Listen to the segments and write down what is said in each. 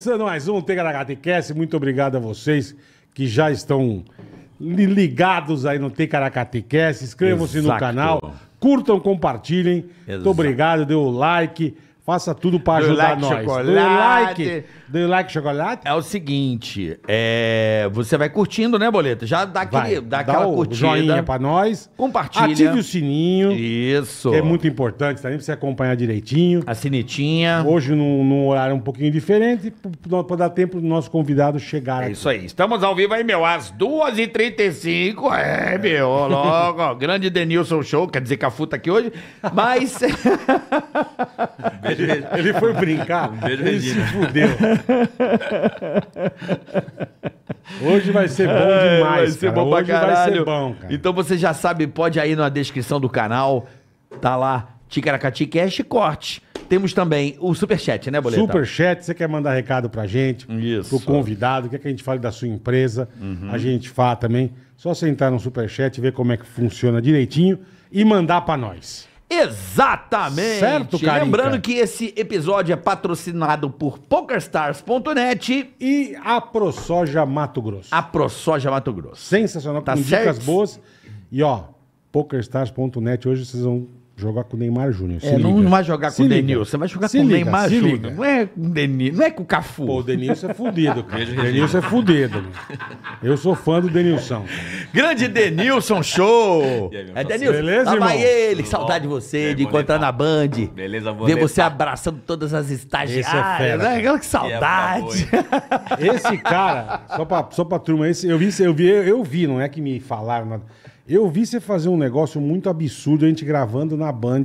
Começando mais um TKHTCast, muito obrigado a vocês que já estão ligados aí no TKHTCast. Inscrevam-se no canal, curtam, compartilhem. Muito obrigado, dê o like, faça tudo para ajudar like, nós. Dê o like, do you like chocolate? É o seguinte, é... você vai curtindo, né, Boleto? Já dá, aquele, dá, dá aquela o curtida. joinha pra nós. Compartilha. Ative o sininho. Isso. é muito importante também, pra você acompanhar direitinho. A sinetinha. Hoje num, num horário um pouquinho diferente, pra, pra dar tempo do nosso convidado chegar é aqui. isso aí. Estamos ao vivo aí, meu, às 2h35. É, meu, logo. Grande Denilson Show, quer dizer que a futa tá aqui hoje, mas... ele, ele foi brincar, beijo, ele se fudeu. Hoje vai ser bom é, demais. É, vai ser cara. bom pra Hoje caralho. Vai ser bom, cara. Então você já sabe, pode ir na descrição do canal. Tá lá, Ticaracati Cash Corte. Temos também o Superchat, né, Boleta? Superchat, você quer mandar recado pra gente, Isso. pro convidado, quer que a gente fale da sua empresa, uhum. a gente fala também. Só você entrar no Superchat, ver como é que funciona direitinho e mandar pra nós. Exatamente! Certo, Carica? Lembrando que esse episódio é patrocinado por PokerStars.net e a ProSoja Mato Grosso. A ProSoja Mato Grosso. Sensacional, tá com certo? dicas boas. E ó, PokerStars.net, hoje vocês vão Jogar com o Neymar Júnior. É, não, não vai jogar se com o Denilson, vai jogar se com o Neymar Júnior. Não é com o Denilson, não é com o Cafu. Pô, o Denilson é fudido, cara. É o Denilson é fudido. Eu sou fã do Denilson. Grande Denilson Show! é, Denilson, Beleza, lá irmão? vai ele, que saudade de você, é, de encontrar na Band. Beleza, boa. Ver você abraçando todas as estagiárias. É fera, né? Que saudade. É, esse cara, só pra, só pra turma, esse, eu, vi, eu, vi, eu, eu vi, não é que me falaram nada. Eu vi você fazer um negócio muito absurdo, a gente gravando na Band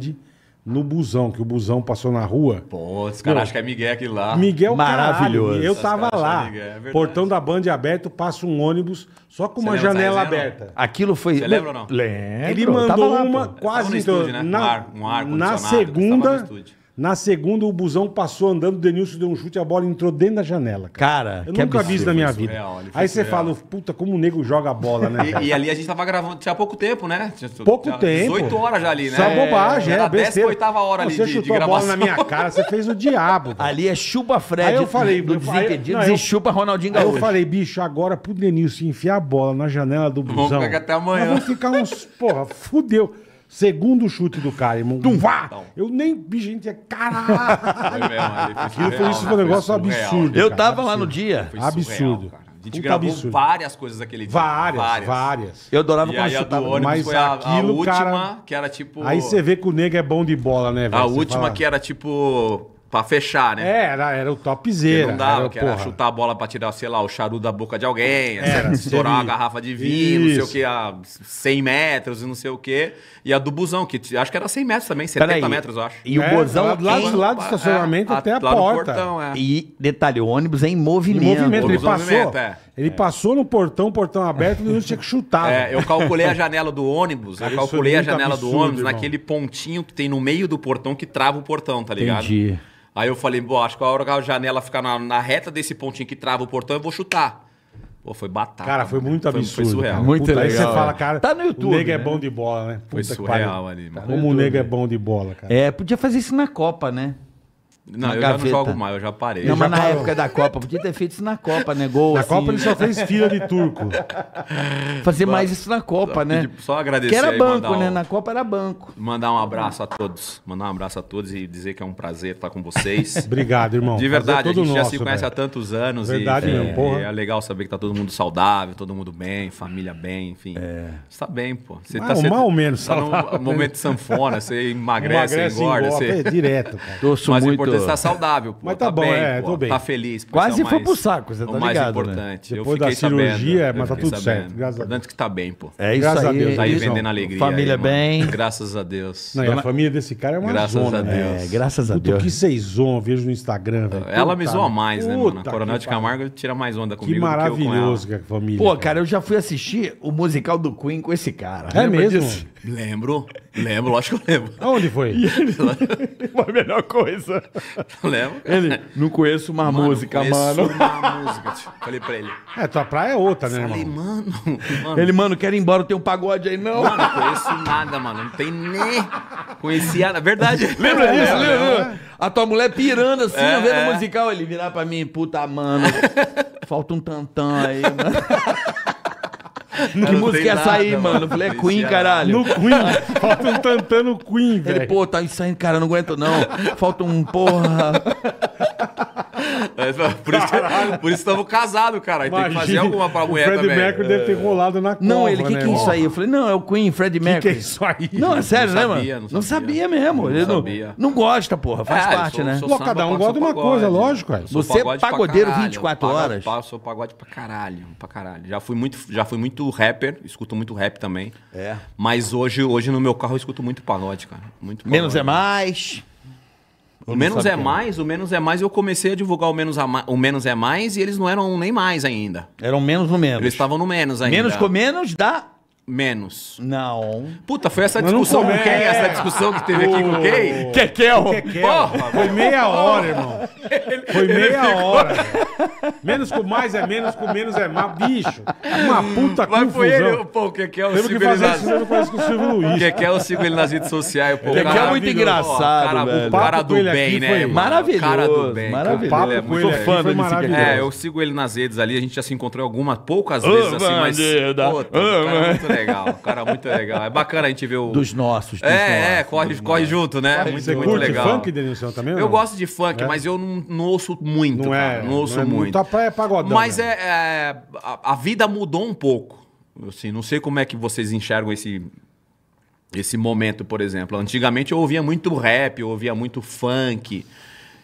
no busão, que o busão passou na rua. Pô, esse caras acham que é Miguel aqui lá. Miguel maravilhoso. Caralho, eu tava lá. É portão da Band aberto, passa um ônibus só com uma janela aberta. Aquilo foi Você lembra ou não? Lembro. Ele mandou lá, uma quase no estúdio, né? na, um ar, um ar na segunda. Na segunda, o busão passou andando, o Denilson deu um chute, a bola entrou dentro da janela. Cara, cara eu nunca vi isso na minha vida. Real, Aí você fala, puta, como o nego joga a bola, né? e, e, ali a gente tava gravando, tinha pouco tempo, né? Tinha, pouco tinha tempo. 18 horas já ali, né? Só bobagem, é, era é, 18 hora ali. Você de, chutou de a bola na minha cara, você fez o diabo. ali é chupa Fred. Aí eu falei, do desentendido eu, chupa Ronaldinho Gaúcho. Aí eu falei, bicho, agora pro Denilson enfiar a bola na janela do busão. Vamos pegar até amanhã. Vamos ficar uns, porra, fudeu. Segundo chute do cara, irmão. Tum, vá! Eu nem vi, gente, é caralho. Aquilo foi né? isso, foi um negócio absurdo. Eu cara, tava absurdo. lá no dia. Foi absurdo. Surreal, a gente Puta gravou absurdo. várias coisas aquele dia. Várias, várias. várias. Eu adorava e aí a do ônibus mas foi a, aquilo, a última cara... que era tipo... Aí você vê que o nego é bom de bola, né, velho? A última fala... que era tipo... Pra fechar, né? É, era, era o topzera. não dava, era, que era chutar a bola pra tirar, sei lá, o charuto da boca de alguém, era, assim, estourar uma garrafa de vinho, Isso. não sei o que, a 100 metros e não sei o que. E a do busão, que acho que era 100 metros também, 70 metros, eu acho. E o É, busão lá, em- lá do é, estacionamento até a lá porta. portão, é. E detalhe, o ônibus é em Em movimento. ele é passou. movimento, é. Ele é. passou no portão, portão aberto, e o tinha que chutar. É, eu calculei a janela do ônibus, Cara, eu calculei a tá janela do ônibus irmão. naquele pontinho que tem no meio do portão que trava o portão, tá ligado? Entendi. Aí eu falei, bom, acho que a hora que a janela ficar na, na reta desse pontinho que trava o portão, eu vou chutar. Pô, foi batata. Cara, foi né? muito absurdo. Foi, foi surreal. Muito Puta, legal. Aí você fala, cara, tá no YouTube. O nego é né? é bom de bola, né? Puta foi surreal ali, mano. Como tá o nego é bom de bola, cara. É, podia fazer isso na Copa, né? Não, eu gaveta. já não jogo mais, eu já parei. Não, já mas na parou. época da Copa, podia ter feito isso na Copa, né? Gol. Na assim, Copa ele só né? fez fila de turco. Fazer mais isso na Copa, só, né? Só agradecer. Que era banco, né? Um, na Copa era banco. Mandar um abraço a todos. Mandar um abraço a todos e dizer que é um prazer estar com vocês. Obrigado, irmão. De é verdade, a gente nosso, já se conhece velho. há tantos anos. Verdade e, mesmo, é, porra. é legal saber que tá todo mundo saudável, todo mundo bem, família bem, enfim. É. Você tá bem, pô. Você mal, tá, mal ou menos, tá saudável. num momento de sanfona, você emagrece, emagrece engorda. É direto, cara. Torço é muito você está saudável, pô. Mas tá, tá bom, bem, é, pô, tô bem. Tá feliz. Quase é foi mais, pro saco, você tá o mais né? importante. Né? Depois da cirurgia, sabendo, mas tá tudo sabendo. certo. Graças a Deus. que tá bem, pô. É isso graças aí. A Deus. Tá aí vendendo alegria. Família aí, bem. Graças a Deus. Não, e a família desse cara é uma graças zona. Graças a né? Deus. É, graças a Deus. que vocês zoam, vejo no Instagram, velho. Ela me zoa mais, né, mano? A Coronel de Camargo tira mais onda comigo Que maravilhoso que é a família. Pô, cara, eu já fui assistir o musical do Queen com esse cara. É mesmo? Lembro. Lembro, lógico que eu lembro. Aonde foi? Ele... Uma melhor coisa. Lembro. Ele, não conheço uma mano, música, conheço mano. uma música. Tipo, falei pra ele. É, tua praia é outra, né, falei, mano, mano, Ele, mano, quero ir embora, tem um pagode aí, não. Mano, não conheço nada, mano. Não tem nem... Conhecia... Na verdade... Lembra é, disso? É, lembra? lembra? É. A tua mulher pirando assim, é, vendo é. musical. Ele virar pra mim, puta, mano. Falta um tantão aí, mano. que música é essa aí, nada, mano? Eu falei, é Queen, é caralho. No Queen. Falta um tantã no Queen, velho. Ele, pô, tá ensaiando, cara, não aguento não. Falta um porra. É, por, isso, estamos casados, cara. Imagina, tem que fazer alguma pra mulher também. O Fred Mercury deve ter rolado na cova, Não, ele, o que, né? que é isso aí? Eu falei, não, é o Queen, Fred Mercury. O que, que, é isso aí? Não, é sério, não né, sabia, mano? Não sabia, não sabia mesmo. Não, ele sabia. não, gosta, porra. Faz é, parte, sou, né? Sou Pô, cada um gosta de uma coisa, lógico. Você é pagodeiro 24 horas. Eu sou pagode pra caralho, pra caralho. Já fui muito, já fui muito rapper, escuto muito rap também. É. Mas hoje, hoje no meu carro eu escuto muito pagode, cara. Muito pagode. Menos é mais. O menos é, é mais, o menos é mais, eu comecei a divulgar o menos, o menos é mais e eles não eram nem mais ainda. Eram menos no menos. Eles estavam no menos ainda. Menos com menos dá menos. Não. Puta, foi essa discussão com quem? Essa é. discussão que teve aqui com quem? Kekel. Porra, foi meia hora, irmão. Foi meia hora. Menos com mais é menos, com menos é mais. Bicho, uma puta confusão. Mas foi ele, pô, o Kekel sigo que fazer isso, que com o Silvio Luiz. Kekel sigo ele nas redes sociais, pô. É Kekel é muito engraçado, velho. Cara do bem, né? Maravilhoso. Cara do bem. Maravilhoso. Ele é muito fã dele. É, eu sigo ele nas redes ali, a gente já se encontrou algumas poucas vezes assim, mas... Pô, legal. cara é muito legal. É bacana a gente ver o. Dos nossos. Dos é, é nossos, é, corre, corre junto, né? Corre muito, muito legal. funk, Denilson, também? Eu gosto de funk, é? mas eu não, não, ouço muito. Não cara. é? Não ouço não é muito. muito. Tá, é pagodão. Mas né? É, é, a, a, vida mudou um pouco. Assim, não sei como é que vocês enxergam esse. Esse momento, por exemplo. Antigamente eu ouvia muito rap, eu ouvia muito funk.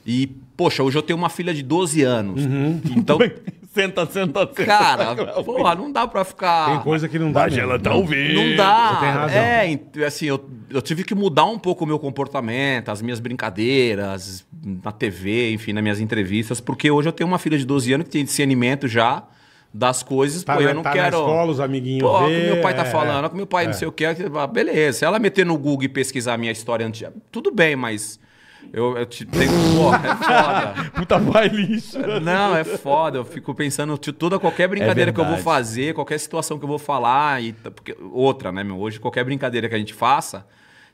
E, poxa, hoje eu tenho uma filha de 12 anos. Uhum. Então, senta, senta, senta. Cara, porra, não dá pra ficar. Tem coisa que não dá. Mas ela tá ouvindo. Não dá. Você tem razão. É, assim, eu, eu tive que mudar um pouco o meu comportamento, as minhas brincadeiras, na TV, enfim, nas minhas entrevistas, porque hoje eu tenho uma filha de 12 anos que tem discernimento já das coisas, tá, pô, eu não tá quero. Na escola, os amiguinhos pô, ver, que meu pai tá é, falando, que meu pai é. não sei o que, ah, beleza. ela meter no Google e pesquisar a minha história antes tudo bem, mas eu, eu te tenho. Pô, é foda. Puta vai lixo. Né? Não, é foda. Eu fico pensando em toda qualquer é brincadeira é que eu vou fazer, qualquer situação que eu vou falar. e Porque, outra, né, meu? Hoje, qualquer brincadeira que a gente faça,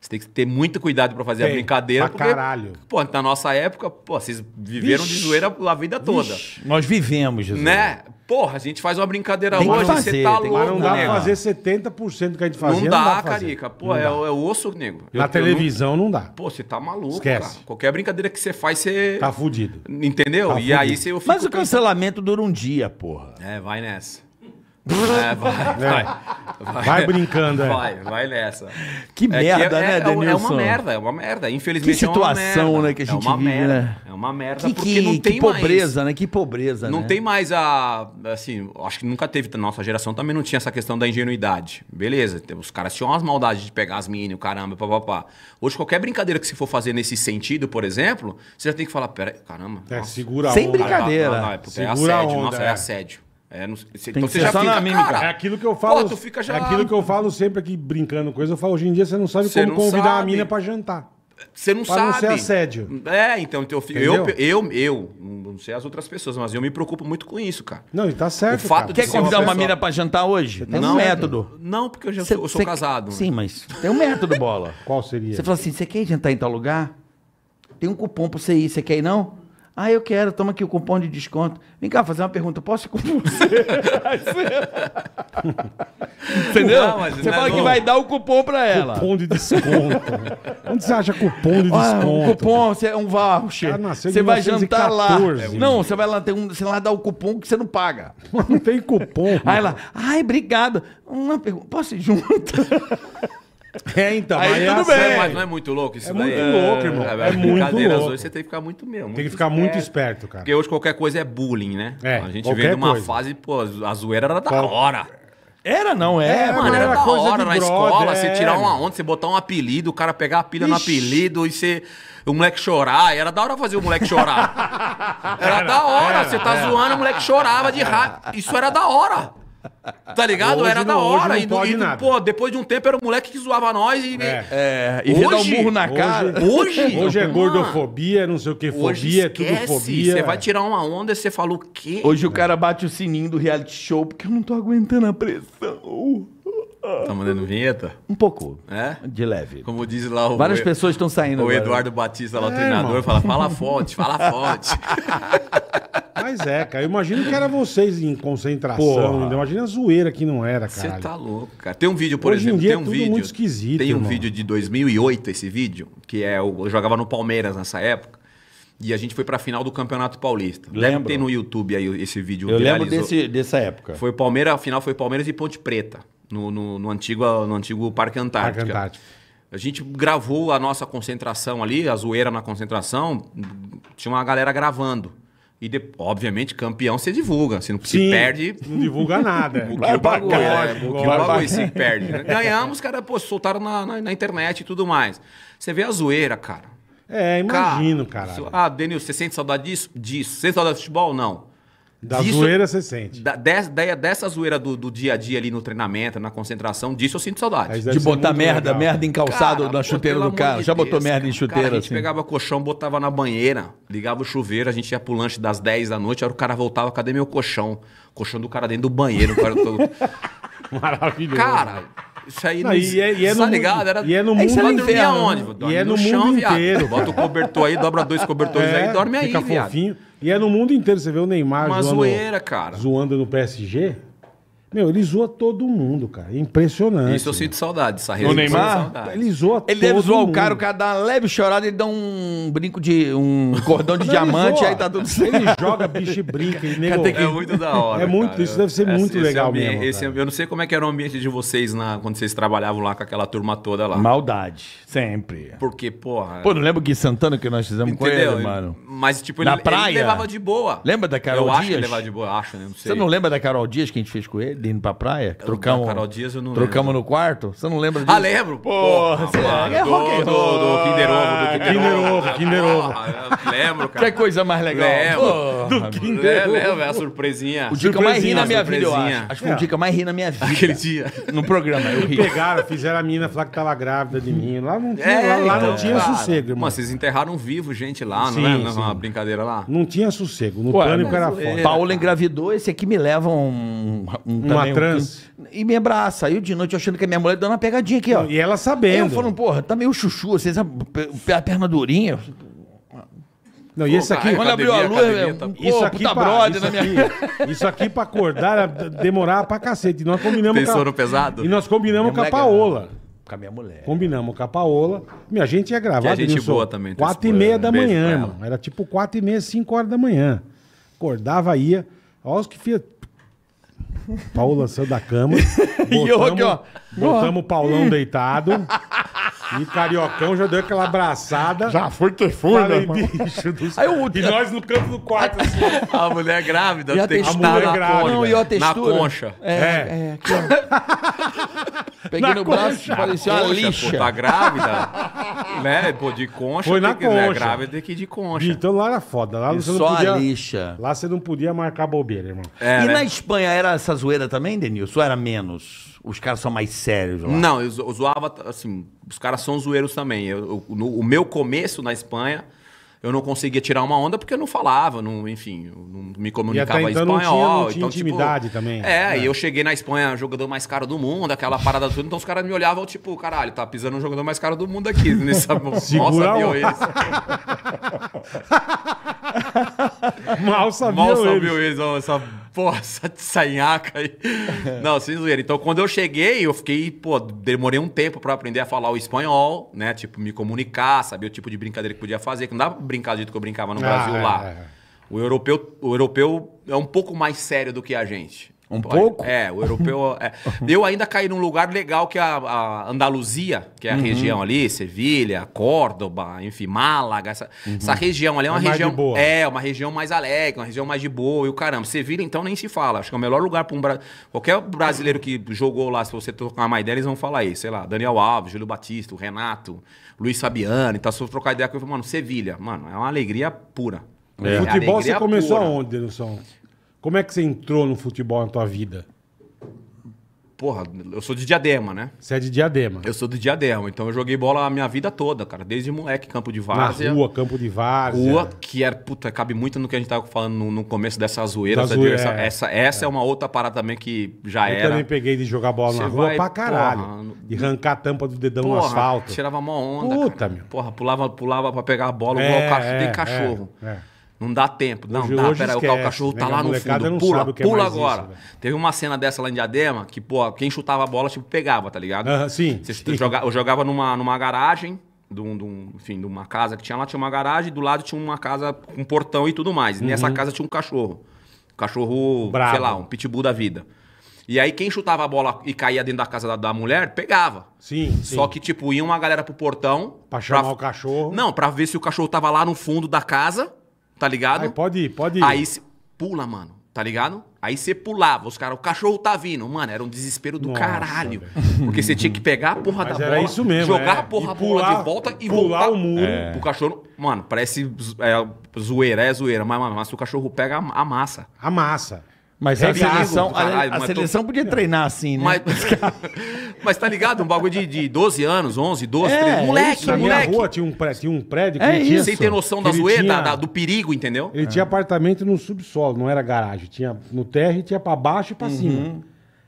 você tem que ter muito cuidado para fazer tem, a brincadeira. Pra porque, caralho. Pô, na nossa época, pô, vocês viveram Vixe. de zoeira a vida toda. Vixe. Nós vivemos, Jesus. Né? Porra, a gente faz uma brincadeira tem hoje, fazer, você tá louco. Mas não dá né? pra fazer 70% que a gente fazia. Não dá, não dá Carica. Pô, é, dá. É osso, nego. Na eu, televisão não... não... dá. Pô, você tá maluco, Esquece. Cara. Qualquer brincadeira que você faz, você... Tá fudido. Entendeu? Tá e fudido. aí você... Mas o cancelamento dura um dia, porra. É, vai nessa. É, vai, né? vai. Vai, vai brincando, é. Vai, vai nessa. Que é merda, que é, né, Denilson? É, é uma merda, é uma merda. Infelizmente que situação, é merda, né, que a gente é uma vive, merda, né? É uma merda, que, porque que, não tem que pobreza, mais, né? Que pobreza, Não né? tem mais a... Assim, acho que nunca teve... Nossa geração também não tinha essa questão da ingenuidade. Beleza, os caras tinham umas maldades de pegar as mini, o caramba, papapá. Hoje, qualquer brincadeira que se for fazer nesse sentido, por exemplo, você já tem que falar, pera, caramba... É, nossa, segura a Sem brincadeira. Ah, é, segura assédio, a onda, nossa, é assédio. É, não, cê, então você já fica, na mímica. Cara, é aquilo que eu falo. Pô, fica já... É aquilo que eu falo sempre aqui brincando coisa. Eu falo, hoje em dia você não sabe como não convidar sabe. a mina para jantar. Você não pra sabe. Não ser assédio. É, então, então eu, eu, eu, eu, não sei as outras pessoas, mas eu me preocupo muito com isso, cara. Não, e tá certo. O fato cara. Quer convidar uma, mina pra jantar hoje? Tem tá não, um método. Não, porque eu já cê, sou, eu sou casado. Né? Sim, mas tem um método, bola. Qual seria? Você fala assim: você quer jantar em tal lugar? Tem um cupom para você ir, você quer ir não? Ah, eu quero, toma aqui o cupom de desconto. Vem cá, fazer uma pergunta, posso ir com você? Entendeu? Não, você não é fala é que vai dar o cupom pra ela. Cupom de desconto. Onde você acha cupom de ah, desconto? um cupom, você é um voucher. Você vai jantar lá. Não, você vai lá, tem um, você lá dá o cupom que você não paga. Não tem cupom. Aí ela, ai, obrigado. Uma pergunta, posso ir junto? É, então, aí, é tudo é, bem. Mas não é muito louco isso é daí? Muito louco, irmão. É, é muito louco. hoje você tem que ficar muito mesmo. Tem que ficar esperto. muito esperto, cara. Porque hoje qualquer coisa é bullying, né? É, a gente vem de uma coisa. fase, pô, a zoeira era da Qual... hora. Era, não, era. É, é, mano, era, era da coisa hora na brother, escola, é. você tirar uma onda, você botar um apelido, o cara pegar a pilha Ixi. no apelido e você. O moleque chorar, era da hora fazer o moleque chorar. era, era da hora, era, é, você tá zoando, o moleque chorava de raiva. Isso era da hora. Tá ligado? Hoje era não, da hora. e, pode e, nada. pô, depois de um tempo era o moleque que zoava nós e. É, é e hoje, dar um burro na cara. Hoje. Hoje, hoje é gordofobia, não sei o que, fobia, hoje tudo fobia. Você vai tirar uma onda e você fala o quê? Hoje o cara bate o sininho do reality show porque eu não tô aguentando a pressão. Tá mandando vinheta? Um pouco. É? De leve. Como diz lá o. Várias pessoas estão saindo. O agora. Eduardo Batista, lá, o é, treinador, fala: fala forte, fala forte. Mas é, cara. Eu imagino que era vocês em concentração. Imagina a zoeira que não era, cara. Você tá louco, cara. Tem um vídeo, por Hoje exemplo. Em dia tem é um é tudo vídeo. Muito esquisito, tem um vídeo de 2008, esse vídeo, que é. Eu jogava no Palmeiras nessa época. E a gente foi para a final do Campeonato Paulista. Lembro. Deve ter no YouTube aí esse vídeo. Eu viralizou. lembro desse, dessa época. Foi Palmeiras, a final foi Palmeiras e Ponte Preta no, no, no, antigo, no antigo Parque Parque Antártico. A gente gravou a nossa concentração ali, a zoeira na concentração, tinha uma galera gravando. E, de, obviamente, campeão você divulga. Se, não, Sim, se perde. Não divulga nada. o que o bagulho, é, se perde. Né? Ganhamos, cara, pô, soltaram na, na, na, internet e tudo mais. Você vê a zoeira, cara. É, imagino, cara. Caralho. Ah, Denil, você sente saudade disso? Disso. Você sente saudade de futebol? Não. Da disso, zoeira você sente. Da, des, dessa zoeira do, do, dia a dia ali no treinamento, na concentração, disso eu sinto saudade. De botar merda, legal. merda encalçado cara, na chuteira do carro. Já botou merda em chuteira cara, a gente assim. pegava colchão, botava na banheira, ligava o chuveiro, a gente ia pro lanche das 10 da noite, a hora o cara voltava, cadê meu colchão? Colchão do cara dentro do banheiro. Cara Maravilhoso. Cara, isso aí não, não e é, e é tá no ligado? Era, e é no mundo inteiro. Vai aonde? Dorme e é no, no mundo inteiro. Viado. Bota o cobertor aí, dobra dois cobertores é, aí, dorme aí, fica viado. fofinho. E é no mundo inteiro. Você vê o Neymar Uma zoando, zoeira, cara. zoando no PSG. Meu, ele zoa todo mundo, cara. Impressionante. Isso eu sinto saudade, essa rede. O Neymar? Ele zoa ele todo mundo. Ele zoa o cara, o cara dá uma leve chorada, ele dá um brinco de. um cordão de Não, diamante, aí tá tudo certo. Ele joga, bicho e brinca. Ele nego... É muito da hora. É muito, cara. isso deve ser esse, é, muito esse legal ambiente, mesmo. Esse, eu não sei como é que era o ambiente de vocês na, quando vocês trabalhavam lá com aquela turma toda lá. Maldade, sempre. Porque, porra. Pô, não lembro que Santana que nós fizemos entendeu? com ele, mano. Mas, tipo, na ele, praia. Ele levava de boa. Lembra da Carol eu Dias? Eu acho que ele levava de boa, acho, né? Não sei. Você não lembra da Carol Dias que a gente fez com ele? indo pra praia? Eu, trocamos, Carol Dias eu não Trocamos lembro. no quarto? Você não lembra ah, disso? Ah, lembro? Porra, Porra é mano, é do, rock do, do, Kinder Ovo. Do Kinder Ovo, Kinder Ovo. Lembro, cara. Que é coisa mais legal. Lembro. Porra, do Kinder Ovo. Lembro, é a surpresinha. O dia que eu mais ri na minha vida, eu acho. Acho que foi o dia que eu mais ri na minha vida. Aquele dia. No programa, eu ri. Pegaram, fizeram a menina falar que tava grávida de mim. Lá não tinha, é, lá, lá então, não tinha sossego, irmão. Mano, vocês enterraram vivo gente lá, sim, não é? Sim. Uma brincadeira lá. Não tinha sossego. No pânico era é, foda. Paulo engravidou, esse aqui me leva um, um uma também. trans. Um... e me abraça. Saiu de noite achando que a minha mulher dando uma pegadinha aqui, ó. E ela sabendo. Eu falando, porra, tá meio chuchu, assim, a perna durinha. Não, e esse aqui. quando abriu a luz, tá isso aqui puta brother isso na minha. Aqui, isso aqui pra acordar demorar pra cacete. E nós combinamos. Tem sono a... pesado? E nós combinamos minha com a é Paola. É... Com a minha mulher. Combinamos com a Paola. Minha gente ia é gravar. E a gente boa também. Quatro e meia da manhã, mano. Era tipo quatro e meia, cinco horas da manhã. Acordava, ia. Olha os que filha, Paulo lançando da cama. Botamos, e eu aqui, ó. Botamos o Paulão deitado. E Cariocão já deu aquela abraçada. Já foi ter furna. Né, bicho do céu. E nós no campo do quarto, assim. A mulher grávida. E a, a mulher grávida. Não, e a textura. Na concha. É. é. é aqui, Peguei na no concha. braço, parecia uma lixa. Pô, tá grávida, né? Pô, de concha. Foi na que, é concha. Né? Grávida que de concha. Então lá era foda. Lá você só não podia, a lixa. Lá você não podia marcar bobeira, irmão. É, e né? na Espanha era essa zoeira também, Denilson? Ou era menos? Os caras são mais sérios lá? Não, eu, zoava, assim, os caras são zoeiros também. eu, no, o meu começo na Espanha eu não conseguia tirar uma onda porque eu não falava, não, enfim, não me comunicava em então espanhol. Não então, tinha, não tinha então, intimidade tipo, também. É, é, e eu cheguei na Espanha, jogador mais caro do mundo, aquela parada toda, então os caras me olhavam, tipo, caralho, tá pisando um jogador mais caro do mundo aqui. Nessa, Segura mal sabia isso. mal Mal sabiam eles, eles essa porra, sanhaca aí. Não, sem zoeira. Então, quando eu cheguei, eu fiquei, pô, demorei um tempo para aprender a falar o espanhol, né? Tipo, me comunicar, saber o tipo de brincadeira que podia fazer, que não dá pra brincar do jeito que eu brincava no ah, Brasil é, lá. É. é. O europeu, o europeu é um pouco mais sério do que a gente. Um pouco? É, o europeu. É. Eu ainda caí num lugar legal que é a, a Andaluzia, que é a uhum. região ali, Sevilha, Córdoba, enfim, Málaga. Essa, uhum. essa região ali é uma é região. boa. É, uma região mais alegre, uma região mais de boa. E o caramba, Sevilha então nem se fala. Acho que é o melhor lugar para um. Bra... Qualquer brasileiro que jogou lá, se você trocar uma ideia, eles vão falar aí. Sei lá, Daniel Alves, Júlio Batista, Renato, Luiz Fabiano. Então, se eu trocar ideia com ele, mano, Sevilha, mano, é uma alegria pura. É. é Futebol você começou pura. aonde, Nilson? Como é que você entrou no futebol na tua vida? Porra, eu sou de Diadema, né? Você é de Diadema. Eu sou de Diadema, então eu joguei bola a minha vida toda, cara. Desde moleque, campo de várzea. Na rua, campo de várzea. Rua, que era, puta, cabe muito no que a gente tava falando no, no começo dessa zoeira. É, essa, é. essa, essa é. é. uma outra parada também que já eu era. Eu também peguei de jogar bola Você na rua vai, pra caralho. Porra, de arrancar a tampa do dedão porra, no asfalto. Tirava uma onda. Puta, cara. meu. Porra, pulava, pulava pra pegar a bola, igual o é, é cachorro. É, é. Não dá tempo. Hoje, não, dá, peraí, o cachorro tá né, lá no fundo. Pula, é pula agora. Isso, né? Teve uma cena dessa lá em Diadema que, pô, quem chutava a bola, tipo, pegava, tá ligado? Uh -huh, sim. Você sim. eu jogava numa, numa garagem, de, um, de, um, enfim, de uma casa que tinha lá, tinha uma garagem, do lado tinha uma casa com um portão e tudo mais. E uhum. nessa casa tinha um cachorro. cachorro, Bravo. sei lá, um pitbull da vida. E aí quem chutava a bola e caía dentro da casa da, da mulher, pegava. Sim, sim, Só que, tipo, ia uma galera pro portão. Pra chamar pra, o cachorro. Não, pra ver se o cachorro tava lá no fundo da casa tá ligado? Aí pode ir, pode ir. Aí se... pula, mano, tá ligado? Aí você pulava, os caras, o cachorro tá vindo. Mano, era um desespero do Nossa, caralho. Velho. Porque você tinha que pegar a porra Mas da bola, mesmo, jogar é. a porra da bola de volta e pular voltar o muro. É. O cachorro. Mano, parece é, zoeira, é zoeira. Mas, mas, o cachorro pega a massa. A massa. Mas a Regago, seleção, caralho, a, a seleção tô... podia treinar assim, né? Mas, mas tá ligado? Um bagulho de, de 12 anos, 11, 12, é, 13. Moleque, isso, na moleque. Na minha rua tinha um prédio, tinha um prédio que é tinha, Sem ter noção da zoeira, tinha... do perigo, entendeu? Ele é. tinha apartamento no subsolo, não era garagem. Tinha no térreo, tinha pra baixo e pra uhum. cima.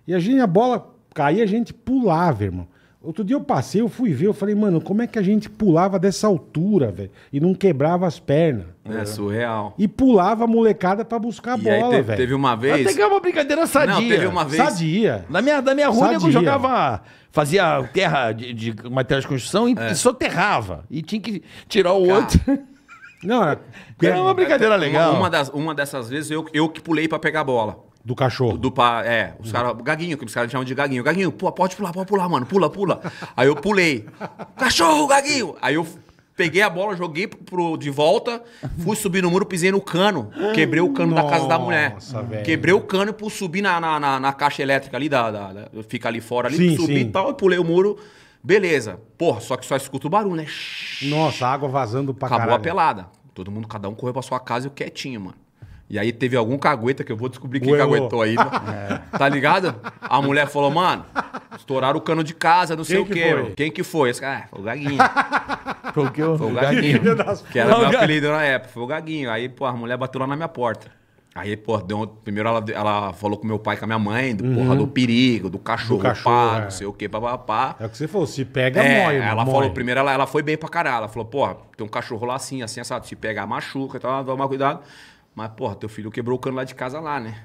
E a gente, a bola caía, a gente pulava, irmão. Outro dia eu passei, eu fui ver, eu falei, mano, como é que a gente pulava dessa altura, velho? E não quebrava as pernas. É, é. surreal. E pulava a molecada pra buscar a E bola, velho. teve uma vez. Até que é uma brincadeira sadia. Não, teve uma vez. Sadia. Na minha, na minha rua, eu jogava. Fazia terra de, de material de construção e, é. e soterrava. E tinha que tirar o Cara. outro. Não, era... É era uma brincadeira legal. Uma, uma das, uma dessas vezes eu, eu que pulei pra pegar a bola. Do cachorro. Do pa... É, os caras. Gaguinho, que os caras chamam de gaguinho. Gaguinho, pô, pode pular, pode pular, mano. Pula, pula. Aí eu pulei. Cachorro, gaguinho! Aí eu peguei a bola, joguei pro, de volta, fui subir no muro, pisei no cano. Quebrei o cano da casa da mulher. Nossa, velho. Quebrei o cano e pus- na, na, na- na caixa elétrica ali, da, da- da- fica ali fora ali, Sim, subi e tal, e pulei o muro. Beleza. Porra, só que só escuta o barulho, né? Nossa, água vazando pra Acabou a pelada. Todo mundo, cada um correu pra sua casa e eu quietinho, mano. E aí teve algum cagueta, que eu vou descobrir quem caguetou aí É. Tá ligado? A mulher falou, mano, estouraram o cano de casa, não quem sei o quê. Foi? Quem que foi? Esse cara, ah, foi o Gaguinho. Foi o que? Foi o Gaguinho. Que era o meu apelido na época. Foi o Gaguinho. Aí, pô, a mulher bateu lá na minha porta. Aí, pô, deu um... primeiro ela, ela falou com meu pai, com a minha mãe, do, uhum. porra, do perigo, do cachorro, do cachorro pá, é. não sei o quê, papapá. É o que você falou, se pega, é, Ela falou, primeiro, ela, ela foi bem pra caralho. Ela falou, pô, tem um cachorro lá assim, assim, essa se pegar, machuca então tá, tal, toma cuidado. Mas, porra, teu filho quebrou o cano lá de casa lá, né?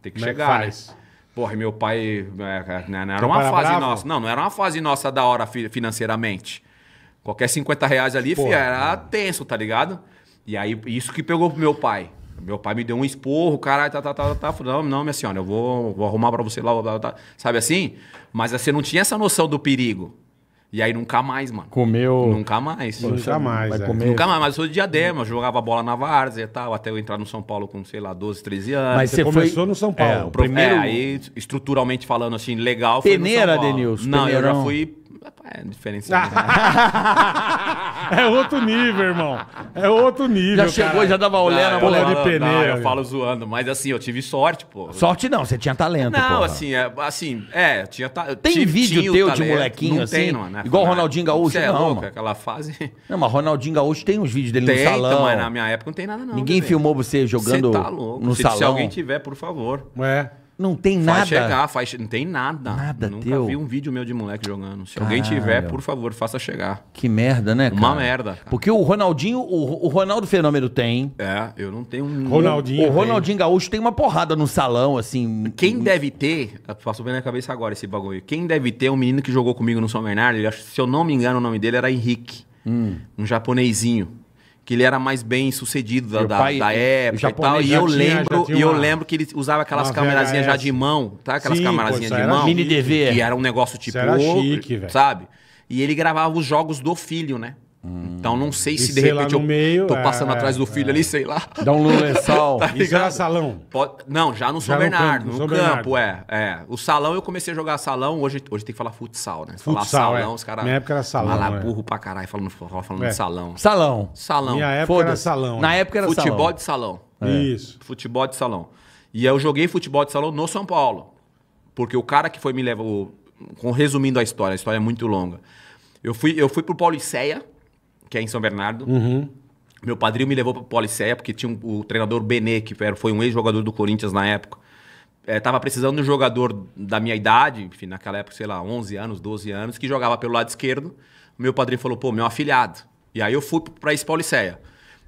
Tem que Como chegar, é que né? Porra, meu pai. É, é, né, não era uma fase bravo? nossa. Não, não era uma fase nossa da hora financeiramente. Qualquer 50 reais ali, porra, filho, era tenso, tá ligado? E aí, isso que pegou pro meu pai. Meu pai me deu um esporro, caralho, tá, tá, tá, tá. tá. Não, não, minha senhora, eu vou, vou arrumar pra você lá, sabe assim? Mas você assim, não tinha essa noção do perigo. E aí nunca mais, mano. Comeu. Nunca mais. nunca mais. É. Comer... Nunca mais, mas eu sou de diadema, eu jogava bola na várzea e tal, até eu entrar no São Paulo com, sei lá, 12, 13 anos. Mas você, você começou foi... no São é, Paulo. É, o primeiro. É, aí, estruturalmente falando, assim, legal. Peneira, Denilson. Não, Peneirão. eu já fui é diferença. Ah. é outro nível, irmão. É outro nível. Já chegou, cara. já dava olhada, na mulher de peneira. Não, eu falo zoando, mas assim, eu tive sorte, pô. Sorte não, você tinha talento, Não, porra. assim, é, assim, é, tinha talento. Tem tive, vídeo tinha teu de molequinho não assim? Tem, não, né? Igual Ronaldinho Gaúcho, é não. Louco, aquela fase. Não, mas Ronaldinho Gaúcho tem uns vídeos dele tem, no então, salão. Então, mas na minha época não tem nada não. Ninguém filmou você jogando tá louco. no se, salão. Se alguém tiver, por favor. É. Não tem faz nada. Vai chegar, faz, não tem nada. Nada Nunca teu. vi um vídeo meu de moleque jogando. Se Caralho. alguém tiver, por favor, faça chegar. Que merda, né, cara? Uma merda. Cara. Porque o Ronaldinho, o, o, Ronaldo Fenômeno tem. É, eu não tenho um... Ronaldinho. O, Ronaldinho Gaúcho tem uma porrada no salão, assim. Quem deve ter, passou bem na cabeça agora esse bagulho. Quem deve ter um menino que jogou comigo no São Bernardo, ele, se eu não me engano o nome dele era Henrique. Hum. Um japonesinho que ele era mais bem sucedido da, da, pai, da época e tal. E eu tinha, lembro, e eu lembro que ele usava aquelas câmerazinhas já de mão, tá? Aquelas câmerazinhas de mão. Mini DV. Que era um negócio tipo, era chique, velho. sabe? E ele gravava os jogos do filho, né? Hum. Então não sei se e de repente eu meio, tô é, passando é, atrás do filho é. ali, sei lá. Dá um lulençal. tá ligado? salão? Pode... Não, já no São já Bernardo, no, campo, no campo, Bernardo. é, é. O salão eu comecei a jogar salão, hoje, hoje tem que falar futsal, né? Futsal, falar é. salão, é. os caras. Na época era salão. Falar é. burro pra caralho, falando, falando de salão. Salão. Salão. Minha época era salão. Na época era futebol salão. de salão. Isso. Futebol de salão. E eu joguei futebol de salão no São Paulo. Porque o cara que foi me levar. O... Resumindo a história, a história é muito longa. Eu fui, eu fui pro Pauliceia que é em São Bernardo. Uhum. Meu padrinho me levou para Policéia, porque tinha um, o treinador Benê, que foi um ex-jogador do Corinthians na época. É, tava precisando de um jogador da minha idade, enfim, naquela época, sei lá, 11 anos, 12 anos, que jogava pelo lado esquerdo. Meu padrinho falou, pô, meu afilhado. E aí eu fui para esse Policéia.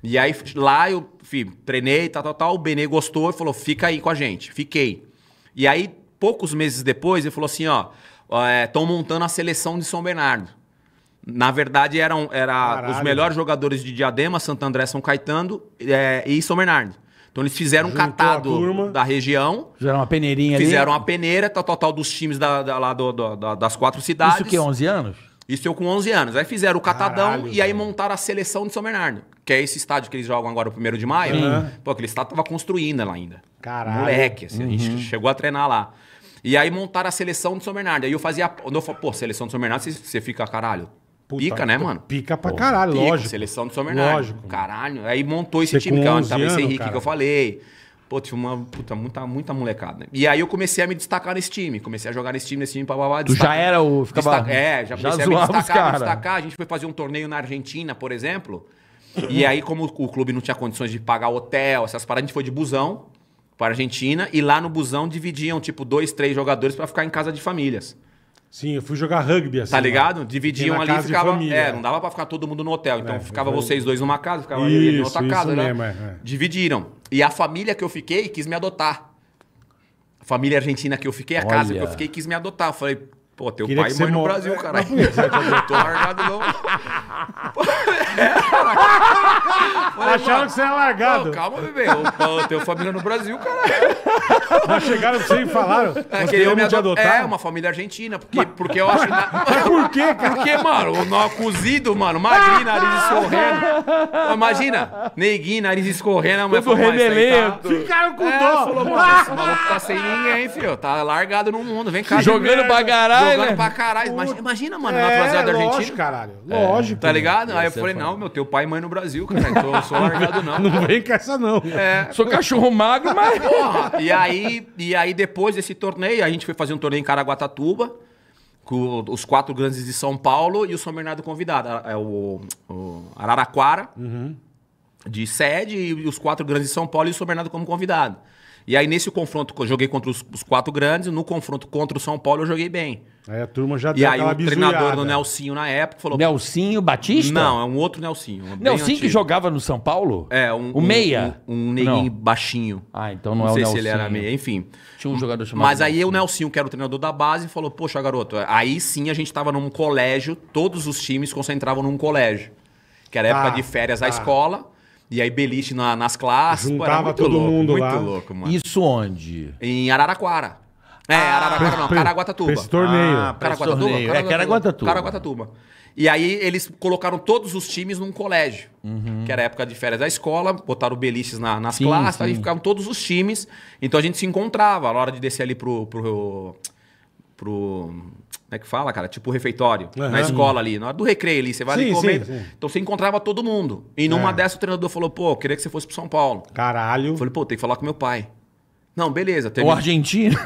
E aí lá eu enfim, treinei, tal, tal, tal. O Benê gostou e falou, fica aí com a gente. Fiquei. E aí, poucos meses depois, ele falou assim, ó, estão é, montando a seleção de São Bernardo. Na verdade, eram era os melhores jogadores de Diadema, Santo André, São Caetano é, e São Bernardo. Então eles fizeram Juntou um catado da região. Fizeram uma peneirinha Fizeram ali. uma peneira, tá, total dos times da, da lá do, do, das quatro cidades. Isso que, 11 anos? Isso eu com 11 anos. Aí fizeram o catadão Caralho, e aí montaram a seleção de São Bernardo. Que é esse estádio que eles jogam agora, o primeiro de maio. Uhum. Pô, aquele estádio tava construindo lá ainda. Caralho. Moleque, assim, uhum. a gente uhum. chegou a treinar lá. E aí montaram a seleção de São Bernardo. Aí eu fazia. Quando eu falo, pô, seleção de São Bernardo, você fica, caralho, Puta, pica, né, mano? Pica pra caralho, lógico. Seleção do São Bernardo. Lógico. Caralho. Aí montou esse Você time, que é onde tava esse Henrique cara. que eu falei. Pô, tinha uma puta, muita, muita molecada. Né? E aí eu comecei a me destacar nesse time. Comecei a jogar nesse time, nesse time, pra babá. Tu já era o. Ficava... Destaca, é, já comecei já a me destacar, me destacar. A gente foi fazer um torneio na Argentina, por exemplo. e aí, como o clube não tinha condições de pagar hotel, essas paradas, a gente foi de busão pra Argentina. E lá no busão dividiam, tipo, dois, três jogadores para ficar em casa de famílias. Sim, eu fui jogar rugby assim. Tá ligado? Dividiam ali e ficava. É, não dava pra ficar todo mundo no hotel. Então é, ficava vocês dois numa casa, ficava isso, eu em outra isso casa. né? É, é. Dividiram. E a família que eu fiquei quis me adotar. A família argentina que eu fiquei, a Olha. casa que eu fiquei, quis me adotar. Eu falei, Pô, teu Queria pai e mãe no Brasil, é, caralho. Não tô largado, não. é, Acharam que você é largado. Não, calma, bebê. Eu, eu tenho família no Brasil, caralho. Mas chegaram sem e falaram. É, queriam me adotar? É, uma família argentina. Porque, porque eu acho... Mas por quê, cara? Porque, mano, o cozido, mano, magrinho, nariz escorrendo. Imagina, neguinho, nariz escorrendo. A mulher Tudo falou, tá remelento. Tá... Ficaram com é, dó. Falou, mano, esse maluco tá sem ninguém, filho. Tá largado no mundo. Vem cá. Jogando bagará jogando pra caralho. Imagina, imagina mano, na atrasada é, da Argentina. Lógico, caralho. É, lógico. Tá ligado? Aí eu falei, não, meu, teu pai e mãe no Brasil, cara. Então eu sou largado, não. Não vem com essa, não. É. Sou cachorro magro, mas. Porra. E aí, e aí, depois desse torneio, a gente foi fazer um torneio em Caraguatatuba com os quatro grandes de São Paulo e o São Bernardo convidado. É, é o, o Araraquara uhum. de sede e os quatro grandes de São Paulo e o São Bernardo como convidado. E aí, nesse confronto, eu joguei contra os, os quatro grandes, no confronto contra o São Paulo, eu joguei bem. Aí a turma já E aí o treinador do Nelsinho na época falou... Nelsinho Batista? Não, é um outro Nelsinho. Nelsinho que jogava no São Paulo? É, um... O um, meia? Um, um neguinho baixinho. Ah, então não, não é o Nelsinho. Não sei se ele era meia, enfim. Tinha um jogador chamado... Mas aí o Nelsinho, que era o treinador da base, falou... Poxa, garoto, aí sim a gente tava num colégio, todos os times concentravam num colégio. Que era época tá, de férias da tá. escola... E aí beliche na, nas classes. Juntava muito todo louco, mundo muito lá. louco, mano. Isso onde? Em Araraquara. É, ah, Araraquara não, Caraguatatuba. Esse torneio. Ah, Caraguatatuba? É, Caraguatatuba. É, Caraguatatuba. Caraguatatuba. E aí eles colocaram todos os times num colégio, uhum. que era a época de férias da escola, botaram beliches na, nas sim, classes, sim. aí ficavam todos os times. Então a gente se encontrava na hora de descer ali pro, pro pro. Como é que fala, cara? Tipo o refeitório. Uhum. Na escola ali. Na hora do recreio ali. Você vai sim, ali comer. Então você encontrava todo mundo. E numa é. o treinador falou, pô, queria que você fosse pro São Paulo. Caralho. Eu falei, pô, tem que falar com meu pai. Não, beleza. O argentino?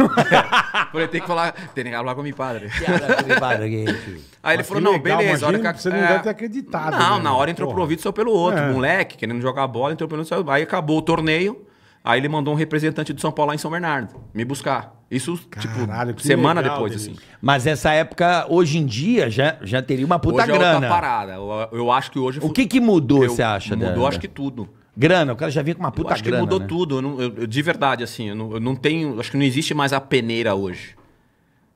É. falei, tem que falar. Tem que falar com meu padre. É aí ele falou, não, beleza. Hora que... Você não é. deve ter acreditado. Não, né? na hora entrou Porra. pelo ouvido, saiu pelo outro. É. Moleque, querendo jogar bola, entrou pelo outro. Aí acabou o torneio. Aí ele mandou um representante do São Paulo lá em São Bernardo me buscar. Isso, tipo, Caralho, tipo, semana legal, depois, Deus. assim. Mas essa época, hoje em dia, já, já teria uma puta hoje grana. É outra parada. Eu, eu acho que hoje... O que que mudou, eu, você acha? Mudou, acho que tudo. Grana, o cara já vinha com uma puta grana. acho grana, que mudou né? tudo. Eu eu, de verdade, assim, não, eu não, tenho... Acho que não existe mais a peneira hoje.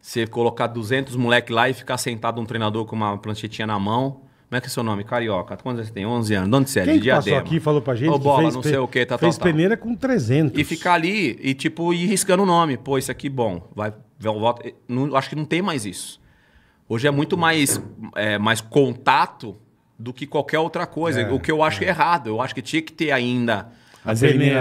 Você colocar 200 moleque lá e ficar sentado um treinador com uma planchetinha na mão como é que é seu nome? Carioca. Quantos anos você tem? 11 anos. De onde você é? Quem de que Diadema. passou aqui e falou pra gente Ô, bola, não sei o que, tá, Fez tá, tá. peneira com 300. E ficar ali e, tipo, ir riscando o nome. Pô, isso aqui bom. Vai, volta. Eh, não, acho que não tem mais isso. Hoje é muito mais, é, mais contato do que qualquer outra coisa. É, o que eu acho é. errado. Eu acho que tinha que ter ainda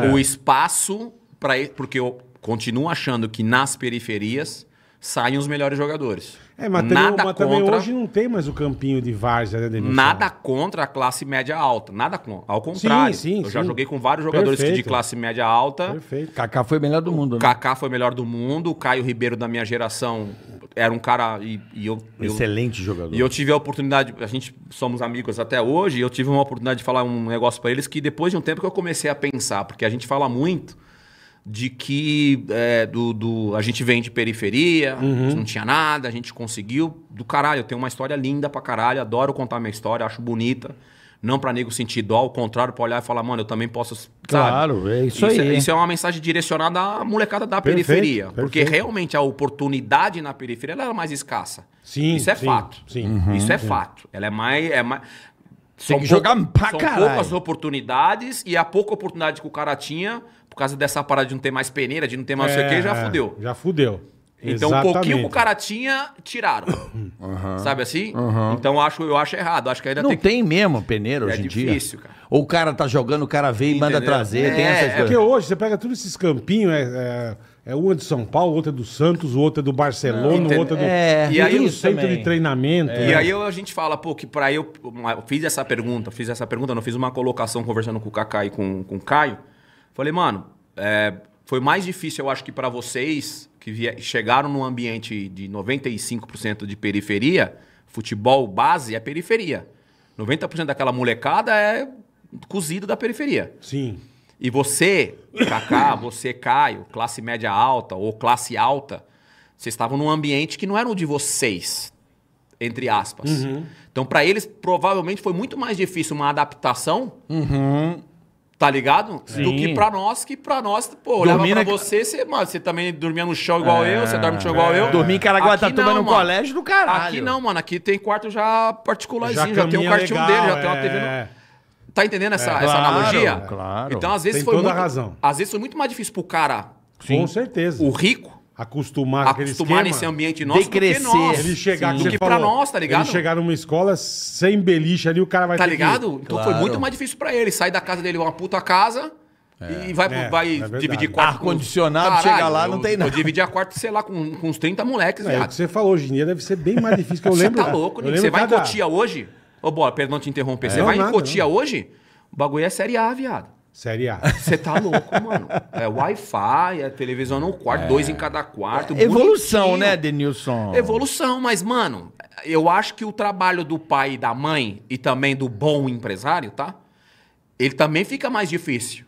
o espaço para... Porque eu continuo achando que nas periferias saem os melhores jogadores. É, mas, também, nada mas também contra, hoje não tem mais o campinho de várzea, né, Denilson? Nada contra a classe média alta. Nada contra. Ao contrário. Sim, sim, eu já sim. joguei com vários jogadores Perfeito. de classe média alta. Perfeito. Kaká foi melhor do mundo, né? Kaká foi melhor do mundo. O Caio Ribeiro da minha geração era um cara. E, e eu, Excelente eu, jogador. E eu tive a oportunidade. A gente somos amigos até hoje. E eu tive uma oportunidade de falar um negócio para eles que depois de um tempo que eu comecei a pensar, porque a gente fala muito de que é, do, do, a gente vem de periferia, uhum. não tinha nada, a gente conseguiu. Do caralho, eu tenho uma história linda pra caralho, adoro contar minha história, acho bonita. Não pra nego sentir dó, ao contrário, pra olhar e falar, mano, eu também posso. Sabe? Claro, é isso, isso é, aí. É, Isso é uma mensagem direcionada à molecada da perfeito, periferia. Perfeito. Porque realmente a oportunidade na periferia ela é mais escassa. Sim. Isso é sim, fato. Sim. Uhum, isso é sim. Uhum. fato. Ela é mais. É mais são Tem que jogar pra são caralho. poucas oportunidades e a pouca oportunidade que o cara tinha por causa dessa parada de não ter mais peneira, de não ter mais é, não sei o que, já é, é. fudeu. Já fudeu. Então, Exatamente. um pouquinho que o cara tinha, tiraram. Uhum. Sabe assim? Uhum. Então, eu acho, eu acho errado. Acho que ainda Não tem, tem mesmo peneira hoje é em difícil, dia. É difícil, cara. Ou o cara tá jogando, o cara vem e manda trazer. É, tem essas é, coisas. Porque hoje você pega todos esses campinhos, é, é, é uma de São Paulo, outra é do Santos, outra é do Barcelona, Não, outra é do. É, e aí, do centro também. de treinamento. E né? aí a gente fala, pô, que pra eu. Eu fiz essa pergunta, fiz essa pergunta, não fiz uma colocação conversando com o Kaká e com, com o Caio Falei, mano, é, foi mais difícil, eu acho que para vocês que vier, chegaram num ambiente de 95% de periferia, futebol base é periferia. 90% daquela molecada é cozido da periferia. Sim. E você, Kaká, você, Caio, classe média alta ou classe alta, vocês estavam num ambiente que não era o de vocês, entre aspas. Uhum. Então, para eles, provavelmente foi muito mais difícil uma adaptação uhum. Tá ligado? Sim. Do que pra nós, que pra nós, pô, olhava pra né? você, você, mano, você também dormia no chão igual é, eu, você dorme no chão igual eu. Dormir em Caraguatatuba tá no colégio do caralho. Aqui não, mano, aqui tem quarto já particularzinho, já, já tem um quartinho legal, dele, já tem uma TV no... É. Tá entendendo essa, é, claro, essa analogia? Claro. Então, às vezes tem foi. Toda muito, razão. Às vezes foi muito mais difícil pro cara. Sim. Com certeza. O rico acostumar com aquele acostumar nesse ambiente nosso decrescer. do que nós. Ele chegar, Sim. que do pra nós, tá ligado? Ele chegar numa escola sem beliche ali, o cara vai Tá ter ligado? Que... Então Claro. foi muito mais difícil pra ele. Sair da casa dele, uma puta casa... É. E vai, É, vai é dividir quarto. com- Ar-condicionado, chega lá, não tem nada. Eu a quarto, sei lá, com, com uns 30 moleques, É, o que você falou, hoje em dia deve ser bem mais difícil que eu tá lembro Você tá louco, eu Você vai cada- em Cotia hoje? Ô, Bora, perdão te interromper. Você vai nada, em Cotia hoje? O bagulho é Série A, viado. Série A. Você tá louco, mano. É Wi-Fi, é televisão no quarto, é. dois em cada quarto. É, evolução, né, Denilson? Evolução, mas, mano, eu acho que o trabalho do pai e da mãe, e também do bom empresário, tá? Ele também fica mais difícil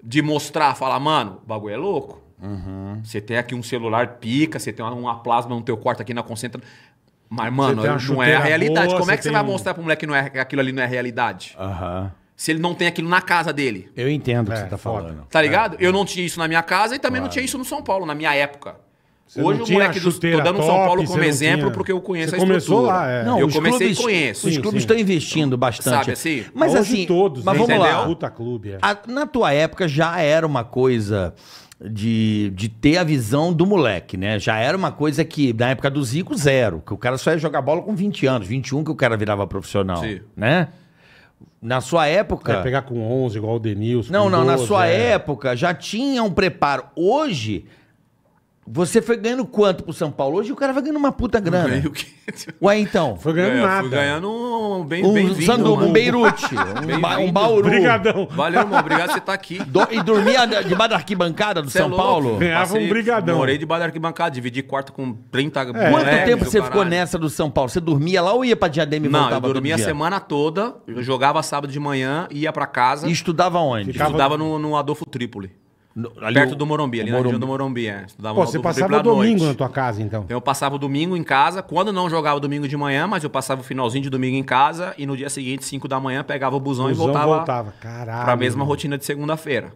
de mostrar, falar, mano, o bagulho é louco. Uhum. Você tem aqui um celular pica, você tem uma, plasma no teu quarto aqui na concentração. Mas, mano, não é a realidade. Boa, Como é que você vai mostrar pro moleque que não é, aquilo ali não é realidade? Aham. Uhum se ele não tem aquilo na casa dele. Eu entendo o que é, você tá falando. Tá ligado? É. Eu é. não tinha isso na minha casa e também claro. não tinha isso no São Paulo, na minha época. Você Hoje o moleque do. Tô dando top, São Paulo como exemplo tinha. porque eu conheço você a estrutura. começou lá, é. Não, eu comecei clubes, e conheço. Os clubes sim. estão investindo bastante. Sabe assim? Mas Hoje assim. todos, mas né? vamos lá. Puta clube, é. a, na tua época já era uma coisa. De, de ter a visão do moleque, né? Já era uma coisa que, na época do Zico, zero. Que o cara só ia jogar bola com 20 anos, 21 que o cara virava profissional, Sim. né? Na sua época. Vai é, pegar com 11, igual o Denilson. Não, não, 12, na sua é. época já tinha um preparo. Hoje, você foi ganhando quanto pro São Paulo? Hoje o cara vai ganhando uma puta grana. Ganhei o quê? Ué, então. Foi ganhando é, nada. Fui ganhando um bem, um bem vindo, Um Beirute, um, ba, um Bauru. Brigadão. Valeu, irmão. Obrigado você estar tá aqui. Do, e dormia debaixo da arquibancada do é São é Paulo? Ganhava Passei, um brigadão. Morei debaixo da arquibancada, dividi quarto com 30 é. Quanto tempo você ficou nessa do São Paulo? Você dormia lá ou ia pra Diadema e Não, voltava Não, eu dormia a semana toda. Eu jogava sábado de manhã, ia pra casa. E estudava onde? Ficava... Estudava no, no Adolfo Trípoli. No, perto o, do Morumbi, ali na região do Morumbi. É. Estudava Pô, você passava domingo noite. na tua casa, então? Então eu passava o domingo em casa, quando não jogava domingo de manhã, mas eu passava o finalzinho de domingo em casa e no dia seguinte, 5 da manhã, pegava o busão, busão e voltava, voltava. Caralho, pra mesma mano. rotina de segunda-feira.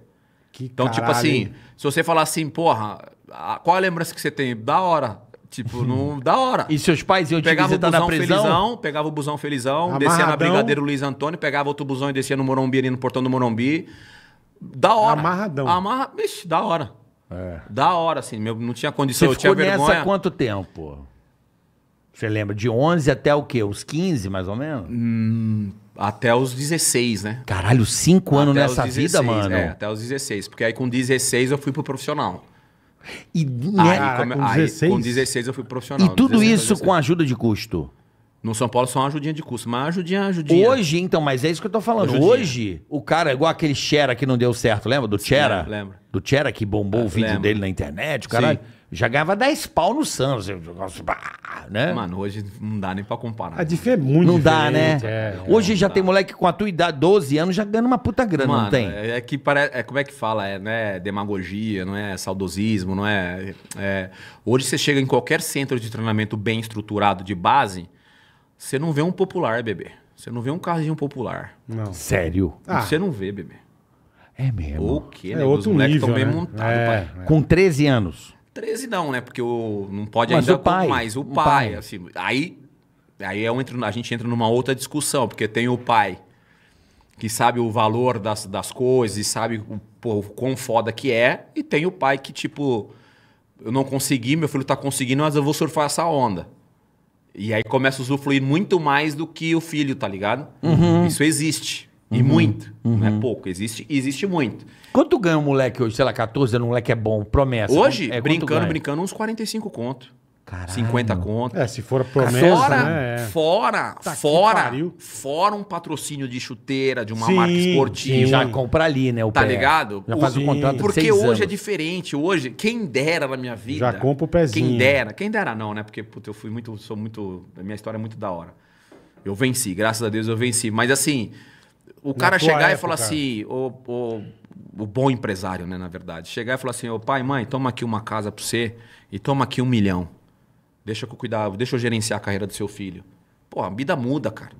Que então, tipo caralho, tipo assim, hein? se você falar assim, porra, qual é a lembrança que você tem? Da hora. Tipo, não, da hora. E seus pais iam te pegava visitar o busão na prisão? Felizão, pegava o busão felizão, Amarradão. descia na Brigadeiro Luiz Antônio, pegava outro busão e descia no Morumbi, ali no portão do Morumbi. Da hora. Amarradão. Amarra, bicho, da hora. É. Da hora, assim. Meu, não tinha condição, Você eu tinha ficou vergonha. nessa quanto tempo? Você lembra? De 11 até o quê? Os 15, mais ou menos? Hum, até os 16, né? Caralho, 5 anos Até nessa 16, vida, mano. É, até os 16. Porque aí com 16 eu fui pro profissional. E, né? Aí, Caraca, com, ah, com aí, 16? com 16 eu fui pro profissional. e tudo isso com ajuda de custo? No São Paulo só uma ajudinha de custo, mas ajudinha, ajudinha. Hoje, então, mas é isso que eu tô falando. Ajudinha. Hoje, o cara, é igual aquele Chera que não deu certo, lembra? Do Chera? É, lembra? Do Chera que bombou ah, o vídeo dele na internet, o cara Sim. já ganhava 10 pau no Santos. Né? Mano, hoje não dá nem pra comparar. A diferença é muito Não dá, né? É. é, hoje já tem moleque com a tua idade, 12 anos, já ganhando uma puta grana, Mano, não tem? É que parece. É, como é que fala? É, não é demagogia, não é saudosismo, não é, é. Hoje você chega em qualquer centro de treinamento bem estruturado de base você não vê um popular, bebê. Você não vê um carrinho popular. Não. Sério? Ah. Você ah. não vê, bebê. É mesmo. O quê, é né? É outro Os moleques estão bem né? montados, é, pai. É. Com 13 anos. 13 não, né? Porque o, não pode Mas ainda o pai, mais. O, o pai, pai, assim. Aí, aí eu é entro, a gente entra numa outra discussão, porque tem o pai que sabe o valor das, das coisas e sabe o, pô, o quão foda que é, e tem o pai que, tipo, eu não consegui, meu filho tá conseguindo, mas eu vou surfar essa onda. E aí começa a usufruir muito mais do que o filho, tá ligado? Uhum. Isso existe. Uhum. E muito. Uhum. Não é uhum. pouco. Existe, existe muito. Quanto ganha um moleque hoje? Sei lá, 14 anos, um moleque é bom, promessa. Né? Hoje, é, brincando, brincando, uns 45 conto. Caralho. 50 conto. É, se for promessa, fora, né? Fora, tá fora, fora um patrocínio de chuteira, de uma sim, marca esportiva. Sim. Já compra ali, né? O tá pé. ligado? Já faz o contrato Porque hoje anos. é diferente. Hoje, quem dera na minha vida. Já compra o pezinho. Quem dera. Quem dera não, né? Porque, puta, eu fui muito, sou muito... A minha história é muito da hora. Eu venci, graças a Deus eu venci. Mas assim, o cara chegar época. e falar assim, o, o, o, bom empresário, né, na verdade, chegar e falar assim, ô pai, mãe, toma aqui uma casa pra você e toma aqui um milhão. Deixa que eu cuidar, deixa eu gerenciar a carreira do seu filho. Pô, a vida muda, cara.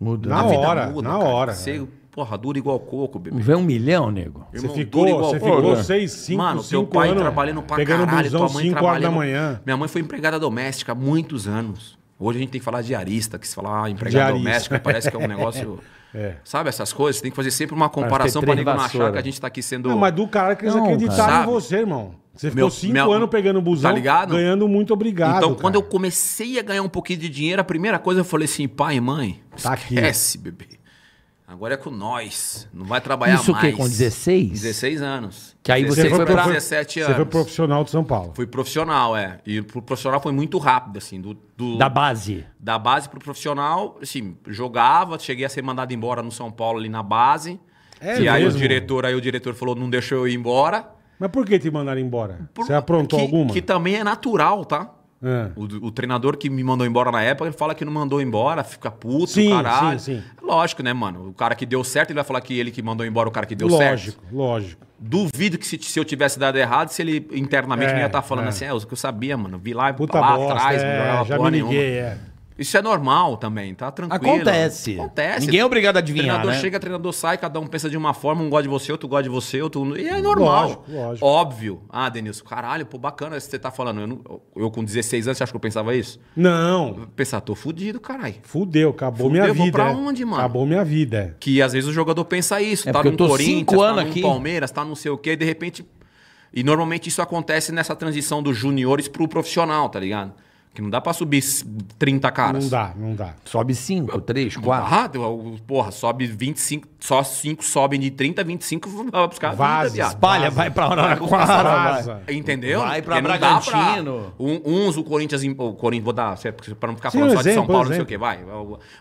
Muda. Na hora, muda, na cara. hora. Você, é. porra, dura igual coco, bebê. Vê um milhão, nego. Você Irmão, ficou, você ficou seis, cinco, Mano, cinco pai anos, trabalhando pra pegando caralho, busão, tua mãe cinco trabalhando. horas da manhã. Minha mãe foi empregada doméstica há muitos anos. Hoje a gente tem que falar de arista, que se falar ah, empregado Diarista. doméstico, parece que é um negócio. É. Sabe essas coisas? Você tem que fazer sempre uma é comparação para ninguém não achar que a gente está aqui sendo. Não, mas do cara que eles acreditaram em você, irmão. Você ficou meu, cinco meu, anos pegando busão, tá ligado? ganhando muito obrigado. Então, cara. quando eu comecei a ganhar um pouquinho de dinheiro, a primeira coisa eu falei assim, pai e mãe, tá esquece, aqui. bebê. Agora é com nós. Não vai trabalhar Isso mais. Isso o quê? Com 16? 16 anos. Que aí você, você foi para 17 anos. Você foi profissional de São Paulo. Fui profissional, é. E pro profissional foi muito rápido, assim. Do, do da base? Da base pro profissional, assim, jogava, cheguei a ser mandado embora no São Paulo ali na base. É e aí o diretor, aí o diretor falou: não deixou eu ir embora. Mas por que te mandaram embora? Por, você aprontou que, alguma? Que também é natural, tá? É. O, o, treinador que me mandou embora na época, ele fala que não mandou embora, fica puto, sim, caralho. Sim, sim. É lógico, né, mano? O cara que deu certo, ele vai falar que ele que mandou embora o cara que deu lógico, certo. Lógico, lógico. Duvido que se, se, eu tivesse dado errado, se ele internamente é, não ia estar tá falando é. assim, é, o que eu sabia, mano. Vi lá, Puta lá bosta, atrás, é, não já porra me liguei, nenhuma. É. Isso é normal também, tá tranquilo. Acontece. Acontece. Ninguém é obrigado a adivinhar. Treinador né? chega, treinador sai, cada um pensa de uma forma, um gosta de você, outro gosta de você, outro. E é normal. Lógico, lógico. Óbvio. Ah, Denilson, caralho, pô, bacana isso que você tá falando. Eu, não... eu, com 16 anos, você acha que eu pensava isso? Não. Pensar, tô fudido, caralho. Fudeu, acabou Fudeu, minha vou vida. Vou pra é. onde, mano? Acabou minha vida. É. Que às vezes o jogador pensa isso. É tá no Corinthians, tá no aqui. Palmeiras, tá não sei o quê, e de repente. E normalmente isso acontece nessa transição dos juniores pro profissional, tá ligado? Que não dá pra subir 30 caras. Não dá, não dá. Sobe 5, 3, 4. Ah, porra, sobe 25, só 5 sobem de 30, 25 vai buscar. Vaza, espalha, vaza. vai pra Araraquara. Entendeu? Vai pra Porque Bragantino. Pra, um, uns o Corinthians, o Corinthians, vou dar, pra não ficar Sim, falando só exemplo, de São Paulo, exemplo. não sei o que, vai.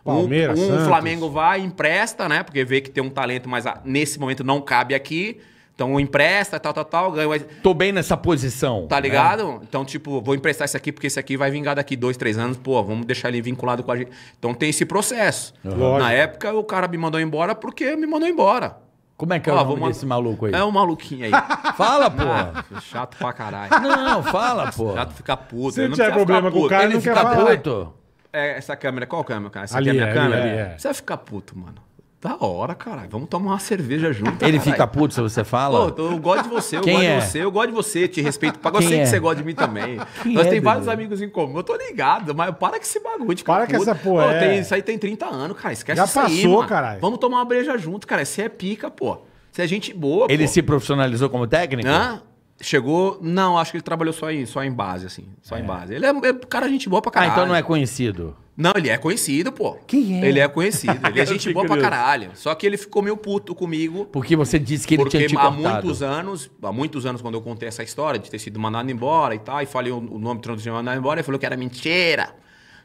Palmeiras, um Santos. Flamengo vai, empresta, né? Porque vê que tem um talento, mas ah, nesse momento não cabe aqui. Então empresta, tal, tal, tal, ganho. Tô bem nessa posição. Tá né? ligado? Né? Então, tipo, vou emprestar esse aqui porque esse aqui vai vingar daqui dois, três anos. Pô, vamos deixar ele vinculado com a gente. Então tem esse processo. Uhum. Na época, o cara me mandou embora porque me mandou embora. Como é que é ah, o nome desse maluco aí? É um maluquinho aí. fala, pô. Ah, chato pra caralho. Não, fala, pô. Chato ficar puto. Se não tiver problema com o cara, ele não fica puto. É, essa câmera, qual câmera, cara? Essa ali aqui é, é minha câmera? é. Você vai ficar puto, mano. Da hora, caralho. Vamos tomar uma cerveja junto. Ele carai. fica puto se você fala? Pô, eu gosto de você, eu Quem gosto é? de você, eu gosto de você, te respeito. Pra... Eu sei é? que você gosta de mim também. Quem Nós é, temos vários amigos em comum. Eu tô ligado, mas para que esse bagulho de Para que essa porra. Pô, é. tem, isso aí tem 30 anos, cara. Esquece Já isso aí, Já passou, caralho. Vamos tomar uma breja junto, cara. Você é pica, pô. Você é gente boa, Ele pô. se profissionalizou como técnico? Hã? Chegou. Não, acho que ele trabalhou só em, só em base, assim. Só em é. base. Ele é, é cara, gente boa pra caralho. Ah, então não é conhecido. Não, ele é conhecido, pô. Quem é? Ele é conhecido. Ele é gente boa pra caralho. Só que ele ficou meio puto comigo. Porque você disse que ele porque tinha te há muitos anos, há muitos anos, quando eu contei essa história de ter sido mandado embora e tal, e falei o nome do treinador mandado embora, ele falou que era mentira.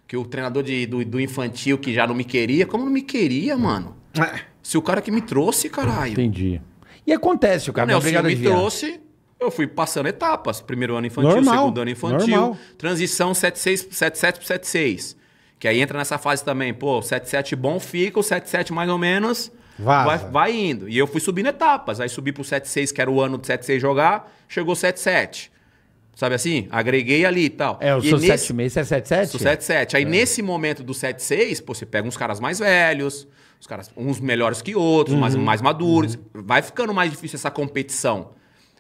Que o treinador de, do, do, infantil que já não me queria. Como não me queria, mano? É. Se o cara que me trouxe, caralho. Entendi. E acontece, o cara não, não é obrigado me trouxe, eu fui passando etapas. Primeiro ano infantil, Normal. segundo ano infantil. Normal. Transição 77 77 76. Que aí entra nessa fase também, pô, o 77 bom fica, o 77 mais ou menos vai, vai, indo. E eu fui subindo etapas. Aí subi pro 76, que era o ano do 76 jogar, chegou o 77. Sabe assim? Agreguei ali e tal. É, o seu 7 nesse... 76, você é 7? Sou 7. Aí é. nesse momento do 7, 6, pô, você pega uns caras mais velhos, os caras, uns melhores que outros, uhum. mais, mais maduros. Uhum. Vai ficando mais difícil essa competição.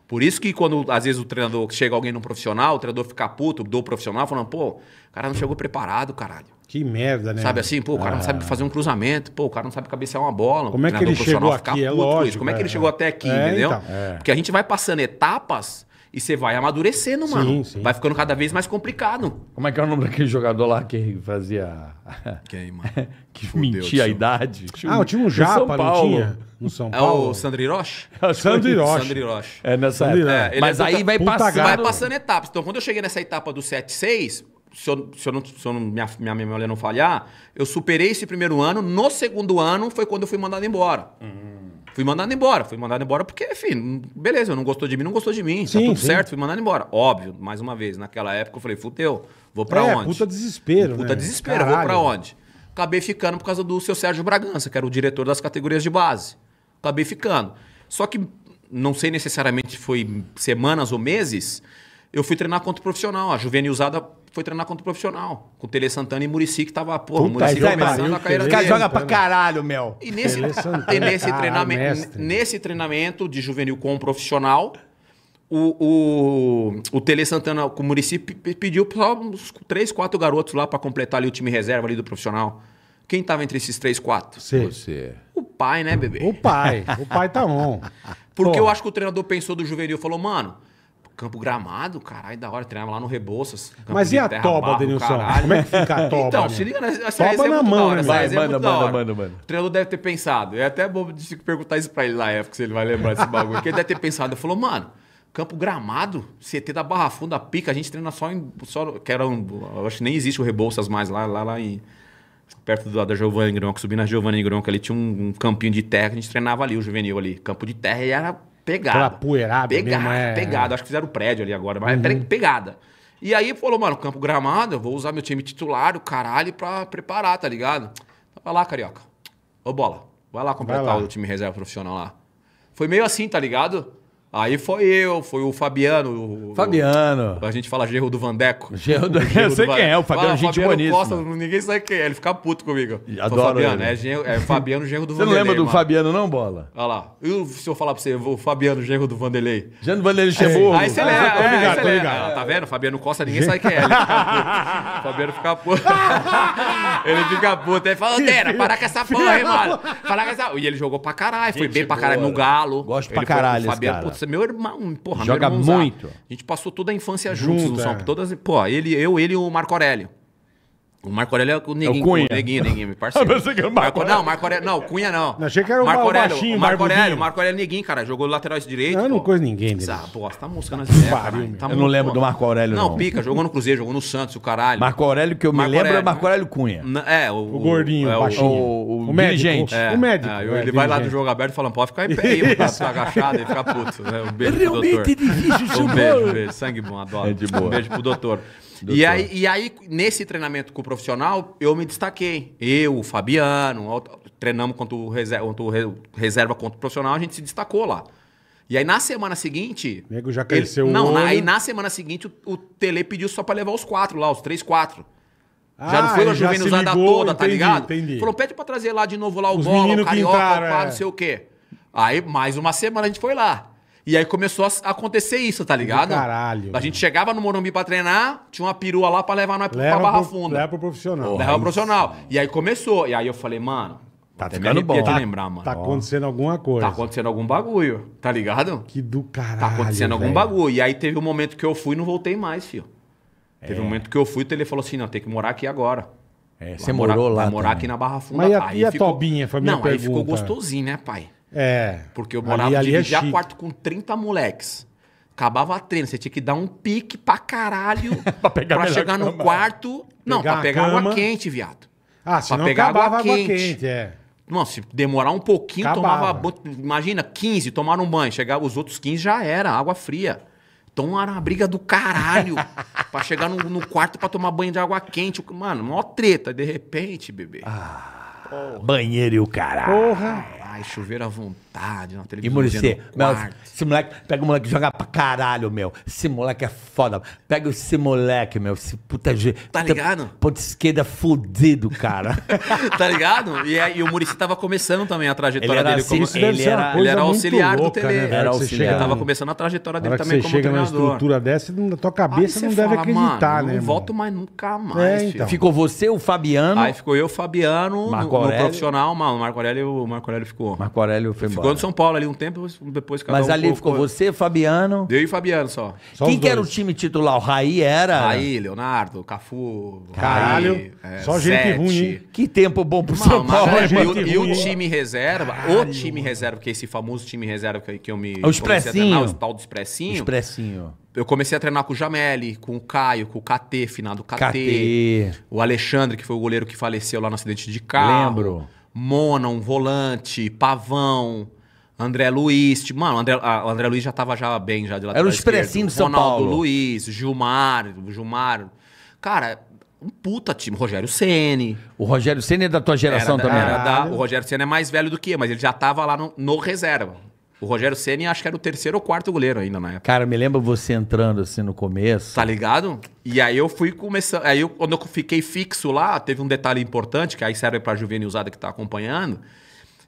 Por isso que quando, às vezes, o treinador chega alguém num profissional, o treinador fica puto do profissional, falando, pô, o cara não chegou preparado, caralho. Que merda, né? Sabe assim, pô, o cara ah. não sabe ah. fazer um cruzamento, pô, o cara não sabe cabecear uma bola. Como é que ele chegou aqui? É lógico. Como é que ele é. chegou até aqui, é, então, entendeu? Então, é. Porque a gente vai passando etapas e você vai amadurecendo, mano. Sim, sim. Vai ficando cada vez mais complicado. Como é que é o nome daquele jogador lá que fazia. Quem, mano? que Fudeu, mentia a idade? ah, o tinha um Japa, São Paulo. não tinha? No São Paulo. É o Sandro Hiroshi? É o Sandro Hiroshi. É nessa época. É, é Mas é puta, aí vai, passando, vai passando etapas. Então, quando eu cheguei nessa etapa do 7-6, se, eu, se, eu não, se eu não, minha, minha memória não falhar, eu superei esse primeiro ano. No segundo ano foi quando eu fui mandado embora. Hum. Fui mandado embora, fui mandado embora porque, enfim, beleza, não gostou de mim, não gostou de mim, tá sim, tá tudo sim. certo, fui mandado embora. Óbvio, mais uma vez, naquela época eu falei, fudeu, vou pra é, onde? Puta desespero. Puta né? desespero, Caralho. vou pra onde? Acabei ficando por causa do seu Sérgio Bragança, que era o diretor das categorias de base. Acabei ficando. Só que não sei necessariamente foi semanas ou meses, eu fui treinar contra o profissional. A Juvenil usada foi treinar contra o profissional. Com o Tele Santana e Murici, que tava, pô, o Murici é começando a carreira é cara joga pra caralho, Mel. E nesse, e nesse, ah, treinamento, nesse treinamento de juvenil com um profissional, o, o, o Tele Santana com o Murici pediu só uns três, quatro garotos lá para completar ali o time reserva ali do profissional. Quem tava entre esses três, quatro? Sim. Você. O pai, né, bebê? O pai. O pai tá bom. Porque eu acho que o treinador pensou do juvenil, falou, mano, Campo Gramado, caralho, da hora. Treinava lá no Rebouças. Mas e a terra, toba, barro, Denilson? Caralho. Como é que fica a toba? Então, se liga, nessa, essa toba é na mão, hora, né? É vai, manda, manda, manda, manda. O treinador deve ter pensado. É até bobo de perguntar isso pra ele na época, se ele vai lembrar desse bagulho. Porque ele deve ter pensado. Ele falou, mano, Campo Gramado, CT da Barra Funda, Pica, a gente treina só em... Só, que era um, eu acho que nem existe o Rebouças mais lá, lá, lá em perto do, da Giovanni Gronk, subindo a Giovanni que ali, tinha um, um, campinho de terra que a gente treinava ali, o juvenil ali. Campo de terra e era Pegada. Aquela poeirada pegada, mesmo, é... Pegada, acho que fizeram o prédio ali agora, mas uhum. pegada. E aí falou, mano, campo gramado, eu vou usar meu time titular, o caralho, pra preparar, tá ligado? Vai lá, Carioca. Ô, bola, vai lá completar vai lá. o time reserva profissional lá. Foi meio assim, tá ligado? Aí foi eu, foi o Fabiano. Fabiano. O, a gente fala gerro do Vandeco. Gerro do... eu sei quem é, o Fabiano, fala, ah, gente Fabiano Costa, ninguém sabe quem é, ele fica puto comigo. Adoro fala, Fabiano, É, gerro, é Fabiano, gerro do Vanderlei. Você não lembra do mano. Fabiano não, Bola? Olha lá. Eu, se eu falar pra você, o Fabiano, gerro do Vanderlei. Gerro do Vanderlei é chegou. aí você lembra, é, ligado, aí ah, ligado. Tá vendo? Fabiano Costa, ninguém sabe quem é. Ele Fabiano fica puto. ele fica puto. Ele fala, Dera, parar com essa porra hein, mano. Parar com essa... E ele jogou pra caralho, foi bem pra caralho no Galo. Gosto pra caralho esse nossa, meu irmão, porra, Joga meu irmão muito. A gente passou toda a infância juntos, Junto, no São, é. todas, pô, ele, eu, ele e o Marco Aurélio. O Marco Aurélio é o neguinho. É o Cunha. O neguinho, neguinho, me parceiro. Ah, é Marco, Marco, não, Marco Aurélio. Não, Cunha não. não achei que era o Marco Aurélio. Baixinho, Marco Aurélio, Marco Aurélio é Neguinho, cara. Jogou lateral direito. Eu não conheço ninguém dele. Ah, tá- pô, você tá moscando as ideias. Tá eu não lembro pô. do Marco Aurélio. Não, não, pica, jogou no Cruzeiro, jogou no Santos, o caralho. Marco Aurélio, que eu Marco me lembro, é Aurélio. é Marco Aurélio Cunha. Né? É, o. O gordinho, é, o, baixinho. O, o, o dirigente. É, o médico. É, ele vai lá do jogo aberto falando, pode ficar aí, agachado e ficar puto. Um beijo pro doutor. Realmente difícil, Um beijo, beijo. Sangue bom, adoro. Um beijo pro doutor. E aí, e aí, nesse treinamento com o profissional, eu me destaquei. Eu, o Fabiano, treinamos contra o, reserva, contra o reserva contra o profissional, a gente se destacou lá. E aí na semana seguinte. O nego já cresceu ele, Não, aí na semana seguinte o, o Tele pediu só pra levar os quatro lá, os três, quatro. Ah, já não ah, foi a juvenilzada toda, tá entendi, tá ligado? Entendi. Falou, pede pra trazer lá de novo lá o os bola, o carioca, entraram, o quadro, é. não sei o quê. Aí mais uma semana a gente foi lá. E aí começou a acontecer isso, tá ligado? caralho. A gente chegava no Morumbi pra treinar, tinha uma perua lá pra levar nós Leva pra Barra pro, Funda. Leva pro profissional. Porra, leva pro profissional. E aí começou. E aí eu falei, mano. Tá ficando bom. que lembrar, mano. tá acontecendo alguma coisa. Tá acontecendo algum bagulho, tá ligado? Que do caralho. Tá acontecendo véio. algum bagulho. E aí teve um momento que eu fui e não voltei mais, filho. É. Teve um é. momento que eu fui e ele falou assim: não, tem que morar aqui agora. É, você morou lá. Morar também. aqui na Barra Funda. Mas e a, aí e a ficou... Tobinha, família? Não, pergunta. aí ficou gostosinho, né, pai? É. Porque eu morava ali, ali é quarto com 30 moleques. Acabava a treino, você tinha que dar um pique pra caralho pra, pra chegar no cama. quarto. Não, pegar pra pegar água quente, viado. Ah, se não pegar água, água quente. quente é. Não, se demorar um pouquinho, acabava. tomava. Imagina, 15 tomaram um banho, chegava os outros 15 já era, água fria. Então era uma briga do caralho pra chegar no, no quarto pra tomar banho de água quente. Mano, mó treta. De repente, bebê. Ah, banheiro e o caralho. Porra. Ai, chover à vontade, na televisão. Emureci. Meu, esse moleque, pega o moleque e joga pra caralho, meu. Esse moleque é foda. Pega esse moleque, meu. Esse puta G. Tá ligado? Ponte esquerda fudido, cara. tá ligado? E, é, e o Murici tava começando também a trajetória dele como. Ele, era, ele era auxiliar louca, do Tele. Né, era auxiliar. ele tava começando a trajetória dele também como treinador. Você chega numa estrutura dessa na tua cabeça não deve fala, acreditar, né, mano, né? Não volto mais nunca é, mais. É, então. Ficou você, o Fabiano. Aí ficou eu, o Fabiano, Marco no, no profissional, mano. O Marco Aurélio, o Marco Aurélio ficou ficou. Marco Aurélio foi embora. Ficou no São Paulo ali um tempo, depois cada Mas um ali ficou, ficou você, Fabiano. Eu e Fabiano só. só Quem que era o time titular? O Raí era? Raí, Leonardo, Cafu, Caralho. Raí, é, só gente Sete. ruim. Hein? Que tempo bom pro Não, São Paulo. Mas, é, e, e, o time reserva, Caralho. o time reserva, porque esse famoso time reserva que, que eu me. O Expressinho. Treinar, o tal do Expressinho. O expressinho eu comecei a treinar com o Jameli, com o Caio, com o KT, finado KT, KT. O Alexandre, que foi o goleiro que faleceu lá no acidente de carro. Lembro. Mona, um volante, Pavão, André Luiz. Tipo, mano, o André, André Luiz já tava já bem já de lateral Era o expressinho do São Ronaldo Paulo. Luiz, Gilmar, Gilmar. Cara, um puta time. Rogério Ceni. O Rogério Ceni é da tua geração Era também. era da- o Rogério Senna é mais velho do que eu, mas ele já tava lá no, no reserva. O Rogério Ceni acho que era o terceiro ou quarto goleiro ainda na época. Cara, me lembra você entrando assim no começo. Tá ligado? E aí eu fui começando. Aí eu, quando eu fiquei fixo lá, teve um detalhe importante, que aí serve pra usada que tá acompanhando,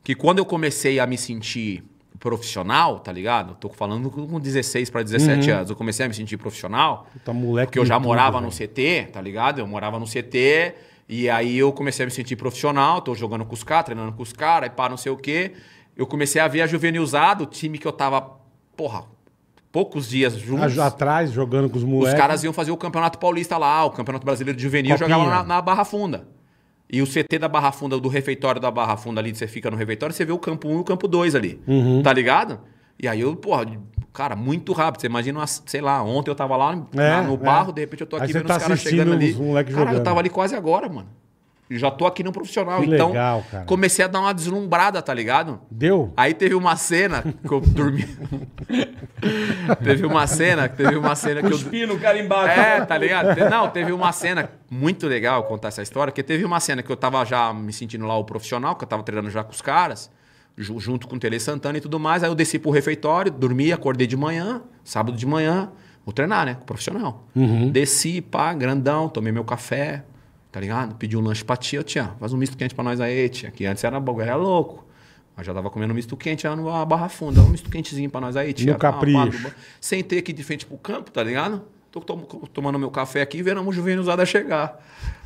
que quando eu comecei a me sentir profissional, tá ligado? Tô falando com 16 para 17 uhum. anos. Eu comecei a me sentir profissional. Puta, tá moleque porque eu já morava tudo, no CT, tá ligado? Eu morava no CT. E aí eu comecei a me sentir profissional, tô jogando com os caras, treinando com os caras, e pá, não sei o quê eu comecei a ver a o time que eu tava, porra, poucos dias juntos. Atrás, jogando com os moleques. Os caras iam fazer o Campeonato Paulista lá, o Campeonato Brasileiro de Juvenil, Copinha. jogava na, na Barra Funda. E o CT da Barra Funda, do refeitório da Barra Funda ali, você fica no refeitório, você vê o campo 1 um e o campo 2 ali. Uhum. Tá ligado? E aí eu, porra, cara, muito rápido. Você imagina, uma, sei lá, ontem eu tava lá, é, lá no é. barro, é. de repente eu tô aqui aí vendo tá os caras chegando ali. Cara, jogando. eu tava ali quase agora, mano já tô aqui no profissional. Que então, legal, comecei a dar uma deslumbrada, tá ligado? Deu? Aí teve uma cena que eu dormi. teve uma cena, teve uma cena que Cuspi eu. carimbado. É, tá ligado? Não, teve uma cena muito legal contar essa história, que teve uma cena que eu tava já me sentindo lá o profissional, que eu tava treinando já com os caras, junto com o Tele Santana e tudo mais. Aí eu desci pro refeitório, dormi, acordei de manhã, sábado de manhã, vou treinar, né? Com o profissional. Uhum. Desci, pá, grandão, tomei meu café, tá ligado? Pediu um lanche pra tia, tia, faz um misto quente pra nós aí, tia. Que antes era bagulho, era louco. Mas já tava comendo misto quente lá numa barra funda. Um misto quentezinho pra nós aí, tia. No tá, capricho. Tá sem ter aqui de frente pro campo, tá ligado? Tô tom tomando meu café aqui e vendo a usada chegar.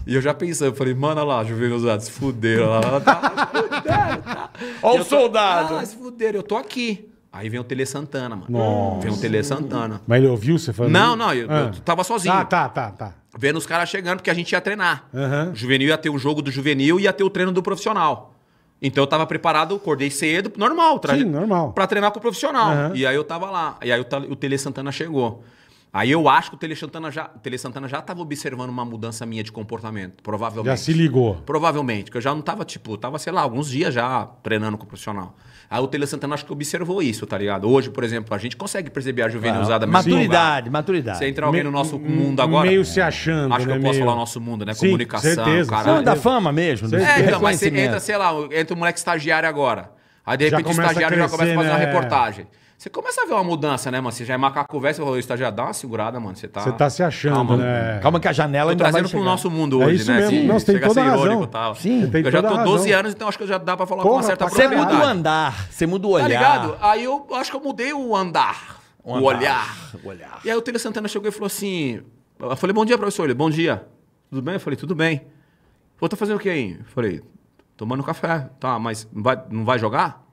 E eu já eu falei, mano, olha lá, Juvenilzada, se fuderam lá. Ela tá, tá. Olha o soldado. ah, se fuderam, eu tô aqui. Aí vem o Tele Santana, mano. Nossa. Vem o Tele Santana. Mas ele ouviu você falando? Não, não, eu, ah. eu tava sozinho. Ah, tá, tá, tá. Vendo os caras chegando, porque a gente ia treinar. Uhum. O juvenil ia ter o jogo do juvenil e ia ter o treino do profissional. Então eu tava preparado, acordei cedo, normal. Tra... Sim, normal. Pra treinar com o profissional. Uhum. E aí eu tava lá. E aí o, o Tele Santana chegou. Aí eu acho que o Tele Santana já, Tele Santana já tava observando uma mudança minha de comportamento, provavelmente. Já se ligou. Provavelmente, porque eu já não tava, tipo, tava, sei lá, alguns dias já treinando com o profissional. Aí o Tele Santana acho que observou isso, tá ligado? Hoje, por exemplo, a gente consegue perceber a juvenil ah, usada mesmo. Maturidade, lugar. maturidade. Você entra alguém no nosso mundo agora. Meio se achando. Acho né? que eu posso meio... falar nosso mundo, né? Sim, Comunicação, certeza, caralho. Não, da fama mesmo. Né? É, então, mas você entra, sei lá, entra um moleque estagiário agora. Aí de repente o estagiário crescer, já começa a fazer né? uma reportagem. É. Você começa a ver uma mudança, né, mano? Você já é macaco velho, você falou, tá, já dá uma segurada, mano. Você tá. Você tá se achando, calma, né? Calma que a janela ainda trazendo pro nosso mundo é hoje, é isso né? Mesmo. De, Nossa, tem toda a razão. Tal. Sim, tem Eu já tô 12 anos, então acho que já dá pra falar Porra, com uma certa Você muda o andar, você muda o tá olhar. Tá ligado? Aí eu acho que eu mudei o andar. O, andar, o olhar. O olhar. E aí o Tele Santana chegou e falou assim. Eu falei, bom dia, professor. Ele, bom dia. Tudo bem? Eu falei, tudo bem. Vou tá fazendo o que aí? Eu falei, tomando café. Tá, mas vai, não vai jogar?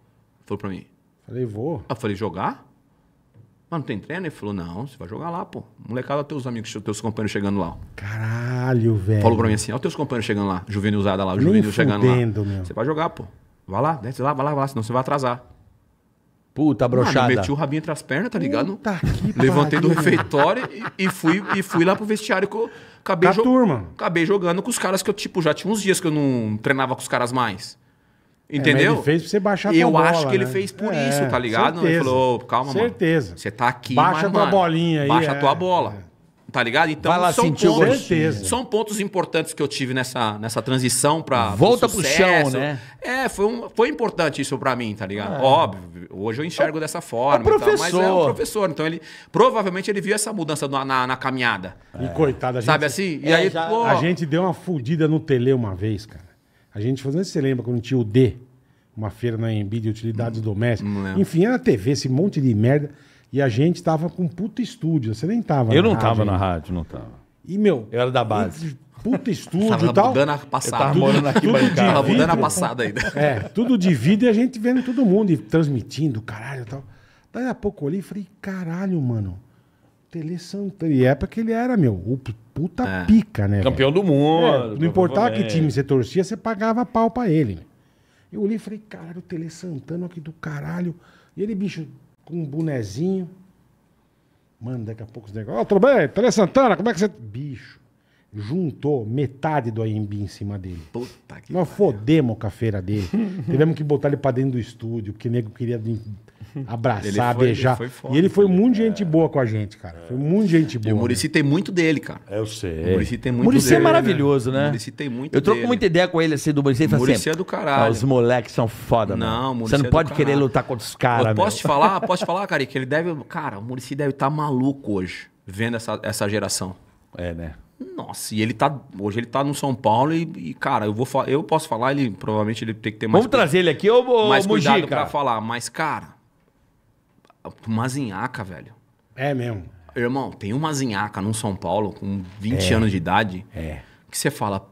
Falou pra mim. Falei, vou. Eu falei, jogar? Mas não tem treino? Ele falou, não, você vai jogar lá, pô. Molecada, teus amigos, teus companheiros chegando lá. Caralho, velho. Falou pra mim assim, olha teus companheiros chegando lá, juvenilzada lá, juvenil chegando fudendo, lá. Meu. Você vai jogar, pô. Vai lá, desce lá, vai lá, vai lá, senão você vai atrasar. Puta, brochada. eu meti o rabinho entre as pernas, tá ligado? Puta que Levantei do refeitório e, e, fui, e fui lá pro vestiário com eu acabei, jo turma. acabei jogando com os caras que eu, tipo, já tinha uns dias que eu não treinava com os caras mais. É, Entendeu? É, ele fez pra você baixar Eu bola, acho que ele né? fez por é, isso, tá ligado? Certeza. Ele falou, calma, mano. Certeza. Você tá aqui, Baixa mas, tua mano, bolinha aí. Baixa é. tua bola. Tá ligado? Então Vai lá, são, pontos, certeza. são pontos importantes que eu tive nessa, nessa transição pra. Volta pro, pro chão, né? É, foi, um, foi importante isso pra mim, tá ligado? É. Óbvio, hoje eu enxergo é, dessa forma. É professor. Tal, mas é um professor. Então ele. Provavelmente ele viu essa mudança na, na, na caminhada. E coitado, a gente. Sabe assim? E é, aí, já, pô, A gente deu uma fudida no tele uma vez, cara. A gente fazendo, você lembra quando tinha o D, uma feira na Embi de utilidades hum, domésticas. Enfim, era TV, esse monte de merda. E a gente tava com puta estúdio. Você nem tava Eu não rádio, tava na rádio, não tava. E, meu. Eu era da base. Puta estúdio tava e tal. Mudando a passada. Eu tava morando aqui bancada. Tava mudando a passada ainda. É, tudo de vida e a gente vendo todo mundo e transmitindo, caralho e tal. Daí a pouco eu olhei e falei, caralho, mano. Tele Santana. E época que ele era, meu, o puta é. pica, né? Campeão velho? do mundo. É, não importava que time você torcia, você pagava pau pra ele. Eu olhei e falei, caralho, o Tele Santana aqui do caralho. E ele, bicho, com um bonezinho. Mano, daqui a pouco os negócios. Ó, oh, tudo bem? Tele Santana, como é que você. Bicho, juntou metade do AMB em cima dele. Puta que Nós fodemos com a feira dele. Tivemos que botar ele pra dentro do estúdio, porque o nego queria abraçar, foi, beijar. Ele foda, e ele foi muito é. gente boa com a gente, cara. Foi muito gente boa. E o Murici tem muito dele, cara. É, eu sei. O Murici tem muito Muricy é dele. é maravilhoso, né? né? Murici tem muito Eu troco dele. muita ideia com ele assim do Murici. Murici assim, é do caralho. Ah, os moleques são foda, mano. Não, Murici Você não é pode querer lutar contra os caras, Posso te falar, posso te falar, cara, que ele deve. Cara, o Murici deve estar tá maluco hoje, vendo essa, essa geração. É, né? Nossa, e ele tá. Hoje ele tá no São Paulo e, e, cara, eu vou eu posso falar, ele provavelmente ele tem que ter mais. Vamos trazer ele aqui ou mais cuidado Mujica? pra falar, mas, cara, Mazinhaca, velho. É mesmo. Irmão, tem uma zinhaca no São Paulo com 20 é. anos de idade. É. Que você fala,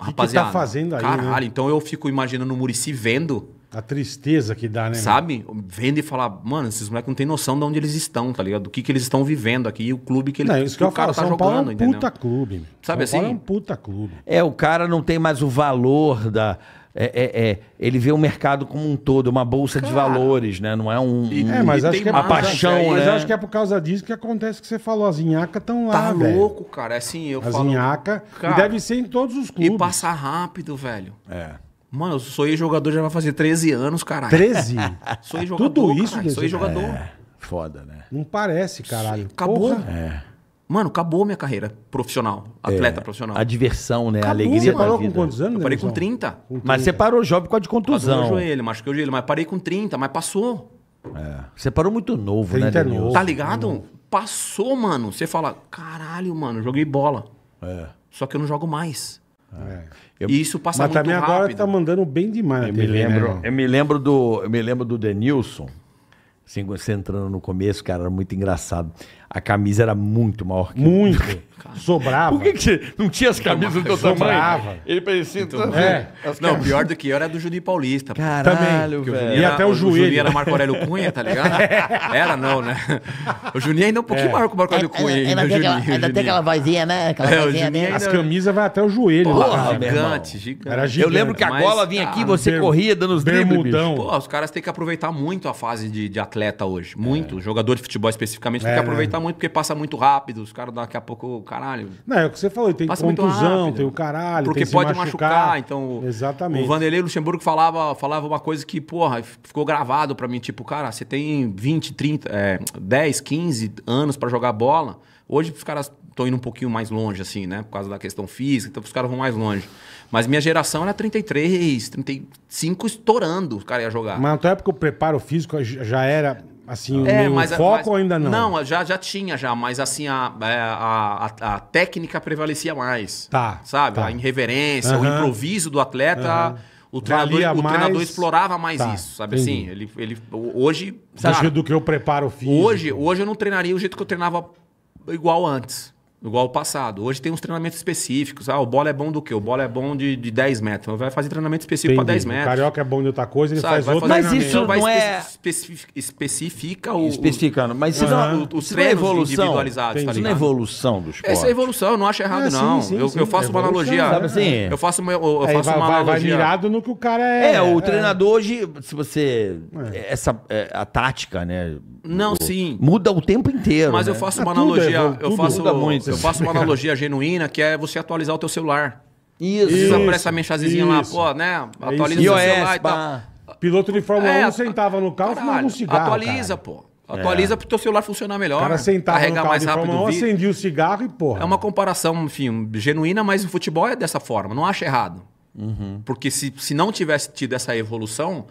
rapaziada. O que tá fazendo aí? Né? Caralho, né? então eu fico imaginando o Murici vendo. A tristeza que dá, né? Sabe? Vendo e falar, mano, esses moleques não tem noção de onde eles estão, tá ligado? Do que, que eles estão vivendo aqui e o clube que, ele, não, isso que, que o cara falo, tá São jogando, Paulo é um entendeu? Puta clube. Sabe São assim? Paulo é um puta clube. É, o cara não tem mais o valor da é, é, é, ele vê o mercado como um todo, é uma bolsa claro. de valores, né? Não é um, um é, mas acho que é uma paixão, né? Mas acho que é por causa disso que acontece que você falou, as inhacas estão lá, Tá velho. louco, cara. É assim, eu as falo... As inhacas... Deve ser em todos os clubes. E passa rápido, velho. É. Mano, eu sou jogador já vai fazer 13 anos, caralho. 13? Sou é jogador, Tudo isso, caralho. Sou jogador. É, foda, né? Não parece, caralho. Acabou. Porra. É. Mano, acabou minha carreira profissional, atleta é, profissional. A diversão, né? Acabou, a alegria mano. da parou vida. com quantos anos? Eu parei né, com 30. com 30. Mas você parou jovem por causa de contusão. Parou o joelho, machuquei o joelho, mas parei com 30, mas passou. É. Você parou muito novo, né, é Danilo? Novo, tá ligado? Novo. Passou, mano. Você fala, caralho, mano, joguei bola. É. Só que eu não jogo mais. É. e isso passa mas muito também agora tá mandando bem demais. Eu, TV, né, me lembro, né? eu me lembro do, eu me lembro do Denilson, assim, você entrando no começo, cara, era muito engraçado a camisa era muito maior que Muito. Eu. Sobrava. Por que, que você não tinha as camisas do tamanho? Sobrava. tamanho? Ele parecia... Então, é. Não, pior do que eu era do Juninho Paulista. Caralho, Também, velho. E até o, o joelho. O Juninho era Marco Aurélio Cunha, tá ligado? É. era não, né? O Juninho ainda é um pouquinho é. maior que o Marco Aurélio é, Cunha. É, ainda, tem aquela, ainda tem aquela vozinha, né? Aquela é, vozinha dele. Né? As camisas vai até o joelho. Porra, lá, gigante, gigante. Era gigante. Eu lembro que a bola vinha aqui e ah, você corria dando os dribles. Pô, os caras têm que aproveitar muito a fase de atleta hoje. Muito. É. Jogador de futebol especificamente tem que né? aproveitar muito porque passa muito rápido. Os caras daqui a pouco, caralho. Não, é o que você falou, tem passa contusão, tem o caralho, porque tem pode machucar. machucar. Então, Exatamente. O Vanderlei Luxemburgo falava, falava uma coisa que, porra, ficou gravado para mim. Tipo, cara, você tem 20, 30, é, 10, 15 anos para jogar bola. Hoje os caras estão indo um pouquinho mais longe, assim, né? Por causa da questão física, então os caras vão mais longe. Mas minha geração era 33, 35 estourando, os caras iam jogar. Mas na tua época o preparo físico já era Assim, é, mas, foco mas, ainda não? Não, já, já tinha já, mas assim, a, é, a, a, a técnica prevalecia mais. Tá. Sabe? Tá. A irreverência, uhum. o improviso do atleta... Uhum. O treinador, mais... o treinador explorava mais tá, isso, sabe entendi. assim? Ele, ele, hoje... sabe tá. do que eu preparo físico? Hoje, hoje eu não treinaria o jeito que eu treinava igual antes. Igual ao passado. Hoje tem uns treinamentos específicos. Ah, o bola é bom do quê? O bola é bom de, de 10 metros. Vai fazer treinamento específico para 10 metros. O carioca é bom de outra coisa, ele Sabe, faz outro Mas isso não é... Especifica, especifica o... Especificando. Mas isso não, é os é treinos evolução, individualizados, tá Isso não é evolução do esporte. Essa é evolução, eu não acho errado, é, não. Sim, sim, eu, sim, eu, faço uma analogia... Assim? Eu faço uma, eu faço vai, uma vai, analogia... Vai mirado no que o cara é... É, o é. treinador é. hoje, se você... É. Essa, a tática, né? Não, o, sim. Muda o tempo inteiro, Mas né? Ah, eu faço uma analogia... Eu faço... muito eu faço uma analogia genuína que é você atualizar o teu celular. Isso. Desaparece essa mensagenzinha lá, pô, né? É atualiza o celular e tal. Piloto de Fórmula é, 1 sentava no carro e fumava um cigarro. Atualiza, cara. pô. Atualiza é. pro teu celular funcionar melhor. O cara sentava carregar mais rápido. acendia o cigarro e pô. É uma comparação, enfim, genuína, mas o futebol é dessa forma. Não acho errado. Uhum. Porque se, se não tivesse tido essa evolução,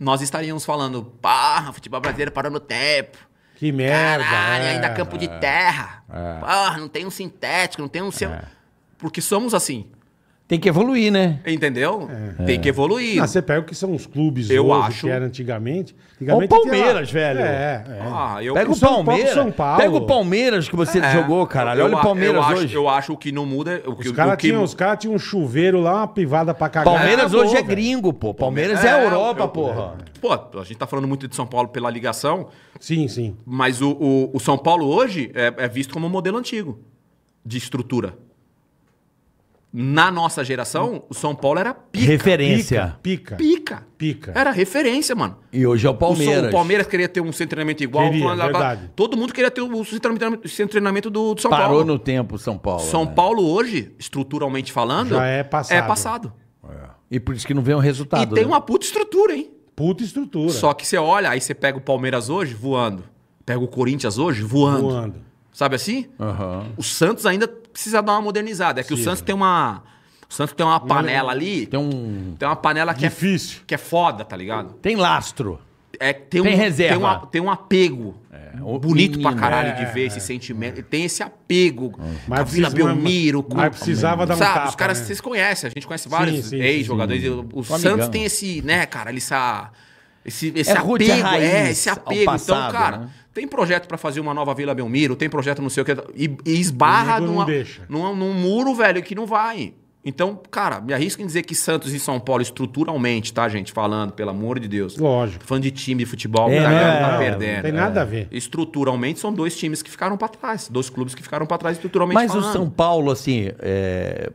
nós estaríamos falando, pá, futebol brasileiro parando o tempo. Que merda. Caralho, é. ainda campo de terra. É. Porra, não tem um sintético, não tem um. É. Porque somos assim. Tem que evoluir, né? Entendeu? É. Tem que evoluir. Ah, você pega o que são os clubes eu hoje, acho. que era antigamente. antigamente o Palmeiras, velho. É, é. Ah, eu... Pega o, Palmeiras. São Paulo. Pega o Palmeiras que você é. jogou, caralho. Olha o Palmeiras eu hoje. eu acho que não muda. O que, os caras que... tinham cara tinha um chuveiro lá, uma pivada pra cagar. Palmeiras hoje é gringo, pô. Palmeiras é, é, é. Europa, eu, é, porra. Pô, a gente tá falando muito de São Paulo pela ligação. Sim, sim. Mas o, o, o São Paulo hoje é, é visto como um modelo antigo de estrutura na nossa geração, o São Paulo era pica. Referência. Pica. Pica. Pica. Era referência, mano. E hoje é o Palmeiras. O, São, o Palmeiras queria ter um centro de treinamento igual. Queria, verdade. Todo mundo queria ter o centro de treinamento do, do São Parou Paulo. Parou no tempo São Paulo. São né? Paulo hoje, estruturalmente falando... Já é passado. É passado. É. E por isso que não vem o um resultado. E tem né? uma puta estrutura, hein? Puta estrutura. Só que você olha, aí você pega o Palmeiras hoje voando. Pega o Corinthians hoje voando. Voando. Sabe assim? Uhum. O Santos ainda precisa dar uma modernizada. É que Sim. o Santos tem uma. O Santos tem uma panela ali. Tem um. Tem uma panela que difícil. é. Que é foda, tá ligado? Tem lastro. É, tem, tem um, reserva. Tem, uma, tem um apego. É, bonito menino, pra caralho é, de ver é. esse sentimento. Tem esse apego. Mas a Vila Belmiro. mas precisava dar um tapa, Os caras, né? vocês conhecem. A gente conhece vários ex-jogadores. O Santos amigão. tem esse, né, cara, essa, esse, é esse apego. É, esse apego. Então, passado, então, cara... Né? tem projeto para fazer uma nova Vila Belmiro, tem projeto não sei o que. E, e esbarra numa, numa, num muro, velho, que não vai. Então, cara, me arrisco em dizer que Santos e São Paulo, estruturalmente, tá, gente? Falando, pelo amor de Deus. Lógico. Fã de time de futebol, é, galera tá perdendo. Não tem nada é. a ver. É. Estruturalmente, são dois times que ficaram para trás. Dois clubes que ficaram para trás estruturalmente Mas falando. o São Paulo, assim, é...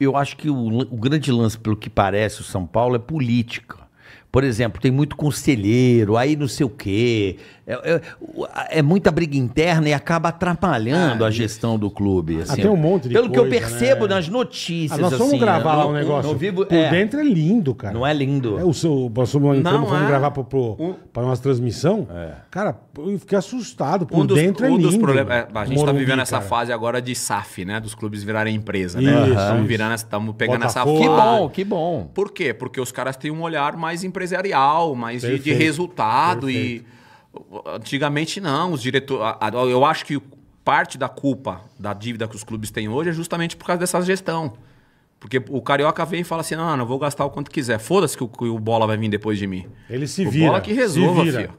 eu acho que o, o grande lance, pelo que parece, o São Paulo é política. Por exemplo, tem muito conselheiro, aí não sei o quê, é, é, é, muita briga interna e acaba atrapalhando ah, a gestão do clube. Ah, assim. Até um monte de Pelo coisa, que eu percebo né? nas notícias. Ah, nós vamos assim, gravar lá um negócio. No vivo, por é. dentro é lindo, cara. Não é lindo. É, o seu, nós fomos, não fomos é. gravar para um... uma transmissão. É. Cara, eu fiquei assustado. Por um dos, dentro é um é lindo. Dos problemas, a gente está vivendo essa cara. fase agora de SAF, né? Dos clubes virarem empresa, né? estamos virando, estamos pegando Botafogo. essa fase. Que bom, que bom. Por quê? Porque os caras têm um olhar mais empresarial, mais de, resultado Perfeito. e Antigamente não, os diretores. Eu acho que parte da culpa da dívida que os clubes têm hoje é justamente por causa dessa gestão. Porque o carioca vem e fala assim: não, ah, não, vou gastar o quanto quiser. Foda-se que, que, o bola vai vir depois de mim. Ele se o vira. O bola que resolva, filho.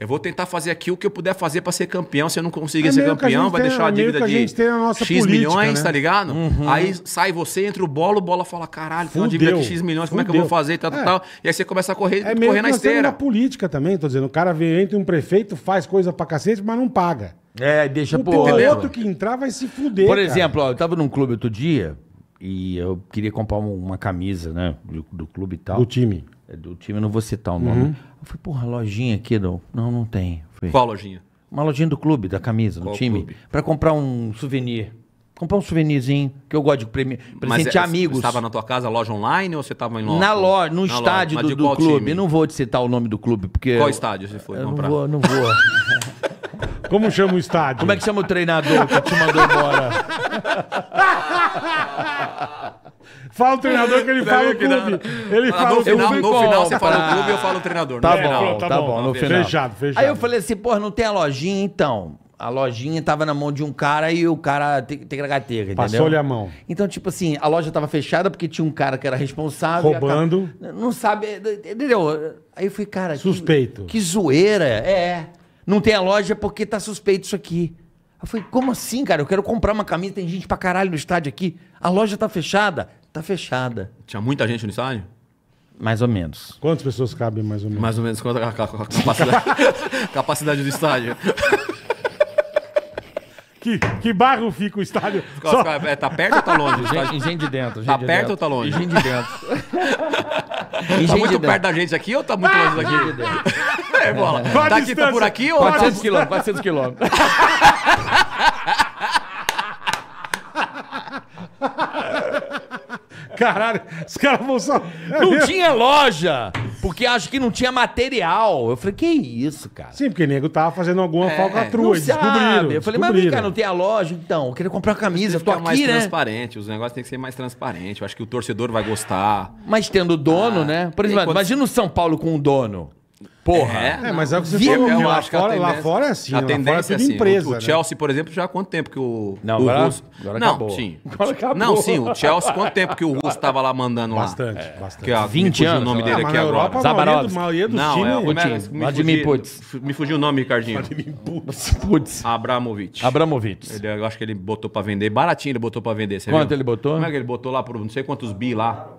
Eu vou tentar fazer aqui o que eu puder fazer para ser campeão. Se eu não conseguir é ser campeão, vai tem, deixar a dívida é a de X política, milhões, né? tá ligado? Uhum. Aí sai você, entra o bolo, o bola fala: caralho, tem uma dívida de X milhões, Fudeu. como é que eu vou fazer? Tal, é. tal. E aí você começa a correr, é correr na esteira. É política também, tô dizendo. O cara vem, entra um prefeito, faz coisa pra cacete, mas não paga. É, deixa o O outro que entrar vai se fuder. Por exemplo, ó, eu tava num clube outro dia e eu queria comprar uma camisa, né? Do, do clube e tal. Do time. É do time, não vou citar o nome. Uhum. Eu falei, porra, lojinha aqui, não, não, não tem. Falei, Qual lojinha? Uma lojinha do clube, da camisa, do time, para comprar um souvenir. Comprar um souvenirzinho, que eu gosto de premi... presentear é, amigos. Você estava na tua casa, loja online, ou você estava em loja? Na loja, no na estádio loja, do, do clube. Time? Eu não vou citar o nome do clube, porque... Qual estádio você foi comprar? Não vou, não vou. Como chama o estádio? Como é que chama o treinador que te mandou embora? Fala o treinador que ele fala o clube. Ele ah, fala o clube. No final você fala tá. o clube e eu falo o treinador. Tá bom, tá, tá bom. No final. Fechado, fechado. Aí eu falei assim, porra, não tem a lojinha então? a lojinha tava na mão de um cara e o cara tem que entendeu? Passou-lhe a mão. Então, tipo assim, a loja tava fechada porque tinha um cara que era responsável. Roubando. Cara... não sabe, entendeu? Aí eu fui, cara. Suspeito. Que, que zoeira. É, é. Não tem a loja porque tá suspeito isso aqui. Eu falei, como assim, cara? Eu quero comprar uma camisa, tem gente pra caralho no estádio aqui. A loja tá fechada tá fechada. Tinha muita gente no estádio? Mais ou menos. Quantas pessoas cabem, mais ou menos? Mais ou menos quanto a, capacidade, capacidade do estádio. Que, que barro fica o estádio? Só... É, tá perto ou tá longe? Gente, gente de dentro. Gente tá de perto dentro. ou tá longe? Gente de dentro. gente tá muito de perto dentro. da gente aqui ou tá muito longe daqui? de dentro. É, bola. Tá aqui, tá por aqui ou... 400 quilômetros. 400 quilômetros. Caralho, os caras vão só. É não tinha loja, porque acho que não tinha material. Eu falei, que isso, cara? Sim, porque o nego tava fazendo alguma é, falcatrua, não descobriram. Eu falei, mas vem cá, não tem a loja? Então, eu queria comprar uma camisa, eu tô aqui, mais né? transparente, os negócios têm que ser mais transparente. Eu acho que o torcedor vai gostar. Mas tendo dono, ah, né? Por exemplo, quando... imagina o São Paulo com um dono. Porra. É, é mas é o que você viu, falou. Lá, fora, tendência, lá fora é assim. A é tendência é, assim, empresa. O, o né? Chelsea, né? por exemplo, já há quanto tempo que o. Não, o agora, Russo... agora não, acabou. Sim. Agora acabou. Não, sim. O Chelsea, quanto tempo que o Russo estava lá mandando bastante, lá? Bastante, é, bastante. Que, 20 anos. o nome dele ah, aqui agora. Europa, Zabarovski. Maioria do, do não, é, é Coutinho. Vladimir Putz. Me fugiu o nome, Ricardinho. Vladimir Putz. Abramovic. Abramovic. eu acho que ele botou pra vender. Baratinho ele botou pra vender. Quanto ele botou? Como é que ele botou lá? Por não sei quantos bi lá.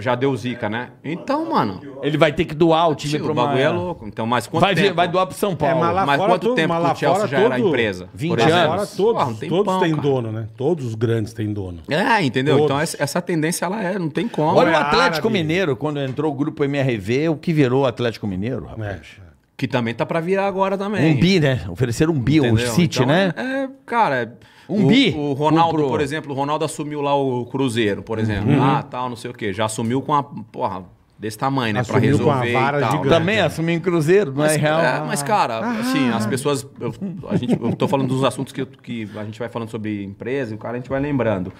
Já deu zica, né? Então, mano. Ele vai ter que doar o time Tio, pro o bagulho é louco. Então, mas quanto vai, tempo? Vai doar pro São é, Paulo. É, mas quanto tempo que o Chelsea já todo, era empresa? 20 anos. Fora, todos, todos pão, têm cara. dono, né? Todos os grandes têm dono. É, entendeu? Então, todos. Então essa, essa, tendência ela é, não tem como. Olha é o Atlético árabe. Mineiro, quando entrou o grupo MRV, o que virou o Atlético Mineiro, é, rapaz? É. Que também tá para virar agora também. Um bi, né? Ofereceram um bi, o City, então, né? É, cara. Um o, bi? O Ronaldo, comprou. por exemplo, o Ronaldo assumiu lá o Cruzeiro, por exemplo. Uhum. Ah, tal, não sei o quê. Já assumiu com a. Porra, desse tamanho, né? Assumiu pra resolver. e tal, né? Também assumir em Cruzeiro, não é mas, é real. É, mas, cara, ah. assim, as pessoas. Eu, a gente, eu tô falando dos assuntos que, que a gente vai falando sobre empresa e o cara a gente vai lembrando.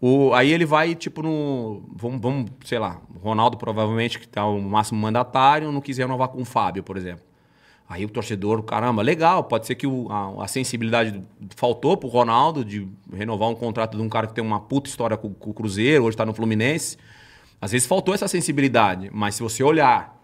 O, aí ele vai, tipo, no. Vamos, vamos sei lá, Ronaldo provavelmente, que tá o máximo mandatário, não quis renovar com o Fábio, por exemplo. Aí o torcedor, caramba, legal, pode ser que o, a, a, sensibilidade faltou pro Ronaldo de renovar um contrato de um cara que tem uma puta história com, com o Cruzeiro, hoje está no Fluminense. Às vezes faltou essa sensibilidade, mas se você olhar,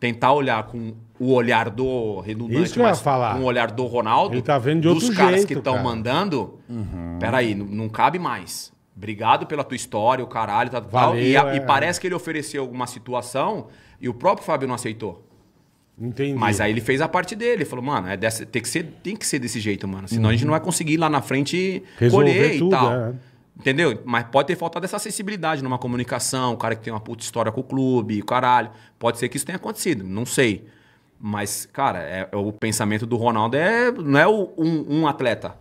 tentar olhar com o olhar do redundante, Isso mas falar. com o olhar do Ronaldo, Ele tá vendo de outro dos caras jeito, que estão cara. mandando, uhum. peraí, não, não cabe mais. Obrigado pela tua história, o caralho, tá, Valeu, tal. E, é. e parece que ele ofereceu alguma situação e o próprio Fábio não aceitou. Entendi. Mas aí ele fez a parte dele, falou, mano, é dessa, tem, que ser, tem que ser desse jeito, mano. Senão uhum. a gente não vai conseguir ir lá na frente Resolver colher tudo, e tal. É. Entendeu? Mas pode ter faltado essa sensibilidade numa comunicação, o cara que tem uma puta história com o clube, caralho. Pode ser que isso tenha acontecido, não sei. Mas, cara, é, é o pensamento do Ronaldo é, não é o, um, um atleta.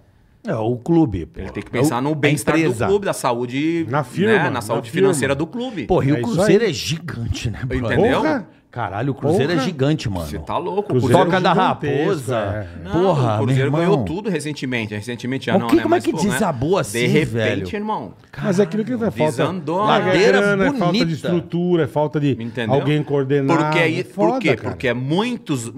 É, o clube. Pô. Ele tem que pensar é no bem-estar do clube, da saúde. Na firma. Né? Na saúde na financeira firma. do clube. Porra, e é o Cruzeiro é gigante, né, Entendeu? Porra. Caralho, o Cruzeiro é Porra. é gigante, mano. Você tá louco, o Cruzeiro. Toca é da é Raposa. É. é. Não, Porra, o Cruzeiro ganhou tudo recentemente. Recentemente já o que, né? Como é que pô, né? desabou né? assim, De repente, velho. irmão. Caralho, Mas é aquilo que vai falta. Ladeira grana, bonita. É falta de estrutura, é falta de Entendeu? alguém coordenar. Porque, aí, foda, por quê? Cara. Porque muitos,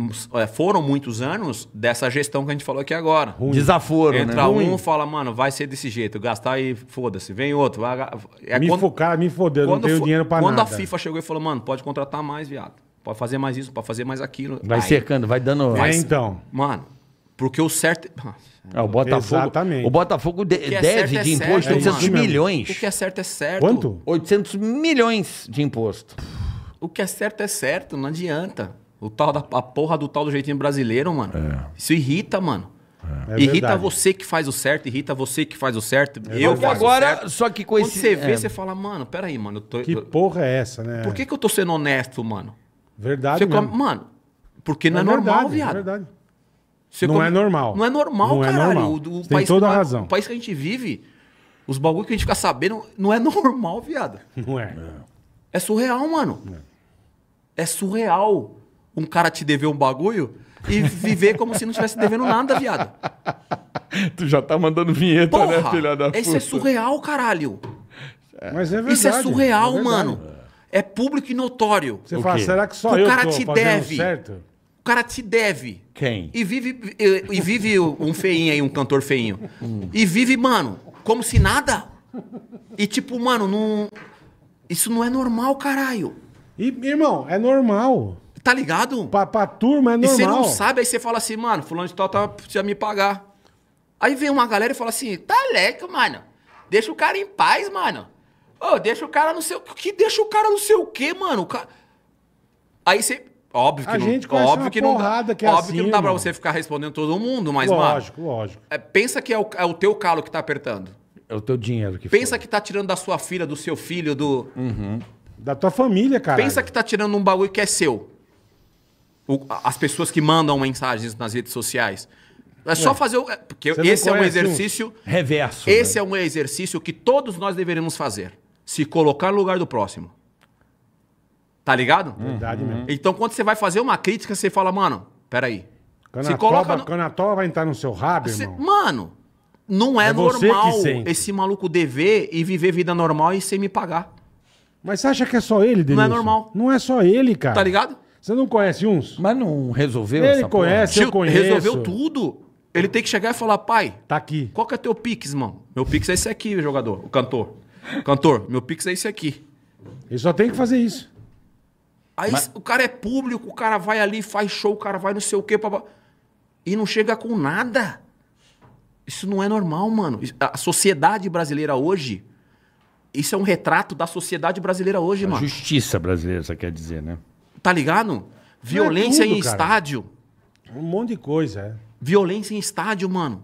foram muitos anos dessa gestão que a gente falou aqui agora. Ruim. Desaforo, né? Entra né? um e fala, mano, vai ser desse jeito. Gastar e foda-se. Vem outro. Vai... É me quando, focar, me foder. Não tenho dinheiro pra nada. Quando a FIFA chegou e falou, mano, pode contratar mais, viado pode fazer mais isso, pode fazer mais aquilo. Vai Aí, cercando, vai dando. Vai, é, então. Mano, porque o certo. É-, ah, é, o Botafogo. Exatamente. O Botafogo de, é deve é de imposto é 800 mano. milhões. O que é certo é certo. Quanto? 800 milhões de imposto. O que é certo é certo, não adianta. O tal da a porra do tal do jeitinho brasileiro, mano. É. Isso irrita, mano. É irrita verdade. você que faz o certo, irrita você que faz o certo. É eu faço agora, certo. só que com Quando esse... você vê, é. você fala, mano, peraí, mano. Tô... Que porra é essa, né? Por que, que eu tô sendo honesto, mano? Verdade. Você come. Mano, porque não é, é normal, verdade, é viado. É verdade. Você não come... é normal. Não é normal, não é caralho. É normal. O, o Tem toda que, a razão. O país que a gente vive, os bagulhos que a gente fica sabendo, não é normal, viado. Não é. É surreal, mano. É. é surreal um cara te dever um bagulho e viver como se não estivesse devendo nada, viado. Tu já tá mandando vinheta, né, Porra, né, filha da puta? Isso é surreal, caralho. É. Mas é verdade. Isso é surreal, é mano é público e notório. Você fala, será que só o eu cara te deve. Certo? O cara te deve. Quem? E vive, e, e vive um feinho aí, um cantor feinho. Hum. E vive, mano, como se nada. E tipo, mano, não. Isso não é normal, caralho. E, irmão, é normal. Tá ligado? Pra, pra turma é normal. E você não sabe, aí você fala assim, mano, fulano de tal tá, precisa me pagar. Aí vem uma galera e fala assim, tá leco, mano. Deixa o cara em paz, mano. Ô, oh, deixa o cara no seu. Que deixa o cara no seu quê, mano? Ca... Aí você. Óbvio que a não, gente é óbvio que não dá, que é óbvio assim, que não dá para você ficar respondendo todo mundo, mas lógico, mano, lógico. É, pensa que é o, é o teu calo que tá apertando. É o teu dinheiro que Pensa foi. que tá tirando da sua filha, do seu filho, do uhum. da tua família, cara. Pensa que tá tirando um bagulho que é seu. O, as pessoas que mandam mensagens nas redes sociais. É só é. fazer o. É, porque esse é um exercício. Um reverso. Esse né? é um exercício que todos nós deveríamos fazer se colocar no lugar do próximo. Tá ligado? Verdade mesmo. Uhum. Então, quando você vai fazer uma crítica, você fala, mano, peraí. Quando, se a coloca toba, no- quando a vai entrar no seu rabo, irmão. mano, não é, É normal esse maluco dever e viver vida normal e sem me pagar. Mas você acha que é só ele, é Denilson? normal. Não é só ele, cara. Tá ligado? Você não conhece uns? Mas não resolveu Ele essa porra? conhece, eu conheço. resolveu tudo. Ele tem que chegar e falar, pai, Tá aqui. qual que é teu pix, mano? Meu pix é esse aqui, jogador, o cantor. Cantor, meu Pix é esse aqui. Ele só tem que fazer isso. Aí Mas... o cara é público, o cara vai ali, faz show, o cara vai não sei o quê. Papá, e não chega com nada. Isso não é normal, mano. A sociedade brasileira hoje. Isso é um retrato da sociedade brasileira hoje, a mano. Justiça brasileira, você quer dizer, né? Tá ligado? É Violência é tudo, em cara. estádio. Um monte de coisa, é. Violência em estádio, mano.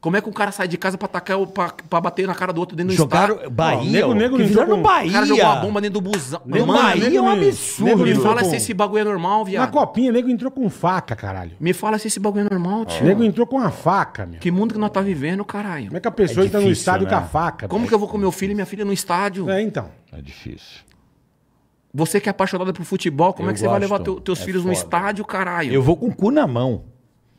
Como é que um cara sai de casa pra, atacar, pra, pra bater na cara do outro dentro do estádio? Bahia. Ó, nego, nego que no Bahia. O cara jogou uma bomba dentro do busão. Nego, Mano, Bahia nego, é um absurdo. Nego, me fala com... se esse bagulho é normal, viado. Na copinha, nego entrou com faca, caralho. Me fala se esse bagulho é normal, tio. Nego entrou com uma faca, meu. Que mundo que nós tá vivendo, caralho. Como é que a pessoa é difícil, entra no estádio né? com a faca? Como é que eu vou com meu filho e minha filha no estádio? É, então. É difícil. Você que é apaixonada por futebol, como eu é que gosto. você vai levar teu, teus é filhos foda. no estádio, caralho? Eu vou com o cu na mão.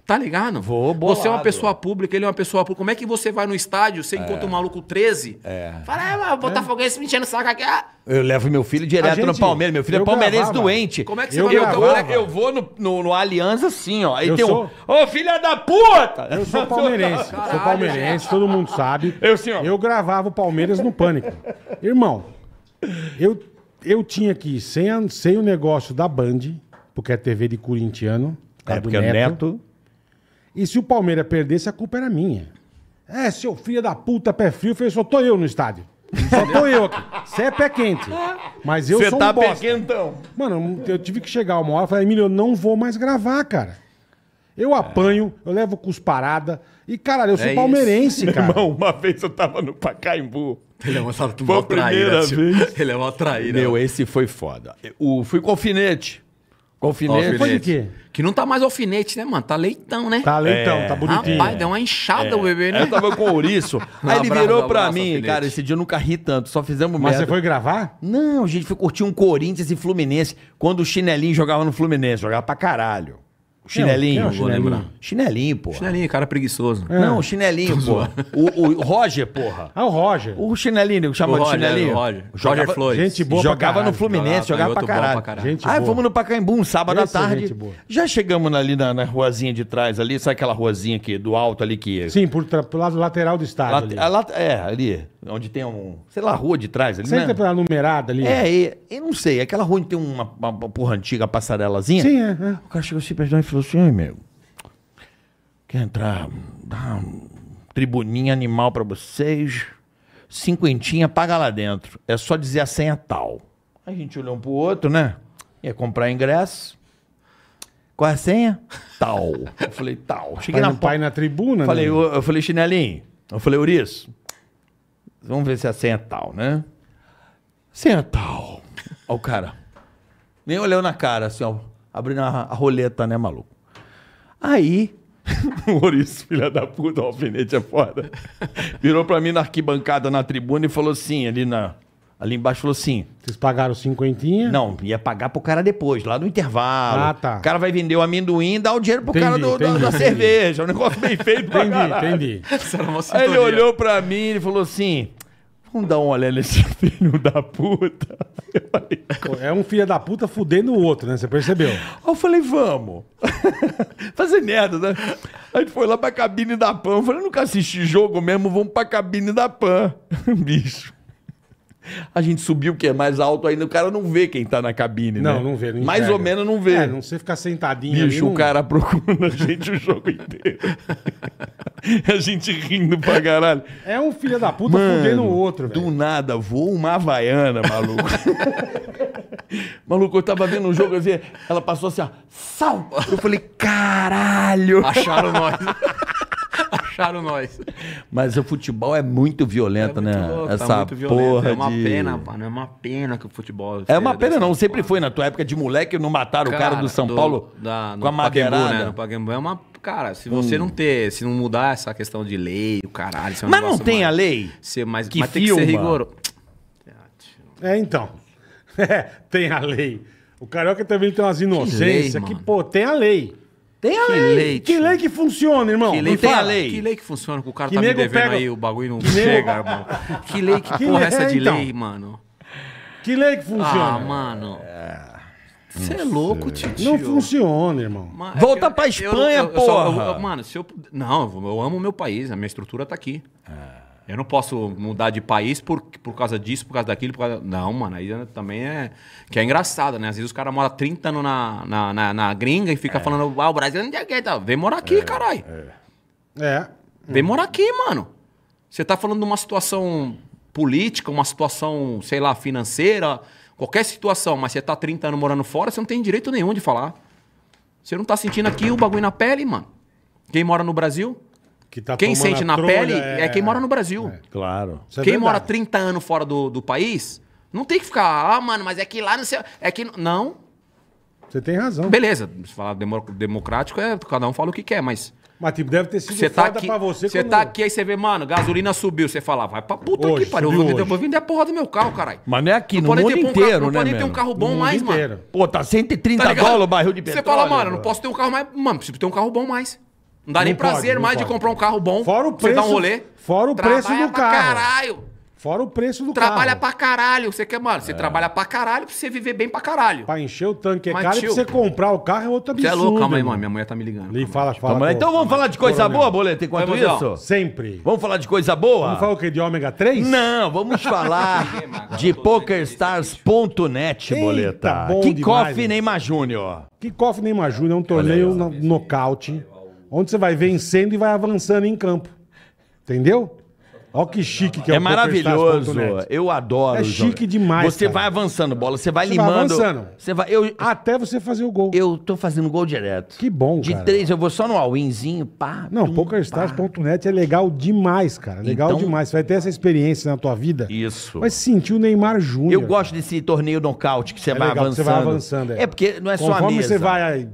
Tá ligado? Vou bolado. Você é uma pessoa pública, ele é uma pessoa pública. Como é que você vai no estádio, você é. encontra um maluco 13? É. Fala, ah, Botafoguense é. é. me enchendo o saco aqui. Ah. Eu levo meu filho direto gente, no Palmeiras. Meu filho é palmeirense gravava. doente. Como é que você eu vai gravava. no Eu vou no, no, no Aliança assim, ó. Aí eu tem sou... um. Ô, oh, filha da puta! Eu sou palmeirense. Caralho, sou palmeirense, todo mundo sabe. Eu sim, ó. Eu gravava o Palmeiras no pânico. Irmão, eu, eu tinha que ir sem, sem o negócio da Band, porque é TV de corintiano. É, porque é o Neto e se o Palmeiras perdesse, a culpa era minha. É, seu filho da puta, pé frio, falei, só tô eu no estádio. Só tô eu aqui. Você é pé quente. Mas eu Cê sou tá um bosta. pé quentão. Mano, eu tive que chegar uma hora e falei, Emílio, eu não vou mais gravar, cara. Eu apanho, eu levo cusparada. E, cara, eu sou é palmeirense, isso. cara. Meu irmão, uma vez eu tava no Pacaembu. Ele é uma, uma traíra. Vez. Ele é uma traíra. Meu, esse foi foda. O, fui com o alfinete. Alfinete. alfinete. Foi de quê? Que não tá mais alfinete, né, mano? Tá leitão, né? Tá leitão, tá é, tá bonitinho. Rapaz, deu uma inchada é. o bebê, né? É, eu tava com ouriço. Aí ele virou pra abraço, mim, alfinete. cara, esse dia eu nunca ri tanto, só fizemos Mas você foi gravar? Não, a gente foi curtir um Corinthians e Fluminense, quando o chinelinho jogava no Fluminense, jogava pra caralho. Chinelinho, vou chinelinho. lembrar. Chinelinho, porra. Chinelinho, cara preguiçoso. É. Não, chinelinho, porra. O, o, Roger, porra. Ah, o Roger. O chinelinho, chamou de chinelinho. O Roger. Roger Flores. Gente boa Jogava no Fluminense, jogava, jogava pra caralho. Pra caralho. ah, boa. fomos no Pacaembu um sábado Esse à tarde. Já chegamos ali na, na, ruazinha de trás ali, sabe aquela ruazinha aqui do alto ali que... Sim, por, lado lateral do estádio Late, ali. é, ali. Onde tem um, sei lá, rua de trás ali, Sempre né? pra numerada ali. É, e, eu não sei, aquela rua onde tem uma, uma, uma porra antiga, passarelazinha. Sim, é. é. O cara chegou assim perdão e falou assim, ai, meu, quer entrar, dá um tribuninha animal pra vocês, cinquentinha, paga lá dentro. É só dizer a senha tal. A gente olhou um pro outro, né? Ia comprar ingresso. Qual é a senha? Tal. Eu falei, tal. Cheguei pai na, pai na tribuna, Falei, né? eu, eu falei, chinelinho. Eu falei, Uriço, Vamos ver se a senha é tal, né? Senha é tal. Olha o cara. Nem olhou na cara, assim, ó. Abrindo a, a roleta, né, maluco? Aí, o filha da puta, o alfinete é foda. Virou pra mim na arquibancada, na tribuna e falou assim, ali na, ali embaixo falou assim. Vocês pagaram cinquentinha? Não, ia pagar pro cara depois, lá no intervalo. Ah, tá. O cara vai vender o amendoim e dá o dinheiro pro entendi, cara do, entendi, da, da cerveja. Um negócio bem feito pra Entendi, caralho. entendi. Aí ele olhou pra mim e falou assim. Vamos dar uma olhada nesse filho da puta. é um filho da puta fudendo o outro, né? Você percebeu? eu falei, vamos. Fazer merda, né? A gente foi lá pra cabine da PAN. Eu falei, nunca assisti jogo mesmo, vamos pra cabine da PAN. Bicho. A gente subiu, que é mais alto ainda, o cara não vê quem tá na cabine, não, né? Não, não vê. Não mais ou menos não vê. É, não você ficar sentadinho Bicho, ali, não... o cara procurando a gente o jogo inteiro. a gente rindo pra caralho. É um filho da puta Mano, fudendo o outro, velho. Do nada, voa uma havaiana, maluco. Maluco, eu tava vendo um jogo, eu ela passou assim, ó, sal! Eu falei, caralho! Acharam nós. Acharam nós. Mas o futebol é muito violento, é muito né? Louco, tá Essa tá muito porra É uma pena, mano. É uma pena que o futebol... É uma pena não. Sempre foi na né? tua época de moleque não mataram cara, o cara do São do, Paulo da, com a né? madeirada. né? No é uma... Cara, se você hum. não ter... Se não mudar essa questão de lei, o caralho... É um mas não tem mais, a lei? Ser mais, que mas filma. tem que ser rigoroso. É, então. É, tem a lei. O carioca também tem umas inocências que, lei, que pô, tem a lei. Tem a que lei. lei que lei que funciona, irmão. Que lei não tem fala. a lei. Que lei que funciona com o cara que tá me devendo pega... aí, o bagulho não que chega, nego... irmão. Que lei que, que porra essa de é, então. lei, mano? Que lei que funciona? Ah, mano. Você é. é louco, tio. Não funciona, irmão. Mas, é Volta eu, pra Espanha, eu, eu, porra. Só, mano, se eu. Não, eu, amo o meu país, a minha estrutura tá aqui. É. Eu não posso mudar de país por, por causa disso, por causa daquilo, por causa... Não, mano, aí também é... Que é engraçado, né? Às vezes os caras moram 30 anos na, na, na, na, gringa e fica é. falando, ah, o Brasil não tem que tá? Vem morar aqui, é. caralho. É. é. Vem morar aqui, mano. Você tá falando de uma situação política, uma situação, sei lá, financeira, qualquer situação, mas você tá 30 anos morando fora, você não tem direito nenhum de falar. Você não tá sentindo aqui o bagulho na pele, mano. Quem mora no Brasil... Que tá quem sente na trolha, pele é... é... quem mora no Brasil. É, claro. Isso é quem é mora 30 anos fora do, do país, não tem que ficar, ah, mano, mas é que lá no seu. É que. Não. Você tem razão. Beleza, se falar democrático, é, cada um fala o que quer, mas. Mas tipo, deve ter sido você tá aqui, pra você. Você tá aqui, aí você vê, mano, gasolina subiu. Você fala, vai pra puta hoje, aqui, pariu. Eu vou, vou vender a porra do meu carro, caralho. Mas não é aqui, não no mundo inteiro, um carro, não né, Não pode ter um carro bom mais, inteiro. mano. Pô, tá 130 tá dólares o barril de petróleo. Você fala, mano, não posso ter um carro mais... Mano, preciso ter um carro bom mais. Não dá não nem pode, prazer mais pode. de comprar um carro bom. Fora o preço. Você dá um rolê. Fora o preço do pra carro. caralho. Fora o preço do trabalha carro. Trabalha pra caralho. Você quer, mano, você é. trabalha pra caralho pra você viver bem pra caralho. Pra encher o tanque é Mas, caro tio, e pra você comprar o carro é outra absurdo. Você é louco, calma aí, mano. Minha mulher tá me ligando. Ele fala, fala. Calma, então vamos falar de coisa boa, Boleta, enquanto vamos, isso? Sempre. Vamos falar de coisa boa? Vamos falar o quê? De ômega 3? Não, vamos falar de PokerStars.net, Boleta. Kickoff Neymar Júnior. Kickoff Neymar Júnior é um torneio nocaute onde você vai vencendo e vai avançando em campo. Entendeu? Olha que chique que é, é o maravilhoso. Eu adoro. É chique demais. Você cara. vai avançando bola, você vai você limando. Vai avançando. Você vai, eu, Até você fazer o gol. Eu tô fazendo gol direto. Que bom, De cara. três, eu vou só no all-inzinho, pá. Não, pokerstars.net é legal demais, cara. Legal então, demais. Você vai ter essa experiência na tua vida. Isso. Mas sentir o Neymar Júnior. Eu gosto desse torneio nocaute que você é vai legal, avançando. Você vai avançando. É. é porque não é Conforme só a mesa. você vai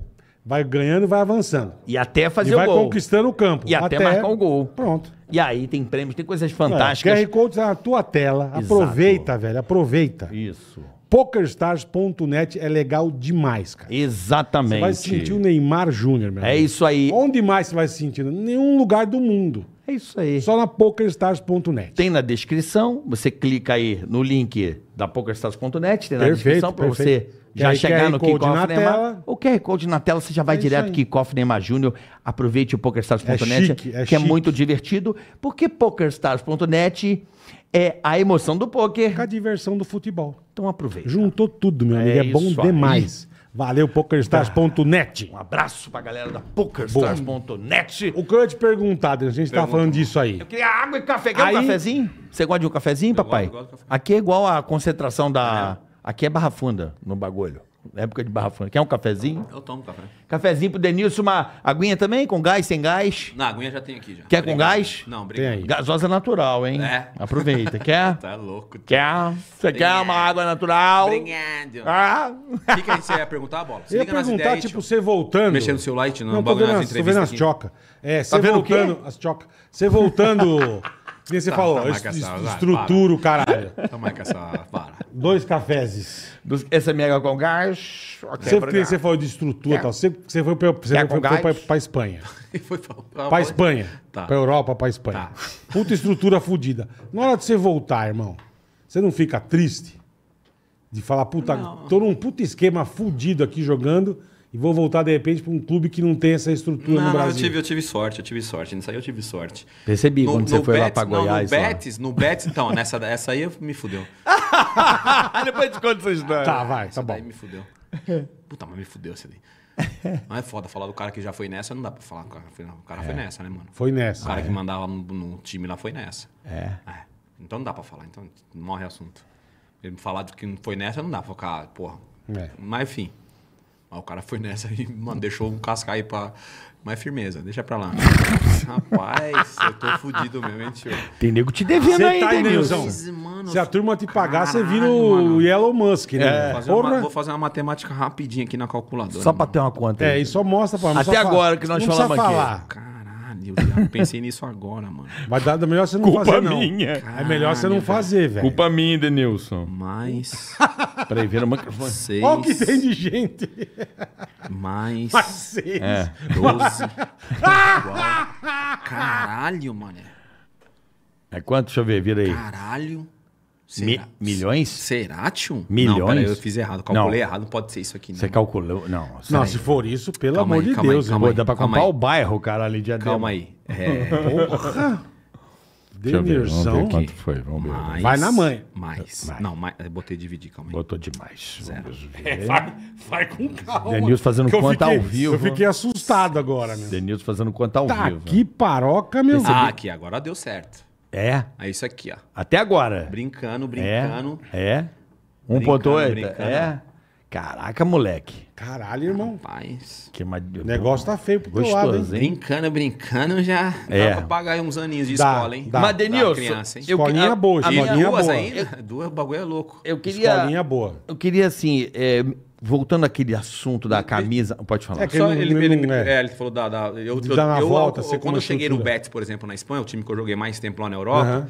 Vai ganhando, vai avançando. E até fazer e o gol. vai conquistando o campo. E até, até marcar o gol. Pronto. E aí tem prêmios, tem coisas fantásticas. É, QR Code tá na tua tela. Exato. Aproveita, velho, aproveita. Isso. PokerStars.net é legal demais, cara. Exatamente. Você vai sentir o Neymar Júnior, meu É amigo. isso aí. Onde mais você vai se sentir? Nenhum lugar do mundo. É isso aí. Só na PokerStars.net. Tem na descrição, você clica aí no link da PokerStars.net, tem na perfeito, descrição para você já aí, chegar QR no Kickoff Neymar. Tela. O QR Code na tela, você já é vai é direto Kickoff Neymar Júnior. Aproveite o PokerStars.net, é chique, é que é chique. é muito divertido, porque PokerStars.net é a emoção do poker. Com a diversão do futebol. Então aproveita. Juntou tudo, meu amigo. É, é bom demais. Aí. Valeu, PokerStars.net. Um abraço pra galera da PokerStars.net. O que eu ia te perguntar, a gente tá tava falando disso aí. Eu queria água e café. Quer aí... um cafezinho? Você gosta de um cafezinho, eu papai? Gosto, gosto café. Aqui é igual a concentração da... É. Aqui é Barra Funda, no bagulho época de Barra Funda. Quer um cafezinho? Eu tomo café. Cafezinho pro Denilson, uma aguinha também? Com gás, sem gás? Não, aguinha já tem aqui já. Quer obrigado. com gás? Não, obrigado. Gasosa natural, hein? É. Aproveita. Quer? tá louco. Quer? Você quer uma água natural? Obrigado. Ah. O que, que você ia perguntar, Bola? Você eu ia perguntar, tipo, tipo, você voltando... Mexendo no seu light, não, não bagulho nas entrevistas. Tô vendo é, tá as, choca. chocas. É, você voltando... As chocas. Você voltando... Nem você tá, falou, tá est essa, estruturo, caralho. Toma tá com essa Dois cafés. essa é mega com gás. Okay, sempre que você falou de estrutura e é. tal, sempre que você foi, pra, você foi, foi pra, pra, Espanha. foi pra, pra Espanha. Tá. Pra Europa, pra Espanha. Tá. Puta estrutura fodida. Na hora de você voltar, irmão, você não fica triste de falar, puta, não. tô num puta esquema fudido aqui jogando e vou voltar de repente para um clube que não tem essa estrutura não, no Brasil. Não, eu tive, eu tive sorte, eu tive sorte. Nessa aí eu tive sorte. Percebi no, quando no você foi lá para Goiás. no né? Betis, no Betis, então, nessa essa aí me fudeu. Depois de quando essa história. Tá, vai, tá essa tá bom. Aí me fudeu. Puta, mas me fudeu esse daí. Não é foda falar do cara que já foi nessa, não dá pra falar. O cara foi, o cara é. foi nessa, né, mano? Foi nessa. O cara é. que mandava no, no, time lá foi nessa. É. é. Então não dá pra falar, então morre assunto. Ele falar do que não foi nessa, não dá pra ficar, porra. É. Mas enfim o cara foi nessa e, mano, deixou um casca aí pra. Mas firmeza, deixa pra lá. Rapaz, eu tô fudido mesmo, hein, tio? Tem nego te devendo aí, tá aí, Denilson. Se a turma te pagar, você vira o Yellow Musk, né? É. Vou, fazer uma, vou fazer uma matemática rapidinha aqui na calculadora. Só pra ter uma conta. É, aí. É, e só mostra pra nós. Até agora que nós falamos falar. Cara, eu pensei nisso agora, mano. Mas dá, melhor você não Culpa fazer, não. minha. Caralho, é melhor você não fazer, velho. Culpa minha, Denilson. Mas... Peraí, vira o Seis... Olha o que tem de gente. Mais... Mais seis. É. Doze. Caralho, mano. É quanto? Deixa eu ver, vira aí. Caralho. Mi milhões? tio? Milhões? Não, pera, eu fiz errado, calculei não. errado, pode ser isso aqui. Você calculou? Não. Não, se for isso, pelo calma amor aí, de Deus, aí, calma dá pra comprar o bairro, cara, ali de Adema. Calma aí. É... Porra! Demirzão. quanto foi. Vamos ver. vai na mãe. Mais. Não, mais, botei dividir, calma aí. Botou demais. Zero. É, vai, vai com calma. Denilson fazendo quanto ao vivo. Eu fiquei assustado agora, né? Denilson fazendo quanto ao tá vivo. Que paroca, meu. Ah, aqui, agora deu certo. É? é? É isso aqui, ó. Até agora. Brincando, brincando. É? é. 1.8? É? Caraca, moleque. Caralho, irmão. Rapaz. Que O negócio tá feio pro teu Gostoso, lado, hein? Brincando, brincando, já é. dá pra pagar uns aninhos de dá, escola, hein? Dá, mas, Denilson, criança, hein? escolinha eu, boa, a, escolinha boa. Duas ainda, duas, o bagulho é louco. Eu queria, escolinha boa. Eu queria, assim, é, Voltando àquele assunto da camisa, pode falar. É que Só ele, ele, ele, é. É, ele falou da. da eu, eu, eu, eu volta, eu, quando eu cheguei no Betis, por exemplo, na Espanha, o time que eu joguei mais tempo lá na Europa. Uhum.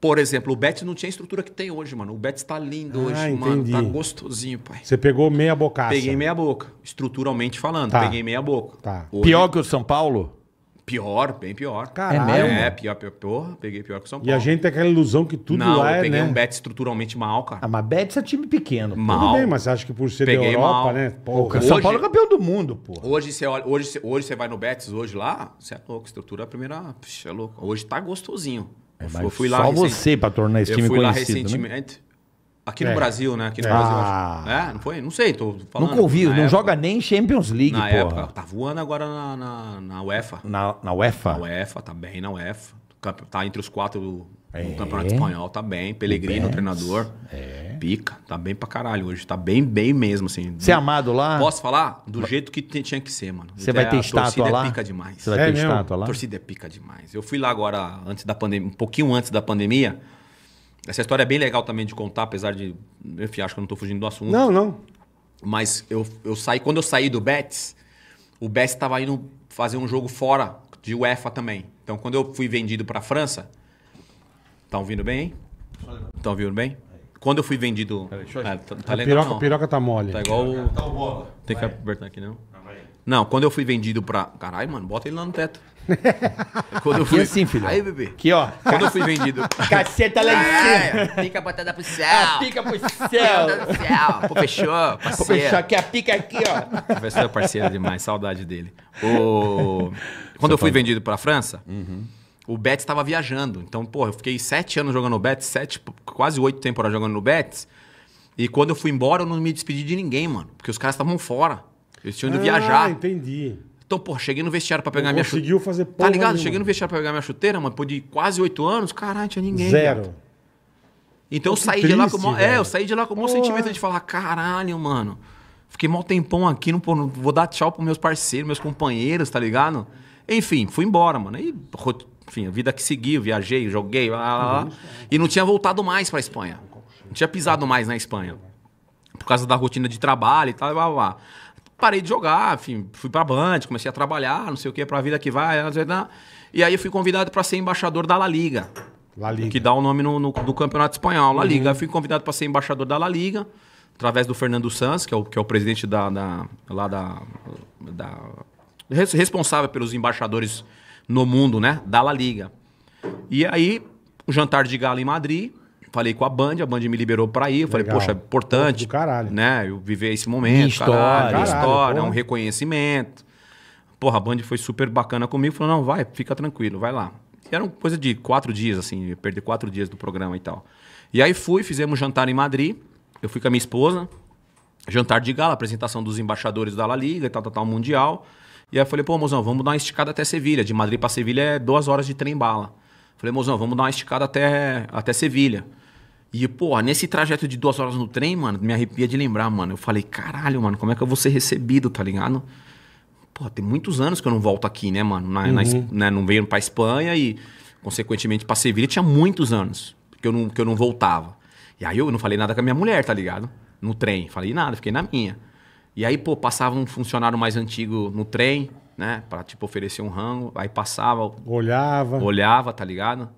Por exemplo, o Betis não tinha a estrutura que tem hoje, mano. O Betis tá lindo ah, hoje, entendi. mano. Tá gostosinho, pai. Você pegou meia bocaça. Peguei meia boca, estruturalmente falando. Tá. Peguei meia boca. Tá. Hoje... Pior que o São Paulo? Pior, bem pior. Caralho. É, mesmo? é pior, pior, pior. Peguei pior que São Paulo. E a gente tem aquela ilusão que tudo não, lá é, eu peguei né? um bet estruturalmente mal, cara. Ah, mas Betis é time pequeno. Mal. Tudo bem, mas acho que por ser Peguei da Europa, mal. né? Porra. Hoje, São Paulo é campeão do mundo, pô. Hoje você olha, hoje, hoje você vai no Betis hoje lá, você é louco, estrutura a primeira, puxa, é louco. Hoje tá gostosinho. É, eu fui só você para tornar esse time conhecido. Eu fui lá né? recentemente. Né? Aqui é. no Brasil, né? Aqui no é. Brasil, Ah. É, não foi? Não sei, tô falando. Nunca ouvi, não época, joga nem Champions League, na porra. Época, tá voando agora na, na, na, UEFA. Na, na UEFA? Na UEFA, tá bem na UEFA. Tá entre os quatro do é. no Campeonato Espanhol, tá bem. Pelegrino, treinador. É. Pica, tá bem pra caralho hoje. Tá bem, bem mesmo, assim. Você é amado lá? Posso falar? Do jeito que tinha que ser, mano. Você vai ter estátua lá? A torcida é pica demais. Você vai ter é estátua lá? A torcida é pica demais. Eu fui lá agora, antes da pandemia, um pouquinho antes da pandemia essa história é bem legal também de contar, apesar de. Enfim, acho que eu não estou fugindo do assunto. Não, não. Mas eu, eu saí. Quando eu saí do Betis, o Betis estava indo fazer um jogo fora de UEFA também. Então, quando eu fui vendido para a França. Estão ouvindo bem, hein? Estão ouvindo bem? Quando eu fui vendido. Peraí, deixa eu... é, tá, tá a legal, piroca, não. piroca tá mole. Tá igual. Tá o bola. Tem que apertar aqui, não? Não, quando eu fui vendido pra. Caralho, mano, bota ele lá no teto. Quando eu é fui... Aqui assim, filho. Aí, bebê. Aqui, ó. Quando eu fui vendido. Caceta lá em é. cima. pica botada pro céu. A pica pro céu. Pica pro céu. Pô, fechou. Pô, fechou aqui a pica aqui, ó. O professor é parceiro demais. Saudade dele. O... Quando Só eu fui pode... vendido pra França, uhum. o Betis estava viajando. Então, porra, eu fiquei sete anos jogando no Betis, sete, quase oito temporadas jogando no Betis. E quando eu fui embora, eu não me despedi de ninguém, mano. Porque os caras estavam fora. Eles tinham ido ah, viajar. Ah, entendi. Então, pô, cheguei no vestiário para pegar Não minha chuteira. Conseguiu fazer tá porra Tá ligado? Nenhuma. Cheguei no vestiário para pegar minha chuteira, mano, pô, de quase oito anos, caralho, tinha ninguém. Zero. Então eu saí triste, de lá com o É, eu saí de lá com o maior é, sentimento de falar, caralho, mano. Fiquei mal tempão aqui, não, pô, não vou dar tchau pros meus parceiros, meus companheiros, tá ligado? Enfim, fui embora, mano. E, enfim, a vida que seguiu, viajei, joguei, lá, lá, lá, e não tinha voltado mais pra Espanha. Não tinha pisado mais na Espanha. Por causa da rotina de trabalho e tal, blá, blá. blá parei de jogar, enfim, fui a Band, comecei a trabalhar, não sei o que, para a vida que vai. Né? E aí fui convidado para ser embaixador da La Liga. La Liga. Que dá o nome no, no, do campeonato espanhol, La uhum. Liga. Uhum. Fui convidado para ser embaixador da La Liga, através do Fernando Sanz, que é o, que é o presidente da, da lá da, da, responsável pelos embaixadores no mundo, né? Da La Liga. E aí, o jantar de gala em Madrid. Falei com a Band, a Band me liberou para ir. Eu falei, Legal. poxa, é importante. do caralho. Né? Eu viver esse momento, história, caralho, caralho, história, um reconhecimento. Porra, a Band foi super bacana comigo. Falou, não, vai, fica tranquilo, vai lá. E era uma coisa de quatro dias, assim, perder quatro dias do programa e tal. E aí fui, fizemos jantar em Madrid. Eu fui com a minha esposa. Jantar de gala, apresentação dos embaixadores da La Liga e tal, tal, tal, Mundial. E aí eu falei, pô, mozão, vamos dar uma esticada até Sevilha. De Madrid para Sevilha é duas horas de trem bala. Falei, mozão, vamos dar uma esticada até, até Sevilha. E, pô, nesse trajeto de duas horas no trem, mano, me arrepia de lembrar, mano. Eu falei, caralho, mano, como é que eu vou ser recebido, tá ligado? Pô, tem muitos anos que eu não volto aqui, né, mano? Na, uhum. na, né, não veio pra Espanha e, consequentemente, pra Sevilha tinha muitos anos que eu, não, que eu não voltava. E aí eu não falei nada com a minha mulher, tá ligado? No trem. Falei nada, fiquei na minha. E aí, pô, passava um funcionário mais antigo no trem, né? Pra, tipo, oferecer um rango. Aí passava. Olhava. Olhava, tá ligado?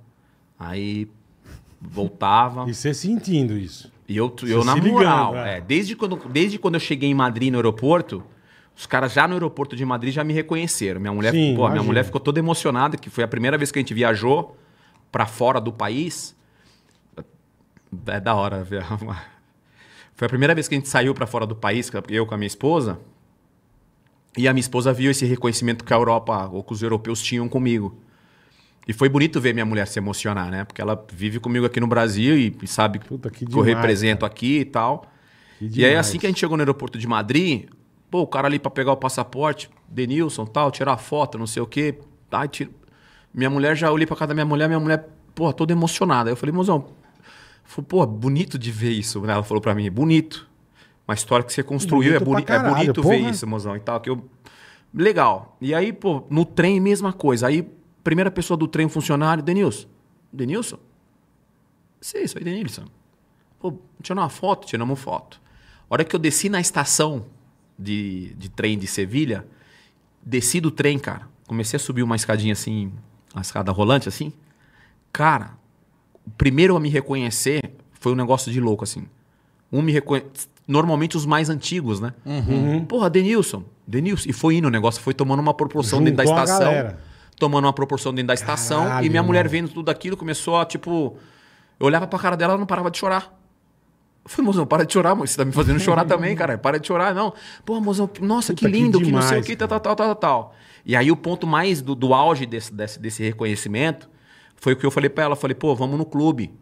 Aí, voltava. E você sentindo isso. E eu, eu na moral, ligando, é. É, desde, quando, desde quando eu cheguei em Madrid no aeroporto, os caras já no aeroporto de Madrid já me reconheceram. Minha mulher, Sim, pô, minha mulher ficou toda emocionada, que foi a primeira vez que a gente viajou para fora do país. É da hora ver. Foi a primeira vez que a gente saiu para fora do país, eu com a minha esposa. E a minha esposa viu esse reconhecimento que a Europa ou que os europeus tinham comigo. E foi bonito ver minha mulher se emocionar, né? Porque ela vive comigo aqui no Brasil e, sabe Puta, que, demais, que, eu represento cara. aqui e tal. e aí, assim que a gente chegou no aeroporto de Madrid, pô, o cara ali para pegar o passaporte, Denilson tal, tirar foto, não sei o quê. Ai, tira... Minha mulher já olhei pra casa da minha mulher, minha mulher, pô, toda emocionada. Eu falei, mozão, falei, pô, bonito de ver isso. Né? Ela falou para mim, bonito. Uma história que você construiu, bonito é, boni é caralho, é bonito porra. ver isso, mozão, e tal. Que eu... Legal. E aí, pô, no trem, mesma coisa. Aí Primeira pessoa do trem funcionário, Denilson. Denilson? Sim, sou Denilson. Pô, tirar uma foto? Tiramos foto. A hora que eu desci na estação de, de trem de Sevilha, desci do trem, cara. Comecei a subir uma escadinha assim, uma escada rolante assim. Cara, o primeiro a me reconhecer foi um negócio de louco assim. Um me reconhece. Normalmente os mais antigos, né? Uhum. Porra, Denilson. Denilson. E foi indo o negócio, foi tomando uma proporção Juntou dentro da estação. A galera tomando uma proporção dentro da estação. Caralho, e minha mulher mano. vendo tudo aquilo começou a, tipo. Eu olhava pra cara dela, ela não parava de chorar. Eu falei, mozão, para de chorar, mano. Você tá me fazendo chorar também, cara. Para de chorar, não. Pô, mozão, nossa, Puta, que lindo, que, demais, que não sei o que, tal, tal, tal, tal, tal. E aí o ponto mais do, do auge desse, desse, desse reconhecimento foi o que eu falei pra ela. falei, pô, vamos no clube.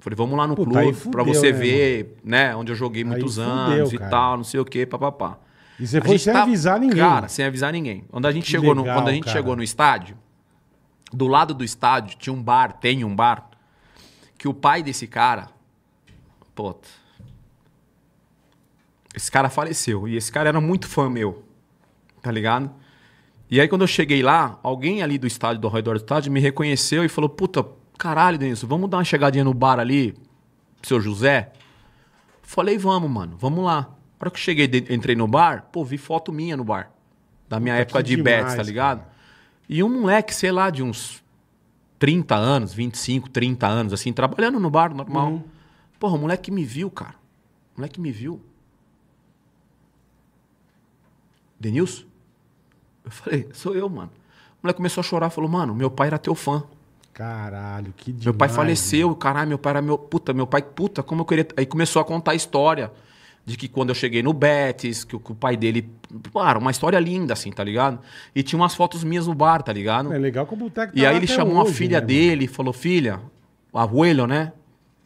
falei, vamos lá no Puta, clube fudeu, pra você né, ver, mano? né, onde eu joguei muitos anos e tal, não sei o que, papapá. E você foi sem tava, tá avisar ninguém. Cara, sem avisar ninguém. Quando a gente, chegou, legal, no, quando a gente chegou no estádio, do lado do estádio tinha um bar, tem um bar, que o pai desse cara. Pô. Esse cara faleceu. E esse cara era muito fã meu. Tá ligado? E aí, quando eu cheguei lá, alguém ali do estádio, do redor do estádio, me reconheceu e falou: Puta, caralho, Denilson, vamos dar uma chegadinha no bar ali, seu José? Falei: Vamos, mano, vamos lá hora que eu cheguei, entrei no bar, pô, vi foto minha no bar. Da minha Puta, época de bet tá ligado? Cara. E um moleque, sei lá, de uns 30 anos, 25, 30 anos, assim, trabalhando no bar normal. Uhum. Porra, o moleque me viu, cara. O moleque me viu. Denilson? Eu falei, sou eu, mano. O moleque começou a chorar, falou, mano, meu pai era teu fã. Caralho, que demais. Meu pai faleceu, né? caralho, meu pai era meu. Puta, meu pai, puta, como eu queria. Aí começou a contar a história de que quando eu cheguei no Betis, que o, que o pai dele. Claro, uma história linda, assim, tá ligado? E tinha umas fotos minhas no bar, tá ligado? É legal como o Boteco tá E aí ele chamou hoje, a filha né, dele e falou: Filha, abuelo, né?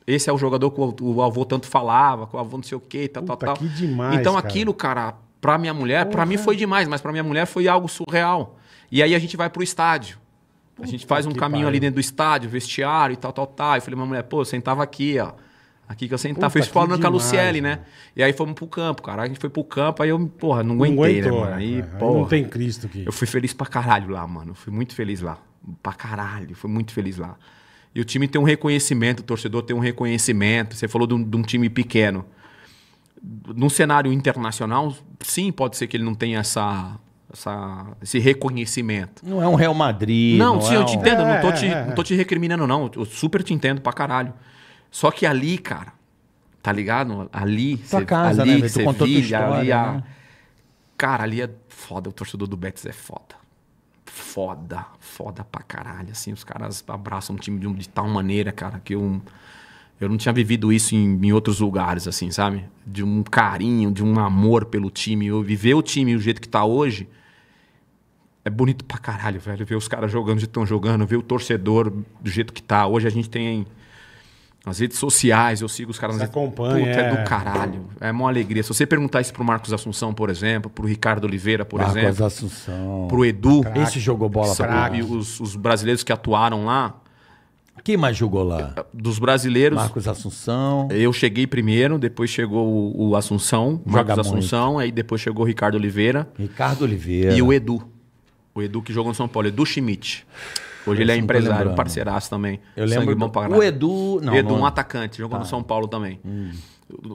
Esse é o jogador que o, o avô tanto falava, que o avô não sei o quê, tal, Puta, tal, tal. Demais, então cara. aquilo, cara, pra minha mulher, Porra. pra mim foi demais, mas pra minha mulher foi algo surreal. E aí a gente vai pro estádio. Puta a gente faz um caminho ali dentro do estádio, vestiário e tal, tal, tal. E falei, minha mulher, pô, eu sentava aqui, ó aqui que eu sentar. Puta, foi explorando com a Luciele, né? E aí fomos pro campo, cara. A gente foi pro campo, aí eu, porra, não aguentei, né, é, é, não aguentou, né, mano? Aí, cara, porra, não tem Cristo aqui. Eu fui feliz pra caralho lá, mano. Fui muito feliz lá. Pra caralho, fui muito feliz lá. E o time tem um reconhecimento, o torcedor tem um reconhecimento. Você falou de um, de um time pequeno. Num cenário internacional, sim, pode ser que ele não tenha essa essa, esse reconhecimento. Não é um Real Madrid. Não, não sim, é eu te um... entendo, é, não, tô é, te, é, não tô te recriminando, não. Eu super te entendo pra caralho. Só que ali, cara, tá ligado? Ali, Tua cê, casa, ali né, você vive, ali a... Né? Cara, ali é foda, o torcedor do Betis é foda. Foda, foda pra caralho, assim, os caras abraçam o time de, de tal maneira, cara, que eu, eu não tinha vivido isso em, em outros lugares, assim, sabe? De um carinho, de um amor pelo time, eu viver o time do jeito que tá hoje... É bonito pra caralho, velho, ver os caras jogando de tão jogando, ver o torcedor do jeito que tá. Hoje a gente tem nas redes sociais, eu sigo os caras Você nas acompanha, Puta, é. é do caralho. É uma alegria. Se você perguntar isso pro Marcos Assunção, por exemplo, pro Ricardo Oliveira, por Marcos exemplo. Marcos Assunção. Pro Edu. Crack. Esse jogou bola pra E os, os brasileiros que atuaram lá, quem mais jogou lá? Dos brasileiros. Marcos Assunção. Eu cheguei primeiro, depois chegou o Assunção, Marcos Joga Assunção, muito. aí depois chegou o Ricardo Oliveira. Ricardo Oliveira. E o Edu. O Edu que jogou no São Paulo, Edu Schmidt. Hoje ele é empresário, parceiraço também. Eu lembro. Do... Pra o Edu. Não, Edu, não... um atacante, jogou tá. no São Paulo também. Hum.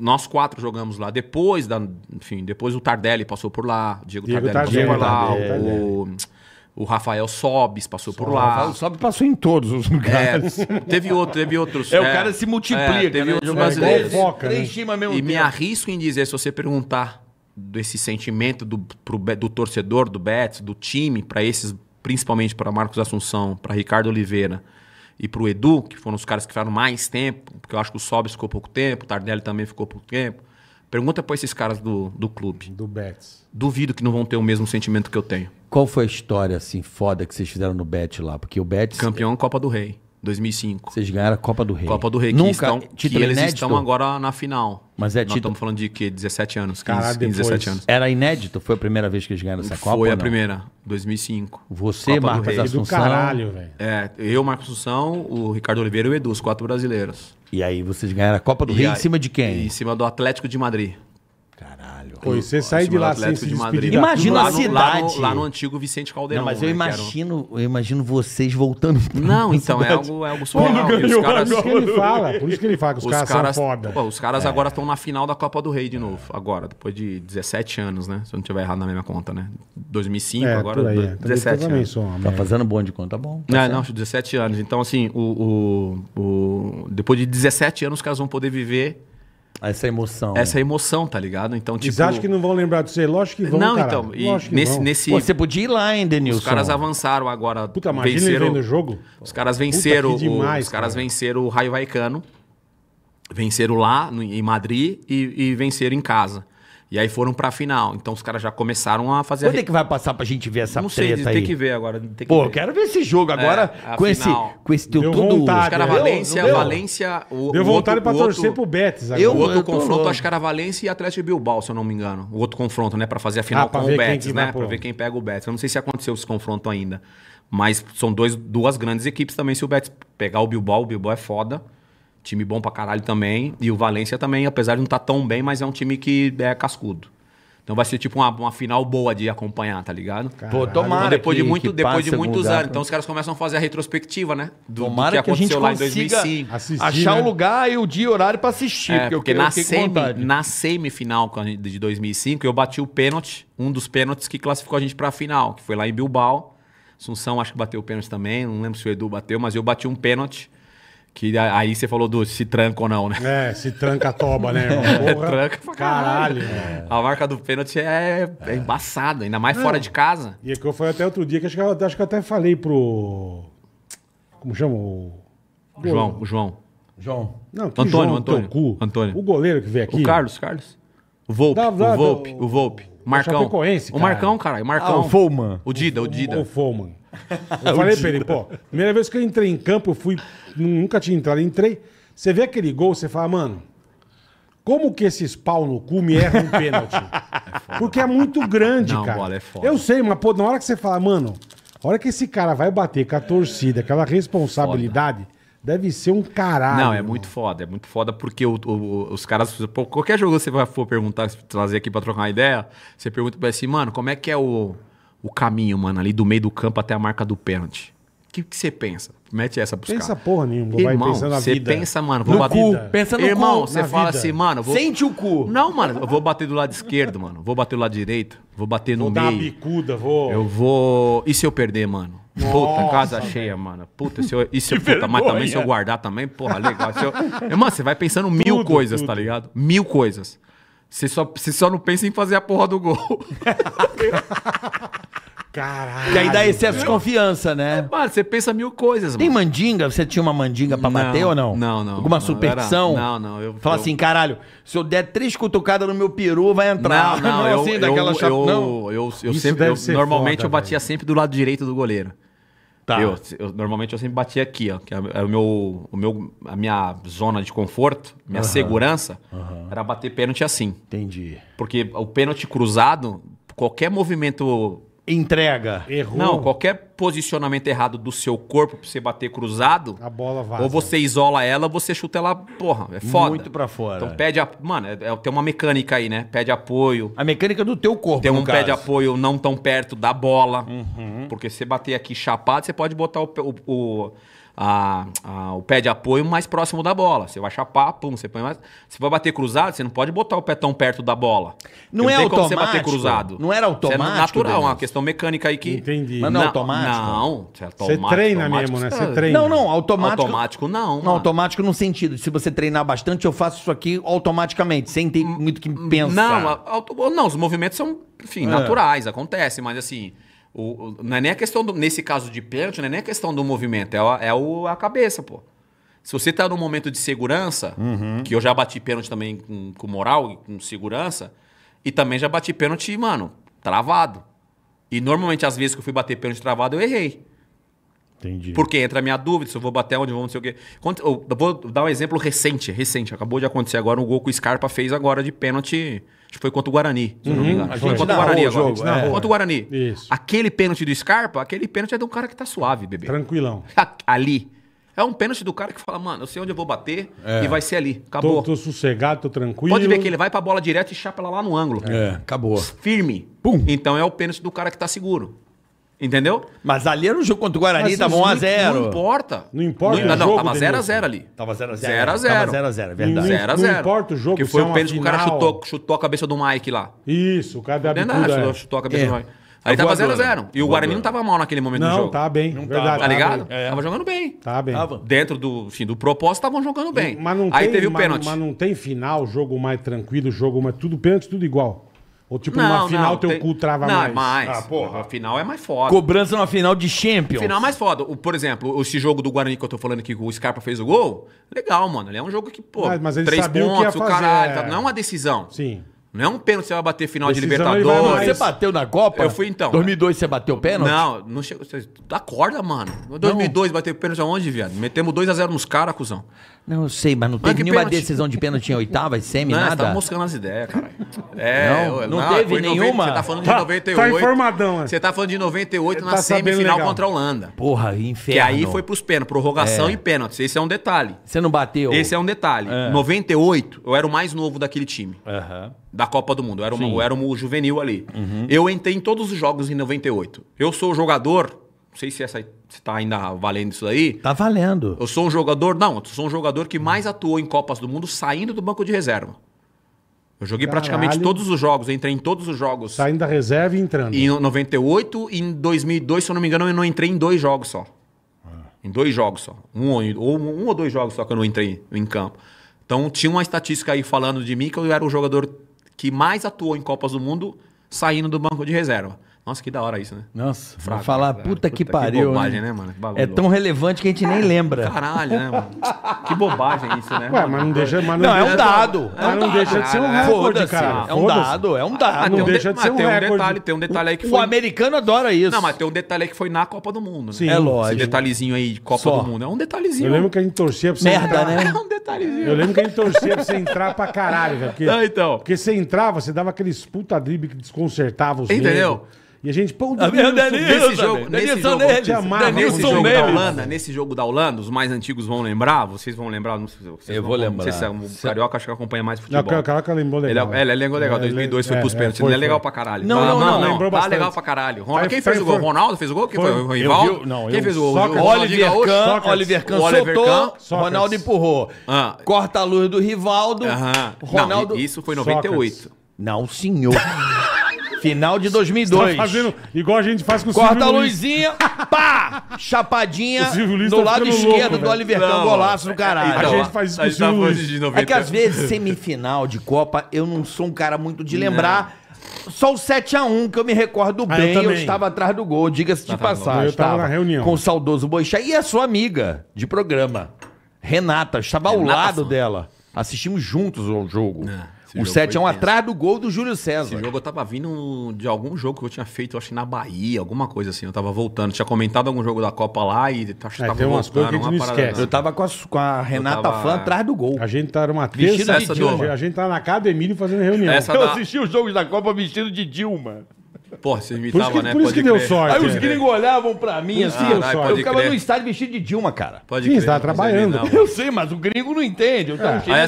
Nós quatro jogamos lá. Depois da. Enfim, depois o Tardelli passou por lá. Diego, Diego Tardelli, Tardelli passou por lá. o... É. O Rafael Sobes passou por lá. O Sobes passou em todos os lugares. É, teve outro, teve outros. É, é, o cara se multiplica. É, teve né? outros brasileiros. foca, três né? times mesmo e tempo. me arrisco em dizer, se você perguntar desse sentimento do, pro, do torcedor, do Betis, do time, para esses principalmente para Marcos Assunção, para Ricardo Oliveira e para o Edu, que foram os caras que ficaram mais tempo, porque eu acho que o Sobis ficou pouco tempo, o Tardelli também ficou pouco tempo. Pergunta para esses caras do, do clube. Do Betis. Duvido que não vão ter o mesmo sentimento que eu tenho. Qual foi a história assim foda que vocês fizeram no Betis lá? Porque o Betis. Campeão é Copa do Rei. 2005. Vocês ganharam a Copa do Rei. Copa do Rei, Nunca, que, estão, que eles inédito? estão agora na final. Mas é Nós título... estamos falando de que 17 anos, 15, Caralho, 15 17 anos. Era inédito? Foi a primeira vez que eles ganharam essa Copa? Foi a primeira, 2005. Você, Copa Marcos do Assunção. Do caralho, velho. É, eu, Marcos Assunção, o Ricardo Oliveira e o Edu, os quatro brasileiros. E aí vocês ganharam a Copa do e Rei em cima de quem? Em cima do Atlético de Madrid. Pô, e você sai de lá sem se de despedir da Imagina a cidade. Lá no, lá no antigo Vicente Caldeirão. Não, mas eu né, imagino, eu imagino vocês voltando. Não, então é algo, é algo surreal. Por isso que ele fala, por isso que ele fala que os, os caras, caras são foda. Pô, os caras é. agora estão na final da Copa do Rei de novo, agora, depois de 17 anos, né? Se eu não tiver errado na mesma conta, né? 2005, é, agora aí, 17 é. anos. Sou, tá é. fazendo bom de conta, tá bom. Tá é, não, 17 anos. Então, assim, o, o, o, depois de 17 anos, os caras vão poder viver essa emoção. Essa emoção, tá ligado? Então, tipo. Vocês acham que não vão lembrar de você? Lógico que vão. Não, caralho. então. E Lógico nesse, nesse. Pô, você podia ir lá, hein, Denilson? Os caras avançaram agora. Puta, imagina venceram... ele o jogo. Os caras venceram. Puta, demais, os caras cara. venceram o Raio Vaicano. Venceram lá em Madrid e, e venceram em casa. E aí foram pra final. Então os caras já começaram a fazer. Quando a... é que vai passar pra gente ver essa não treta sei, aí? Tem que ver agora. Que Pô, ver. quero ver esse jogo é, agora é, com, esse, com esse teu deu todo... Vontade, acho que era Valência, deu, Valência... O, deu o outro, pra torcer outro, pro Betis. Agora. Eu, o outro eu confronto acho que era Valência e Atlético de Bilbao, se eu não me engano. O outro confronto, né? Pra fazer a ah, final ah, com o Betis, né? Pra ver quem pega o Betis. Eu não sei se aconteceu esse confronto ainda. Mas são dois, duas grandes equipes também. Se o Betis pegar o Bilbao, o Bilbao é foda. Time bom pra caralho também. E o Valência também, apesar de não estar tá tão bem, mas é um time que é cascudo. Então vai ser tipo uma, uma final boa de acompanhar, tá ligado? Caralho, Pô, tomara. Depois que, de, muito, depois de muitos anos. Pra... Então os caras começam a fazer a retrospectiva, né? Do, tomara do que, aconteceu que a gente lá em 2005. Assistir, achar né? o lugar e o dia e horário pra assistir. É, porque, porque eu, na, eu semi, na semifinal de 2005, eu bati o pênalti, um dos pênaltis que classificou a gente pra final, que foi lá em Bilbao. Assunção acho que bateu o pênalti também, não lembro se o Edu bateu, mas eu bati um pênalti que aí você falou do se tranca ou não, né? É, se tranca a toba, né? É, Porra, tranca pra caralho. caralho. É. A marca do pênalti é, é, é embaçada, ainda mais não. fora de casa. E é que eu falei até outro dia, que acho que, eu, acho que eu até falei pro. Como chama? O. João, o João. João. Não, Antônio, João, Antônio. Antônio. O goleiro que veio aqui. O Carlos, Carlos. O Volpe, da, da, o Volpe, do... o Volpe. Marcão. O, Marcão, caralho. Marcão. Ah, o Folman. O Dida, o Dida. O Folman. Eu falei pra ele, pô, primeira vez que eu entrei em campo, eu fui, nunca tinha entrado, entrei. Você vê aquele gol, você fala, mano, como que esses pau no cu me erram um pênalti? É Porque é muito grande, Não, cara. Bola, é foda. Eu sei, mas pô, na hora que você fala, mano, a hora que esse cara vai bater com a torcida, aquela é, responsabilidade. Foda. Deve ser um caralho. Não, é mano. muito foda. É muito foda porque o, o, os caras. Pô, qualquer jogo que você for perguntar, trazer aqui pra trocar uma ideia, você pergunta pra assim, mano, como é que é o o caminho, mano, ali do meio do campo até a marca do pênalti. O que você pensa? Mete essa Pensa porra nenhuma, Irmão, vai na vida. Você pensa, mano, vou no bater. Cu. Pensa no Irmão, você fala vida. assim, mano. Vou... Sente o cu. Não, mano, eu vou bater do lado esquerdo, mano. Vou bater do lado direito. Vou bater vou no meio. Vou dar bicuda, vou. Eu vou. E se eu perder, mano? Nossa, puta, casa velho. cheia, mano. Puta, se eu, e se eu, puta, vergonha. mas também se eu guardar também, porra, legal. eu... Mano, você vai pensando mil tudo, coisas, tá tudo. tá ligado? Mil coisas. Você só, você só não pensa em fazer a porra do gol. Caralho. Que aí dá é excesso de confiança, né? Mano, você pensa mil coisas, Tem mandinga? Você tinha uma mandinga pra Não, bater ou não? não, não, Alguma não, superstição? era- não, não, eu- Fala eu- assim, caralho, se eu der três cutucadas no meu peru, vai entrar. Não, não, é eu, assim, daquela eu, chapa- eu, Não. eu, eu Isso sempre, deve eu- ser normalmente foda, eu batia sempre do lado direito do goleiro. Tá. Eu, eu, normalmente eu sempre batia aqui, ó, que é, é o meu, o meu, a minha zona de conforto, minha uhum. segurança, uhum. era bater pênalti assim. Entendi. Porque o pênalti cruzado, qualquer movimento entrega. Errou. Não, qualquer posicionamento errado do seu corpo pra você bater cruzado. A bola vai Ou você isola ela, ou você chuta ela, porra, é foda. Muito pra fora. Então pede Mano, é, é, tem uma mecânica aí, né? Pede apoio. A mecânica do teu corpo, Tem um pé de apoio não tão perto da bola. Uhum. Porque se você bater aqui chapado, você pode botar o, o, o a, a, o pé de apoio mais próximo da bola. Você vai chapar, pum, você põe mais. Se for bater cruzado, você não pode botar o pé tão perto da bola. Não, não é automático. você bater cruzado. Não era automático. Isso é natural, Deus. É uma questão mecânica aí que. Entendi. Mas não é automático? Não. É você, é automático, você treina automático, mesmo, né? Você treina. Não, não, automático. Automático não. Mano. Não, automático no sentido. Se você treinar bastante, eu faço isso aqui automaticamente, sem ter muito que hum, pensar. Não, auto... não os movimentos são, enfim, é. naturais, acontece, mas assim. O, o, não é nem a questão, do, nesse caso de pênalti, não é nem a questão do movimento, é, a, é o, a cabeça, pô. Se você tá num momento de segurança, uhum. que eu já bati pênalti também com, com moral, com segurança, e também já bati pênalti, mano, travado. E normalmente, às vezes que eu fui bater pênalti travado, eu errei. Entendi. Porque entra a minha dúvida, se eu vou bater onde, vou não sei o quê. Eu vou dar um exemplo recente, recente. Acabou de acontecer agora um gol que o Scarpa fez agora de pênalti foi contra o Guarani, se uhum. não me uhum. engano. A gente contra o Guarani agora. Jogo, é. Contra o Guarani. Isso. Aquele pênalti do Scarpa, aquele pênalti é de um cara que tá suave, bebê. Tranquilão. Ali. É um pênalti do cara que fala, mano, eu sei onde eu vou bater é. e vai ser ali. Acabou. Tô, tô, sossegado, tô tranquilo. Pode ver que ele vai pra bola direto e chapa ela lá no ângulo. É, acabou. Firme. Pum. Então é o pênalti do cara que tá seguro. Entendeu? Mas ali era um jogo contra o Guarani, Mas tava 1x0. Não importa. Não importa não, o não, jogo, tava 0x0 ali. Tava 0x0. 0x0. 0x0, verdade. 0x0. Não importa o jogo. Que foi é o pênalti que o cara chutou, chutou a cabeça do Mike lá. Isso, o cara da bicuda. É. Chutou a cabeça é. do Mike. Aí tava 0x0. Né? E o Guarani não tava mal naquele momento não, do jogo. Não, tá bem. Não verdade, tá, tá ligado? É. Tava jogando bem. Tá bem. Tava. Dentro do, enfim, assim, do propósito, estavam jogando bem. Mas não Aí tem, teve o pênalti. Mas não tem final, jogo mais tranquilo, jogo mais. Tudo pênalti, tudo igual. Ou tipo, não, numa final não, teu tem... cu trava não, é mais. Não, mais. Ah, porra. A final é mais foda. Cobrança numa final de Champions. Final mais foda. O, por exemplo, esse jogo do Guarani que eu tô falando que o Scarpa fez o gol, legal, mano. Ele é um jogo que, pô, mas, mas três pontos, o, o caralho. É. Não é uma decisão. Sim. Não é um pênalti que você vai bater final Decisão, de Libertadores. Você bateu na Copa? Eu fui então. 2002 você bateu pênalti? Não, não chegou. Você acorda, mano. 2002 bateu pênalti aonde, viado? Metemos 2x0 nos caras, cuzão. Não, eu sei, mas não mas teve nenhuma pênalti? decisão de pênalti em oitava, semi, não, nada? Você tá moscando as ideias, caralho. É, não, não, não teve nenhuma. 90, você tá falando de tá, 98. Tá informadão, né? Você tá falando de 98 tá na semifinal contra a Holanda. Porra, inferno. Que aí foi pros pênaltis, prorrogação é. e pênaltis. Esse é um detalhe. Você não bateu? Esse é um detalhe. É. 98, eu era o mais novo daquele time. Aham. Uhum da Copa do Mundo. Eu era, uma, eu era um juvenil ali. Uhum. Eu entrei em todos os jogos em 98. Eu sou jogador. Não sei se essa se tá ainda valendo isso aí. Tá valendo. Eu sou um jogador. Não, eu sou um jogador que mais atuou em Copas do Mundo saindo do banco de reserva. Eu joguei Caralho. praticamente todos os jogos, entrei em todos os jogos. Saindo da reserva e entrando. Em 98 e em 2002, se eu não me engano, eu não entrei em dois jogos só. Ah. Em dois jogos só. Um ou, um, um ou dois jogos só que eu não entrei em campo. Então tinha uma estatística aí falando de mim que eu era o jogador que mais atuou em Copas do Mundo saindo do banco de reserva. Nossa, que da hora isso, né? Nossa, Fraco, falar, cara, né? puta, que pariu. Que bobagem, né, mano? é tão relevante que a gente nem é. lembra. Caralho, né, mano? Que bobagem isso, né? Ué, mano? mas não é. deixa... Mas não, não, é um dado. É um não dado, deixa de ser um né? recorde, cara. É um dado, é um ah, dado. Ah, não um deixa de ser um Tem um detalhe, tem um detalhe aí que foi... O americano adora isso. Não, mas tem um detalhe aí que foi na Copa do Mundo, né? Sim. É lógico. Esse detalhezinho aí de Copa Só. do Mundo. É um detalhezinho. Eu lembro que a gente torcia pra você Merda, entrar. né? É um detalhezinho. Eu lembro que a gente torcia pra você entrar pra caralho, velho. não, então. porque você entrava, você dava aqueles puta drible que desconcertava os Entendeu? E a gente, pô, o Danilo, Danilo, nesse jogo, nesse jogo, nesse jogo, Danilson, jogo da Holanda, nesse jogo da Holanda, os mais antigos vão lembrar, vocês vão lembrar, não sei, vocês eu vão, vou lembrar. Não sei se é, o Carioca acho que acompanha mais futebol. Não, o Carioca lembrou é- legal. Ele, é, é ele lembrou legal, 2002 é, foi pros é, pênaltis, ele é legal pra caralho. Não, não, não, não, lembrou tá bastante. legal pra caralho. Ronaldo, quem fez o gol? Ronaldo fez o gol? Quem foi? O Rivaldo? Não, quem fez o gol? Oliver Kahn, Oliver Kahn soltou, Ronaldo empurrou. Ah. Corta a luz do Rivaldo, Ronaldo... Isso foi 98. Não, senhor. Final de 2002. Tá fazendo igual a gente faz com o Corta Silvio a luzinha, pá! Chapadinha do tá lado esquerdo louco, do né? Oliver Kahn, golaço no caralho. Então, a gente faz isso com o tá Silvio Luiz. De É que às vezes, semifinal de Copa, eu não sou um cara muito de lembrar. Não. Só o 7x1 que eu me recordo ah, bem, eu, eu, estava atrás do gol, diga-se de passagem. Eu estava na reunião. Com o saudoso Boixá e a sua amiga de programa, Renata, estava Renata ao lado dela. Assistimos juntos o jogo. É. Esse um 7 x atrás do gol do Júlio César. Esse jogo eu tava vindo de algum jogo que eu tinha feito, acho que na Bahia, alguma coisa assim. Eu tava voltando. Tinha comentado algum jogo da Copa lá e acho que é, tava tem umas voltando. Coisas que a gente não esquece. Eu tava com a, com a Renata tava... Flan atrás do gol. A gente tava tá uma terça. Vestido de Dilma. A gente tava tá na casa do Emílio fazendo reunião. Essa eu da... assisti os jogos da Copa vestido de Dilma. Pô, vocês me estavam, né? Por isso que deu sorte. Aí os é. gringos olhavam pra mim assim. Ah, não, eu ficava no estádio vestido de Dilma, cara. Pode Sim, está trabalhando. Não. Eu sei, mas o gringo não entende. Eu tava ah. ah, é.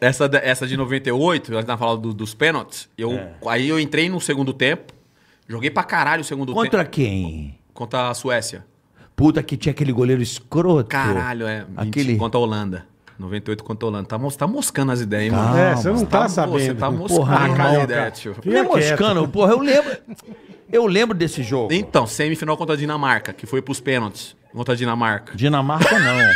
Essa... essa, essa de 98, nós estávamos falando dos pênaltis. Eu, é. Aí eu entrei no segundo tempo. Joguei pra caralho o segundo Contra tempo. Contra quem? Contra a Suécia. Puta que tinha aquele goleiro escroto. Caralho, é. Aquele... Contra a Holanda. 98 contra o Holanda. Tá, você tá moscando as ideias, hein, mano? é, tá você não tá, tá sabendo. Você tá moscando as ideias, tio. Não é tá moscando, porra, eu lembro. Eu lembro desse jogo. Então, semifinal contra a Dinamarca, que foi pros pênaltis. Contra a Dinamarca. Dinamarca não. É.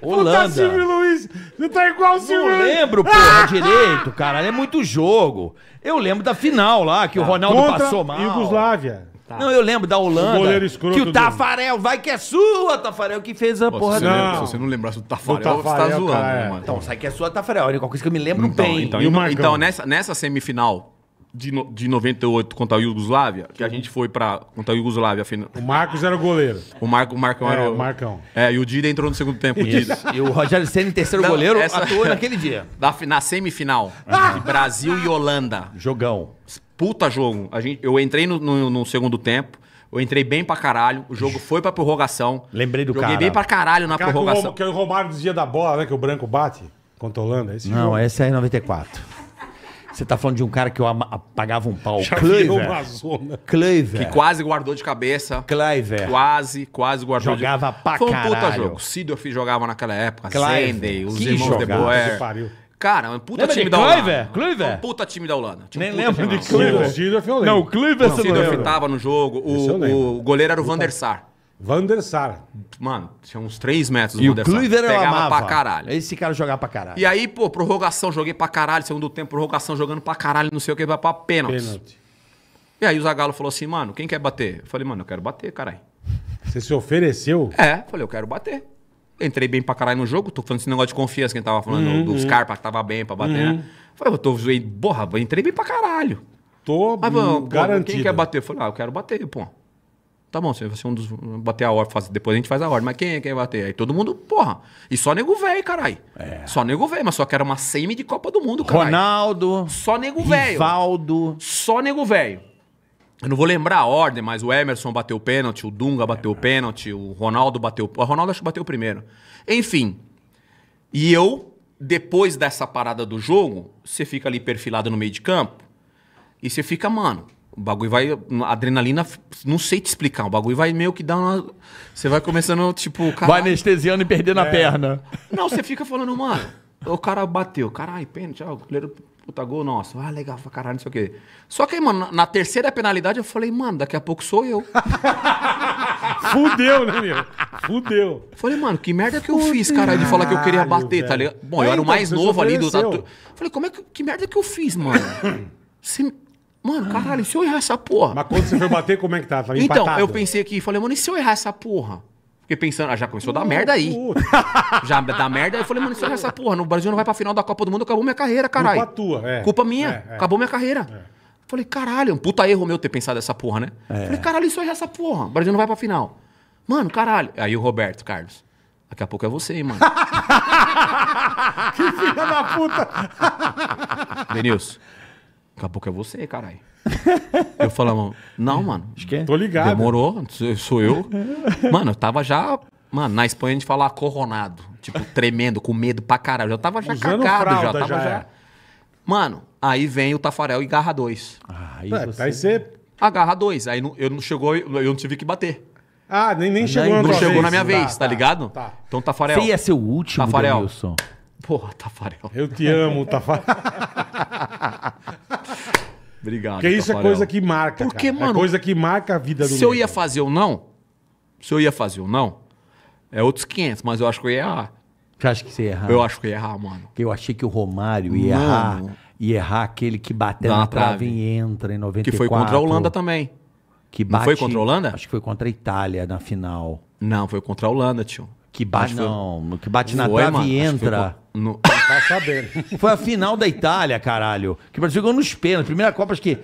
Holanda. Silvio Luiz. Você tá igual o Silvio Eu lembro, porra, direito, cara. É muito jogo. Eu lembro da final lá, que o é. Ronaldo passou mal. Iugoslávia. Tá. Não, eu lembro da Holanda. O escroto que o Tafarel, do... vai que é sua, Tafarel, que fez a Pô, porra se, se você não lembrasse do Tafarel, o Tafarel você tá zoando, cara, né, é. mano. Então, sai que é sua, Tafarel. A única coisa que eu me lembro então, bem. Então, então, então nessa, nessa semifinal, de, no, de 98 contra a Yugoslávia, que a gente foi para contra a Yugoslávia. Final... O Marcos era o goleiro. O, Marco, o Marcão é, era o... Marcão. É, e o Dida entrou no segundo tempo. e o Rogério Senna, terceiro Não, goleiro, essa... atuou naquele dia. na semifinal, ah! Brasil e Holanda. Jogão. Puta jogo. A gente, eu entrei no, no, no segundo tempo. Eu entrei bem pra caralho. O jogo foi pra prorrogação. Lembrei do Joguei cara. Joguei bem pra caralho na cara prorrogação. Que o Romário dizia da bola, né? Que o branco bate contra a Holanda. É esse Não, jogo. esse é 94. Você tá falando de um cara que eu apagava um pau. Já Kluiver. Que quase guardou de cabeça. Kluiver. Quase, quase guardou jogava de cabeça. Jogava pra Foi um puta caralho. jogo. Sidorf jogava naquela época. Kluiver. Sandy, os que irmãos jogava. de Boer. Cara, é um puta time da Kluiver? Holanda. Kluiver? É um puta time da Holanda. Nem lembro de da Não, o Kluiver você O tava no jogo. O, o goleiro era o Van der Sar. Van der Sar. Mano, tinha uns 3 metros E o Van der Sar. Kluiver eu Pegava pra caralho. Esse cara jogava pra caralho. E aí, pô, prorrogação, joguei pra caralho. Segundo tempo, prorrogação, jogando pra caralho, não sei o que, vai pra pênalti. Pênalti. E aí o Zagallo falou assim, mano, quem quer bater? Eu falei, mano, eu quero bater, caralho. Você se ofereceu? É, falei, eu quero bater entrei bem pra caralho no jogo. Tô falando esse negócio de confiança, quem tava falando uhum, do, Scarpa, que tava bem pra bater, né? uhum. né? Falei, eu tô zoei, porra, entrei bem pra caralho. Tô Mas, mano, garantido. quem quer bater? Eu falei, ah, eu quero bater, pô. Tá bom, você vai ser um dos. Bater a hora, faz, depois a gente faz a hora. Mas quem é quer bater? Aí todo mundo, porra. E só nego velho, caralho. É. Só nego velho, mas só que era uma semi de Copa do Mundo, Ronaldo. Só nego velho. Rivaldo. Véio. Só nego velho. Eu não vou lembrar a ordem, mas o Emerson bateu o pênalti, o Dunga bateu o pênalti, o Ronaldo bateu. O Ronaldo acho que bateu o primeiro. Enfim. E eu, depois dessa parada do jogo, você fica ali perfilado no meio de campo e você fica, mano, o bagulho vai. A adrenalina, não sei te explicar. O bagulho vai meio que dar uma. Você vai começando, tipo. Caralho. Vai anestesiando e perdendo é. a perna. Não, você fica falando, mano. O cara bateu. Caralho, pênalti. Ah, o goleiro puta gol nossa, Ah, legal pra caralho, não sei o quê. Só que aí, mano, na terceira penalidade eu falei, mano, daqui a pouco sou eu. Fudeu, né, meu? Fudeu. Falei, mano, que merda que eu Fudeu. fiz, cara, de falar que eu queria bater, Caralho, tá ligado? Bom, eu é, era o então, mais novo ali do tatu. Falei, como é que. Que merda que eu fiz, mano? Se... Mano, caralho, se eu errar essa porra. Mas quando você foi bater, como é que tá? então, empatado? eu pensei aqui, falei, mano, e se eu errar essa porra? Fiquei pensando, ah, já começou a dar merda aí. já dá merda. Aí eu falei, mano, isso é essa porra. No Brasil não vai pra final da Copa do Mundo, acabou minha carreira, caralho. Culpa tua, é. Culpa minha, é, é. acabou minha carreira. É. Falei, caralho, é um puta erro meu ter pensado essa porra, né? É. Falei, caralho, isso é essa porra. O Brasil não vai pra final. Mano, caralho. Aí o Roberto, Carlos. Daqui a pouco é você, hein, mano. que filha da puta! Denilson, daqui a pouco é você, caralho. eu falava, não, mano. Acho que é. Tô ligado. Demorou, sou eu. mano, eu tava já. Mano, na Espanha a gente fala coronado. Tipo, tremendo, com medo pra caralho. Eu tava já Usando cagado, já. Tava já, já... É. Mano, aí vem o Tafarel e garra dois. Ah, aí, é, você... aí Agarra ah, dois. Aí não, eu não chegou, eu não tive que bater. Ah, nem, nem chegou nem, na Não chegou vez. na minha vez, tá, tá, tá ligado? Tá. Então, Tafarel. Você ia ser o último, Tafarel. Porra, Tafarel. Eu te amo, Tafarel. Obrigado. Porque isso é Tafarel. é coisa que marca. Porque, cara. É mano. É coisa que marca a vida do Se eu ia fazer ou não, se eu ia fazer ou não, é outros 500, mas eu acho que eu ia errar. Você acha que você ia errar? Eu acho que eu ia errar, mano. Porque eu achei que o Romário ia mano. errar. Ia errar aquele que bateu na, na trave e entra em 94. Que foi contra a Holanda também. Que bate, não foi contra a Holanda? Acho que foi contra a Itália na final. Não, foi contra a Holanda, tio. Que bate. Foi... Não, que bate na foi, trave mano. e entra. Foi... Tá sabendo. foi a final da Itália, caralho. Que o Brasil ganhou nos pênaltis. Primeira Copa, acho que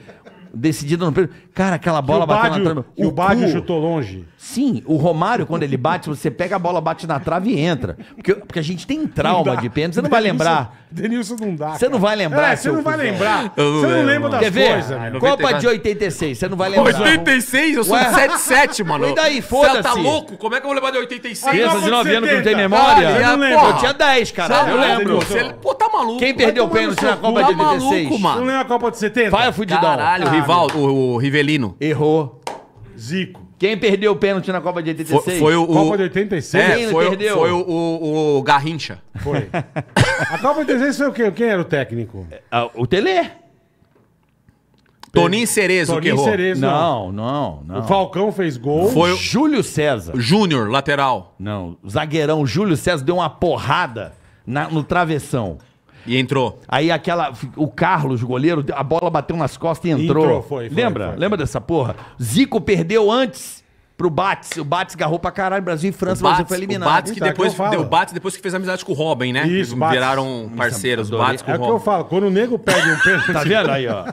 decidida no pênalti. Cara, aquela bola bateu na trave. O, o Baggio cu... chutou longe. Sim, o Romário, quando ele bate, você pega a bola, bate na trave e entra. Porque, porque a gente tem trauma de pênalti, você não vai lembrar. Denilson não dá. Você não vai lembrar. É, você não vai lembrar. Você não, não lembra das Quer coisas. Copa de 86, você não vai lembrar. 86? Eu sou de 77, mano. E daí, foda-se. Você tá louco? Como é que eu vou lembrar de 86? Criança de 9 anos que não tem memória? Ah, não é, eu tinha 10, cara. Eu lembro. Pô, tá maluco. Quem perdeu o pênalti na Copa tá de 86? Você mano. Não lembra a Copa de 70? Vai, fudidão. Caralho, o, o Rivelino. Errou. Zico. Quem perdeu o pênalti na Copa de 86? Foi, foi o, Copa de 86? É, foi, perdeu? foi o, o, o Garrincha. Foi. A Copa de 86 foi o quê? Quem era o técnico? Ah, o Tele. Toninho Cerezo Toninho que errou. Cerezo, Não, não, não. O Falcão fez gol. Foi o Júlio César. Júnior, lateral. Não, zagueirão Júlio César deu uma porrada na- no travessão. E entrou. Aí aquela. O Carlos, goleiro, a bola bateu nas costas e entrou. entrou foi, foi, lembra? Foi, lembra dessa porra? Zico perdeu antes pro Bates. O Bates garrou pra caralho Brasil e França, o Bates, Brasil foi eliminado. O Bates que é depois, é que o Bates depois que fez amizade com o Robin, né? Isso, Eles viraram parceiros, Nossa, Bates com é o Robin. É o que eu falo, quando o nego pega um tá pênalti... tá vendo aí, ó?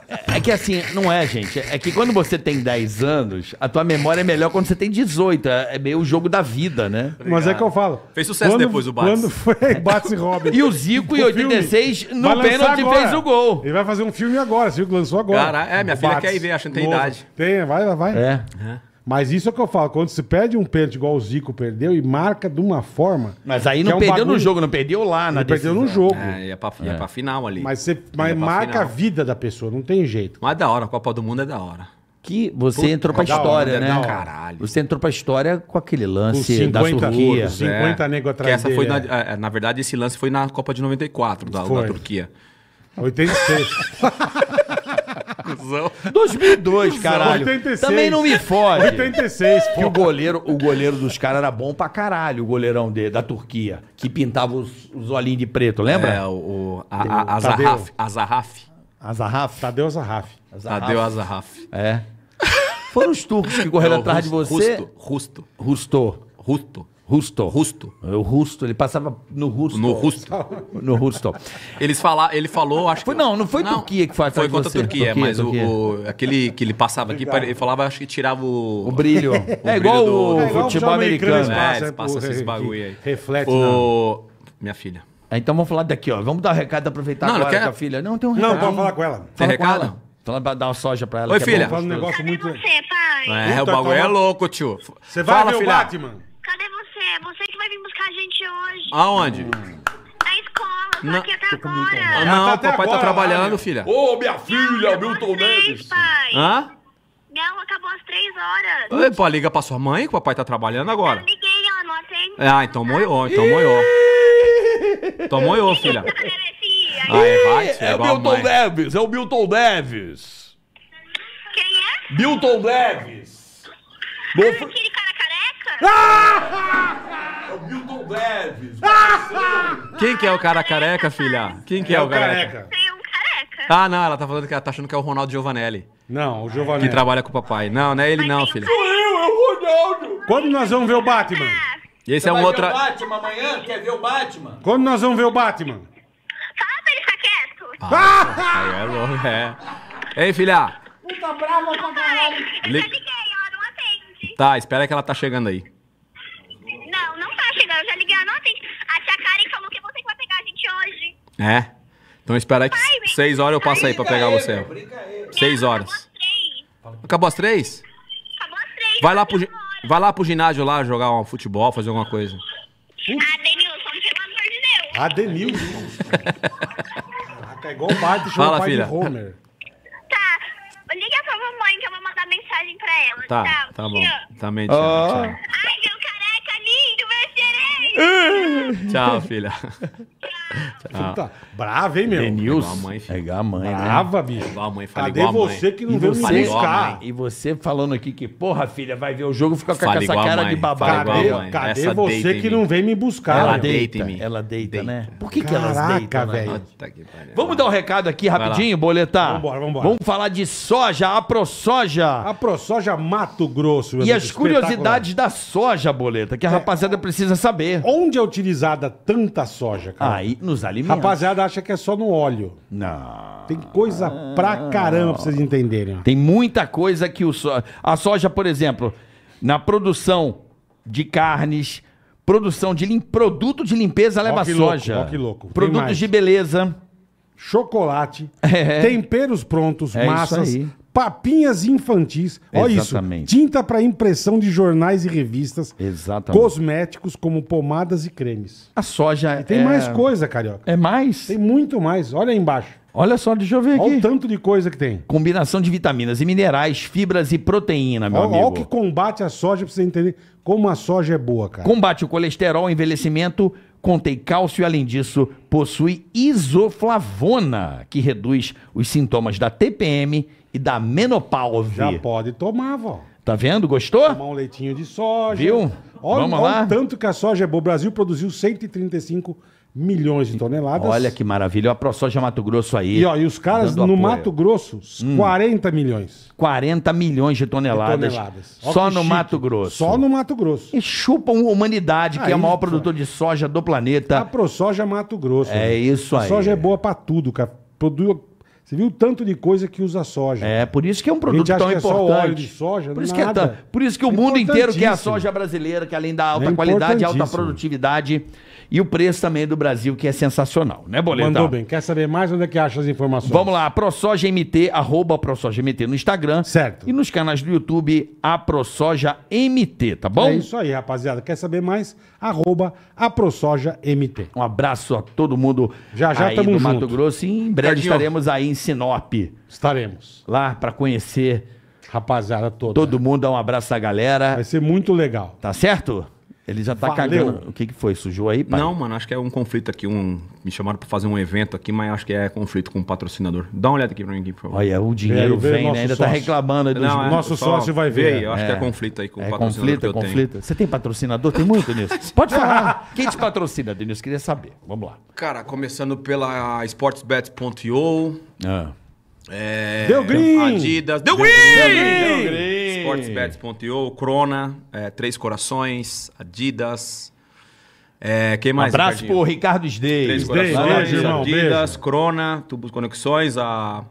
que assim, não é, gente. É que quando você tem 10 anos, a tua memória é melhor quando você tem 18. É, é meio o jogo da vida, né? Mas é que eu falo. Fez sucesso quando, depois o Bates. Quando foi Bates e Robin. E o Zico, em 86, filme. no pênalti fez o gol. Ele vai fazer um filme agora, Zico lançou agora. é, minha o filha quer ir ver, acho que tem idade. Tem, vai, vai. É. é. Mas isso é o que eu falo, quando se perde um pênalti igual o Zico perdeu e marca de uma forma. Mas aí não é um perdeu bagulho... no jogo, não perdeu lá na decisão. Perdeu no jogo. É, ia pra, ia é. pra final ali. Mas, você, mas marca final. a vida da pessoa, não tem jeito. Mas é da hora, a Copa do Mundo é da hora. Que você Puta, entrou pra é história, hora, é né? Caralho. Você entrou pra história com aquele lance 50, da Turquia. 50 é, nego atrás que essa dele, foi na, na, verdade, esse lance foi na Copa de 94 da, da Turquia. 86. 2002, caralho. 86. Também não me fode. 86, pô. Que o goleiro, o goleiro dos caras era bom pra caralho, o goleirão de, da Turquia, que pintava os, os olhinhos de preto, lembra? É, o, a, Azarraf. Azarraf. Azarraf? Tadeu Azarraf. Tadeu Azarraf. É. Foram os turcos que correram é atrás de você. Rusto. Rusto. Rusto. Rusto. Rusto. Rusto. O Rusto, ele passava no Rusto. No Rusto. no Rusto. Eles fala, ele falou, acho foi, que. Não, não foi não, Turquia que foi, Foi contra você. a assim. Turquia, Turquia mas Turquia. O, aquele que ele passava aqui, ele falava, acho que tirava o. O brilho. É o é, igual do, é, igual o futebol americano. americano. É, eles passam esses bagulho aí. Reflete. O, Minha filha. É, então vamos falar daqui, ó. Vamos dar o um recado, aproveitar não, agora quer... com a filha. Não, tem um recado. Não, vamos falar com ela. Tem fala recado? Ela. Então dar uma soja pra ela. Oi, é filha. É bom, um negócio muito... você, pai? É, o bagulho é tá louco, tio. Você vai ver o Batman? é você que vai vir buscar a gente hoje. Aonde? Na escola, só Não. que até agora. Ah, não, tá até papai tá agora trabalhando, filha. Ô, minha filha, Acabou Milton às três, Neves. pai. Hã? Não, acabou às três horas. Ei, pô, liga pra sua mãe que o papai tá trabalhando agora. Eu liguei, ó, não atende. Ah, então moiou, então moiou. Então moiou, filha. Ah, é, vai, filha, É o é vai, Milton mãe. Neves, é o Milton Neves. Quem é? Milton Neves. É o Milton Neves. Ah! Quem que é o cara careca, filha? Quem que é, é o careca? Tem um careca. Ah, não, ela tá falando que ela tá achando que é o Ronaldo Giovanelli. Não, o Giovanelli. Que trabalha com o papai. Não, não é ele não, filha. Sou eu, é o Ronaldo. Quando nós vamos ver o Batman? E esse é um vai outro... ver o Batman amanhã? Quer ver o Batman? Quando nós vamos ver o Batman? Fala pra ele ficar quieto. Ah, aí é louco, é. Ei, filha. Puta brava pra caralho. Li... Tá, espera que ela tá chegando aí. Não, não tá chegando. Eu já liguei ontem. A tia Karen falou que você vai pegar a gente hoje. É? Então espera que Pai, seis horas eu passo aí pra pegar você. Seis horas. Acabou as três? Acabou as três. Vai lá pro, vai lá pro ginásio lá jogar um futebol, fazer alguma coisa. Adenilson, ah, pelo amor de Deus. Adenilson. Ah, Caraca, é igual o Bart, Fala, filha. Homer. Tá, liga pra mamãe que a mamãe mensagem pra ela. Tá, tchau. tá bom. Também te Oh. tchau. Ai, meu careca lindo, meu xerém! Tchau, filha. Tchau. Ah. Puta, brava, hein, meu? Denilson. É igual a mãe, filho. É igual a mãe, né? Brava, bicho. É igual a mãe, fala Cadê igual a mãe. você que não veio me buscar? E você falando aqui que, porra, filha, vai ver o jogo, fica com essa cara mãe. de babaca. igual Cadê, Essa você que não vem me Ela buscar? meu? deita em mim. Ela deita, Deita. né? Por que, que elas Caraca, deitam, velho. Vamos dar um recado aqui rapidinho, boletar? Vambora, vambora. Vamos falar de soja, a ProSoja. A ProSoja Mato Grosso. meu E Deus, as curiosidades da soja, boleta, que a é. rapaziada precisa saber. Onde é utilizada tanta soja, cara? Aí, nos alimentos. Rapaziada acha que é só no óleo. Não. Tem coisa pra ah. caramba pra vocês entenderem. Tem muita coisa que o so... a soja, por exemplo, na produção de carnes, produção de lim... produto de limpeza leva que louco, soja. que louco. Produtos de beleza. Chocolate, É. temperos prontos, É massas, Papinhas infantis. Olha Exatamente. isso. Tinta para impressão de jornais e revistas. Exatamente. Cosméticos como pomadas e cremes. A soja e tem é... mais coisa, carioca. É mais? Tem muito mais. Olha aí embaixo. Olha só, deixa eu ver aqui. Olha o tanto de coisa que tem. Combinação de vitaminas e minerais, fibras e proteína, meu olha, amigo. Olha o que combate a soja, pra você entender como a soja é boa, cara. Combate o colesterol, envelhecimento, contém cálcio e, além disso, possui isoflavona, que reduz os sintomas da TPM e da menopausa Já pode tomar, vó. Tá vendo? Gostou? Tomar um leitinho de soja. Viu? Olha, Vamos olha lá. o tanto que a soja é boa. O Brasil produziu 135 milhões de toneladas. Olha que maravilha. Olha a ProSoja Mato Grosso aí. E, ó, e os caras no apoio. Mato Grosso, 40 hum. milhões. 40 milhões de toneladas. De toneladas. Só no chique. Mato Grosso. Só no Mato Grosso. E chupam a humanidade, aí, que é ah, o maior produtor de soja do planeta. A ProSoja Mato Grosso. É né? isso aí. A soja é boa para tudo, cara. Produ você viu o tanto de coisa que usa soja. É, por isso que é um produto tão que é importante. óleo de soja, por isso nada. que é tão, Por isso que o é mundo inteiro quer a soja brasileira, que é além da alta é qualidade, alta produtividade e o preço também do Brasil, que é sensacional, né, Boletão? Mandou bem. Quer saber mais onde é que acha as informações? Vamos lá, ProSojaMT, arroba ProSojaMT no Instagram. Certo. E nos canais do YouTube, a ProSojaMT, tá bom? É isso aí, rapaziada. Quer saber mais? Arroba a ProSojaMT. Um abraço a todo mundo Já já aí do junto. Mato Grosso e em breve Cadinho. estaremos aí em Sinop. Estaremos. Lá para conhecer. Rapaziada toda. Todo mundo, dá um abraço à galera. Vai ser muito legal. Tá certo? Ele já tá Valeu. cagando. O que, que foi? Sujou aí, pai? Não, mano, acho que é um conflito aqui. Um... Me chamaram pra fazer um evento aqui, mas acho que é conflito com o um patrocinador. Dá uma olhada aqui pra mim, aqui, por favor. Olha, o dinheiro vem, vem né? Ainda tá sócio. tá reclamando. Dos... Não, é, nosso sócio vai ver. Aí, eu acho é. que é conflito aí com é o é, patrocinador. Conflito, conflito. Tenho. Você tem patrocinador? Tem muito, Denilson. Pode falar. Quem te patrocina, Denilson? Queria saber. Vamos lá. Cara, começando pela sportsbet.io. Ah. É, Deu Green! Adidas. Deu, Deu Green! Sportsbets.io, Crona, é, Três Corações, Adidas. É, quem mais? Um abraço Ricardinho? pro Ricardo Sdei. Três Corações, irmão, Adidas, Crona, Tubos Conexões, a.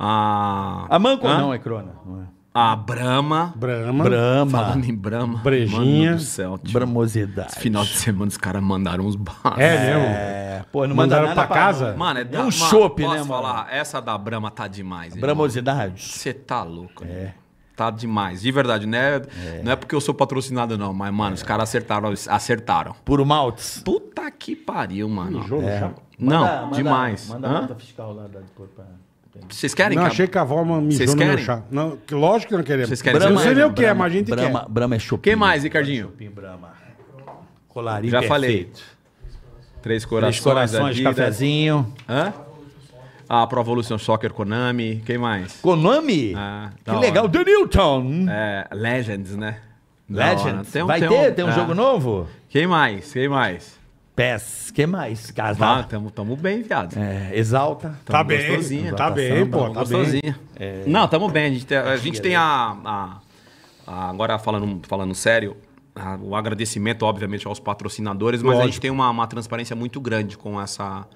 A, a Manco. Não, é Crona. Não é. A Brahma. Brahma. Brahma. Falando em Brahma. Brejinha. Mano do céu, tipo, Bramosidade. Esse final de semana os caras mandaram uns bares. É mesmo? É. Pô, não mandaram, pra, casa? Mano, é, é da, é um chopp, né, mano? falar, essa da Brahma tá demais. Hein, Bramosidade? Você tá louco, né? É tá demais. De verdade, né? É. Não é porque eu sou patrocinado, não, mas, mano, é. os caras acertaram. acertaram. Puro Maltes? Puta que pariu, mano. É. Não, manda, demais. Manda, a nota fiscal lá da pra... Vocês querem? Não, achei que a avó mijou no meu chá. Não, que lógico que não queremos. Vocês querem? Brahma, não sei nem o que é, mas a gente Brahma, quer. brama é chupim. Quem mais, Ricardinho? Chupim, é Brama. Colarinho Já falei. Três corações, Três corações né? cafezinho. Hã? Ah, Pro Evolution Soccer, Konami. Quem mais? Konami? Ah, que legal. The Newton. É, Legends, né? Legends. Tem um, Vai tem ter? Um, tem um ah. jogo novo? Quem mais? Quem mais? Pés. que mais, casal? Ah, tamo, tamo bem, viado. É, exalta. Tá bem, gostosinha. Tá, tá bem, pô, tá gostosinha. É... Não, tamo bem. A gente tem, a, gente tem é. a, a, a, Agora falando, falando sério, a, o agradecimento, obviamente, aos patrocinadores, mas Lógico. a gente tem uma, uma transparência muito grande com essa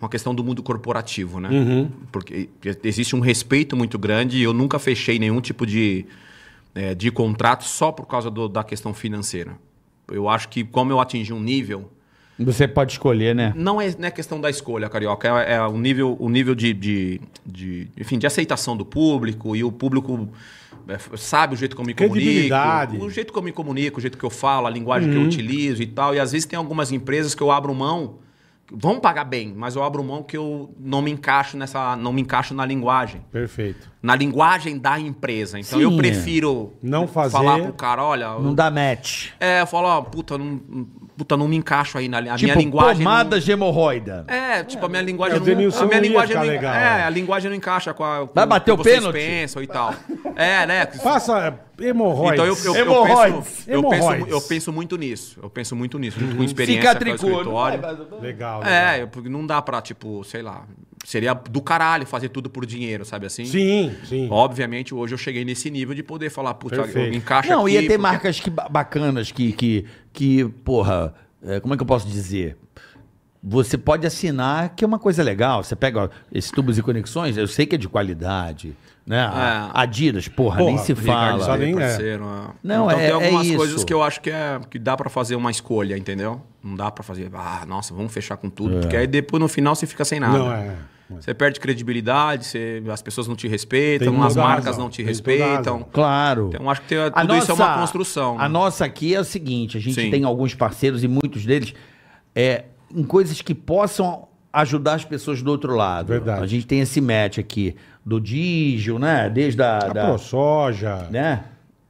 uma questão do mundo corporativo, né? Uhum. Porque existe um respeito muito grande e eu nunca fechei nenhum tipo de, é, de contrato só por causa do, da questão financeira. Eu acho que como eu atingi um nível você pode escolher, né? Não é, não é questão da escolha, Carioca. É, é o nível, o nível de, de, de, enfim, de aceitação do público e o público é, sabe o jeito que eu me comunico, o jeito que eu me comunico, o jeito que eu falo, a linguagem uhum. que eu uhum. utilizo e tal. E às vezes tem algumas empresas que eu abro mão, vão pagar bem, mas eu abro mão que eu não me encaixo nessa, não me encaixo na linguagem. Perfeito na linguagem da empresa. Então Sim. eu prefiro não fazer, falar pro cara, olha, não dá match. É, eu falo, ó, puta, não, puta, não me encaixo aí na a tipo, minha linguagem. Pomada não... de hemorroida. É, tipo, é, a minha linguagem é, não. A minha linguagem não, legal, é, é, a linguagem não encaixa com a. Com, Vai bater o pênalti? pensam e tal. É, né? Passa é, hemorroides. Então eu, eu, hemorroides. Eu, penso, Eu, penso, eu penso muito nisso. Eu penso muito nisso, junto uhum. com experiência Cicatricô, com o escritório. Legal, né? legal. É, porque não dá pra, tipo, sei lá, seria do caralho fazer tudo por dinheiro, sabe assim? Sim, sim. Obviamente, hoje eu cheguei nesse nível de poder falar, putz, encaixa Não, aqui, ia ter porque... marcas que, bacanas que, que, que porra, é, como é que eu posso dizer? Você pode assinar que é uma coisa legal. Você pega esses tubos e conexões, eu sei que é de qualidade. Né? É. Adidas, porra, porra, nem se fala. Só nem é. parceiro, é. Não, então é, tem é algumas é coisas que eu acho que, é, que dá para fazer uma escolha, entendeu? Não dá para fazer, ah, nossa, vamos fechar com tudo, é. porque aí depois no final você fica sem nada. Não, é. É. Você perde credibilidade, você, as pessoas não te respeitam, as marcas não te respeitam. Claro. Então acho que tem, tudo nossa, isso é uma construção. Né? A né? nossa aqui é o seguinte: a gente Sim. tem alguns parceiros e muitos deles é, em coisas que possam ajudar as pessoas do outro lado. Verdade. A gente tem esse match aqui do Digio, né? Desde a, a da ProSoja. Né?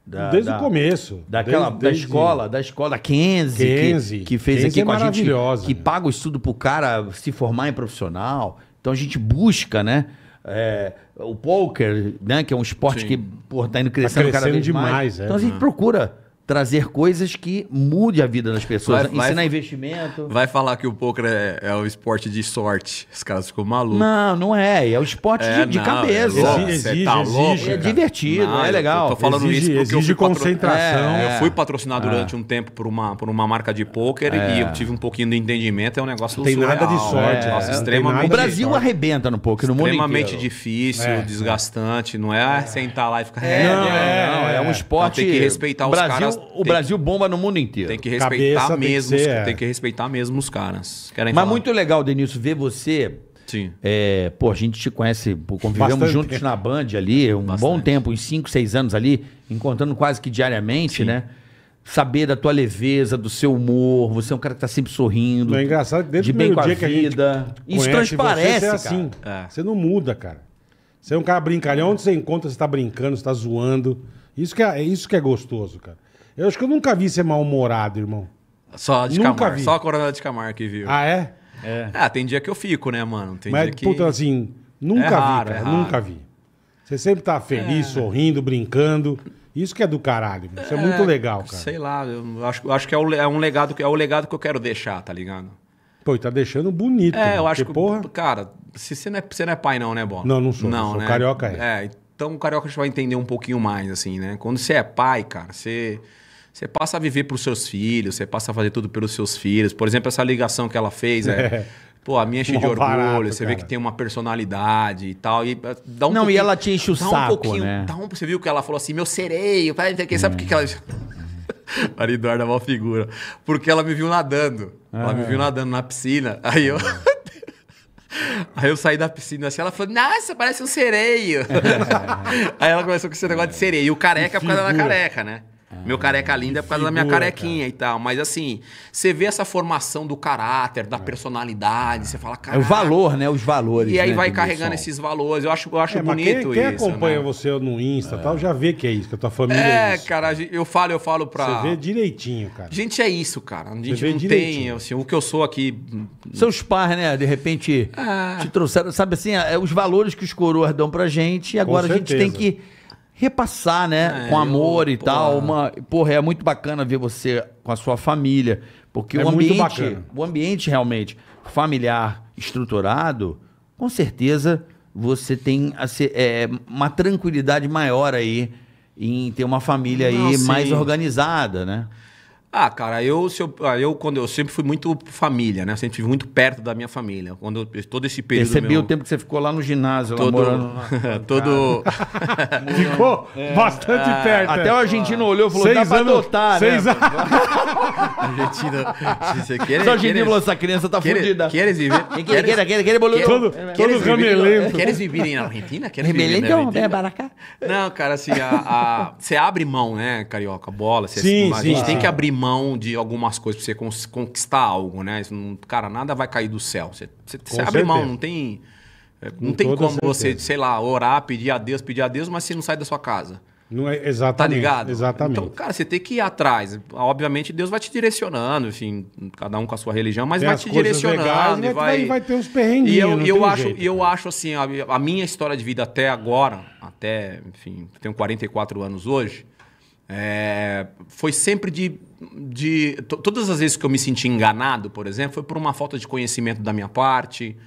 Da, desde da, o começo. Daquela desde, da escola, desde... da escola Kenzie, Kenzie que, que, fez Kenzie aqui é com a é gente, que paga o estudo pro cara se formar em profissional. Então a gente busca, né? É, o poker, né? Que é um esporte Sim. que está indo crescendo, tá crescendo cada vez demais, mais. É. Então a gente uhum. procura trazer coisas que mude a vida das pessoas. Vai, Ensinar vai, investimento. Vai falar que o poker é, é o esporte de sorte. Os caras ficam malucos. Não, não é. É o esporte é, de, não, cabeça. É louco, exige, tá exige, louco, é divertido, não, é legal. Eu tô falando exige, isso porque exige concentração. É, eu fui patrocinado é. durante um tempo por uma, por uma marca de poker e é. eu tive um pouquinho de entendimento. É um negócio Tem surreal, nada de né? sorte. Nossa, né? extremamente... O Brasil arrebenta no poker, no mundo Extremamente difícil, é. desgastante. Não é sentar lá e ficar... É, não, não, é um esporte... Tem que respeitar os caras o Brasil bomba no mundo inteiro. Tem que respeitar Cabeça mesmo, tem que, ser, é. tem que respeitar mesmo os caras. Querem mas falar? muito legal, Denilson, ver você Sim. É, pô, a gente te conhece, convivemos Bastante. juntos na Band ali, um Bastante. bom tempo, uns 5, 6 anos ali, encontrando quase que diariamente, Sim. né? Saber da tua leveza, do seu humor, você é um cara que tá sempre sorrindo. é engraçado, desde de bem com a dia vida. Isso transparece. Você, é assim. É. Você não muda, cara. Você é um cara brincalhão, onde você encontra, você tá brincando, você tá zoando. Isso que é, é isso que é gostoso, cara. Eu acho que eu nunca vi ser mal-humorado, irmão. Só de nunca Vi. Só a Coronel de Camargo que viu. Ah, é? É. Ah, tem dia que eu fico, né, mano? Tem Mas, dia que... puta, assim, nunca é raro, vi, cara. É nunca vi. Você sempre tá feliz, é. sorrindo, brincando. Isso que é do caralho, isso é, muito é, legal, cara. Sei lá, eu acho, acho que é, é um legado, é o legado que eu quero deixar, tá ligado? Pô, e tá deixando bonito. É, mano, eu acho porque, que, porra... cara, se você não, é, você não é pai não, né, Bola? Não, não sou, não, não sou né? carioca é. É, então o carioca a gente vai entender um pouquinho mais, assim, né? Quando você é pai, cara, você... Você passa a viver para os seus filhos, você passa a fazer tudo pelos seus filhos. Por exemplo, essa ligação que ela fez é. é. Pô, a minha enche cheia de orgulho, barato, você cara. vê que tem uma personalidade e tal. E ah, dá um Não, e ela te enche o dá saco, um né? Dá um, você viu que ela falou assim, meu sereio, sabe por que ela... Uhum. Maria Eduarda é uma figura. Porque ela me viu nadando. Ela me viu uhum. nadando na piscina. Aí eu... Aí eu saí da piscina assim, ela falou, nossa, parece um sereio. Aí ela começou com esse negócio de sereio. E o careca é por causa da careca, né? Ah, Meu careca ah, lindo é por causa figura, da minha carequinha cara. e tal. Mas assim, você vê essa formação do caráter, da é. personalidade, você fala, cara. É o valor, né? Os valores. E aí né, vai carregando esses valores. Eu acho, eu acho é, bonito quem, quem isso. Quem acompanha né? você no Insta e é. tal, já vê que é isso, que a tua família é. É, isso. cara, eu falo, eu falo pra. Você vê direitinho, cara. Gente, é isso, cara. A gente não direitinho. tem, assim, o que eu sou aqui. Hum. Seus pais, né, de repente, ah. te trouxeram, sabe assim, é, os valores que os coroas dão pra gente, e agora a gente tem que repassar, né? É, com amor eu, e porra. tal. Uma, porra, é muito bacana ver você com a sua família. Porque é o ambiente. O ambiente realmente familiar, estruturado, com certeza você tem é, uma tranquilidade maior aí em ter uma família Não, aí sim. mais organizada, né? Ah, cara, eu, se eu, ah, eu, quando eu sempre fui muito família, né? Sempre fui muito perto da minha família. Quando eu, todo esse período. Percebi meu... o tempo que você ficou lá no ginásio, todo, lá morando todo. ficou é. bastante ah, perto. Até o argentino ah. olhou e falou: seis dá pra anos, adotar, né? seis né? Anos. argentino, você quer. Só argentino falou: essa criança tá queres, fudida. Queres viver? Queres, queres, queres, queres, boludo? Todo, todo viver, Queres viver em Argentina? Queres viver na Baracá. Não, cara, assim, você abre mão, né, carioca? Bola, você, sim, a gente tem que abrir mão mão de algumas coisas para você conquistar algo, né? cara, nada vai cair do céu. Você, você, você abre mão, não tem. É, não Com tem como certeza. você, sei lá, orar, pedir a Deus, pedir a Deus, mas você não sai da sua casa. Não é, exatamente. Tá ligado? Exatamente. Então, cara, você tem que ir atrás. Obviamente, Deus vai te direcionando, enfim, cada um com a sua religião, mas tem vai te direcionando. Legais, e vai, vai ter uns perrengues. E eu, eu acho, jeito, eu acho assim, a, a, minha história de vida até agora, até, enfim, tenho 44 anos hoje, é, foi sempre de de. Todas as vezes que eu me senti enganado, por exemplo, foi por uma falta de conhecimento da minha parte,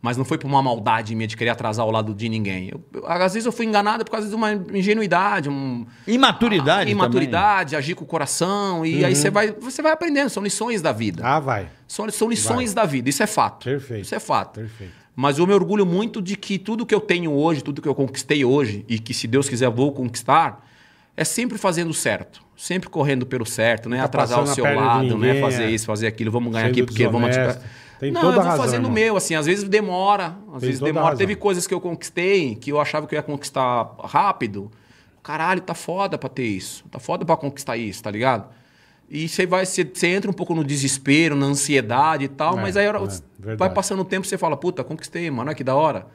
mas não foi por uma maldade minha de querer atrasar o lado de ninguém. Eu, eu, às vezes eu fui enganado por causa de uma ingenuidade, um, imaturidade, a, imaturidade, agir com o coração e uhum. aí você vai, você vai aprendendo. São lições da vida. Ah, vai. São, são lições vai. da vida. Isso é fato. Perfeito. Isso é fato. Perfeito. Mas eu me orgulho muito de que tudo que eu tenho hoje, tudo que eu conquistei hoje e que se Deus quiser vou conquistar, é sempre fazendo certo, sempre correndo pelo certo, né? Tá Atrasar o seu lado, né? ninguém, né? Fazer é. isso, fazer aquilo, vamos ganhar Sendo aqui porque desonesto. vamos Tem Não, toda eu vou razão, fazendo o meu, assim, às vezes demora, às vezes demora. Teve coisas que eu conquistei que eu achava que eu ia conquistar rápido. Caralho, tá foda pra ter isso, tá foda pra conquistar isso, tá ligado? E você vai, você, você entra um pouco no desespero, na ansiedade e tal, é, mas aí é, vai passando o tempo você fala, puta, conquistei, mano, olha que da hora.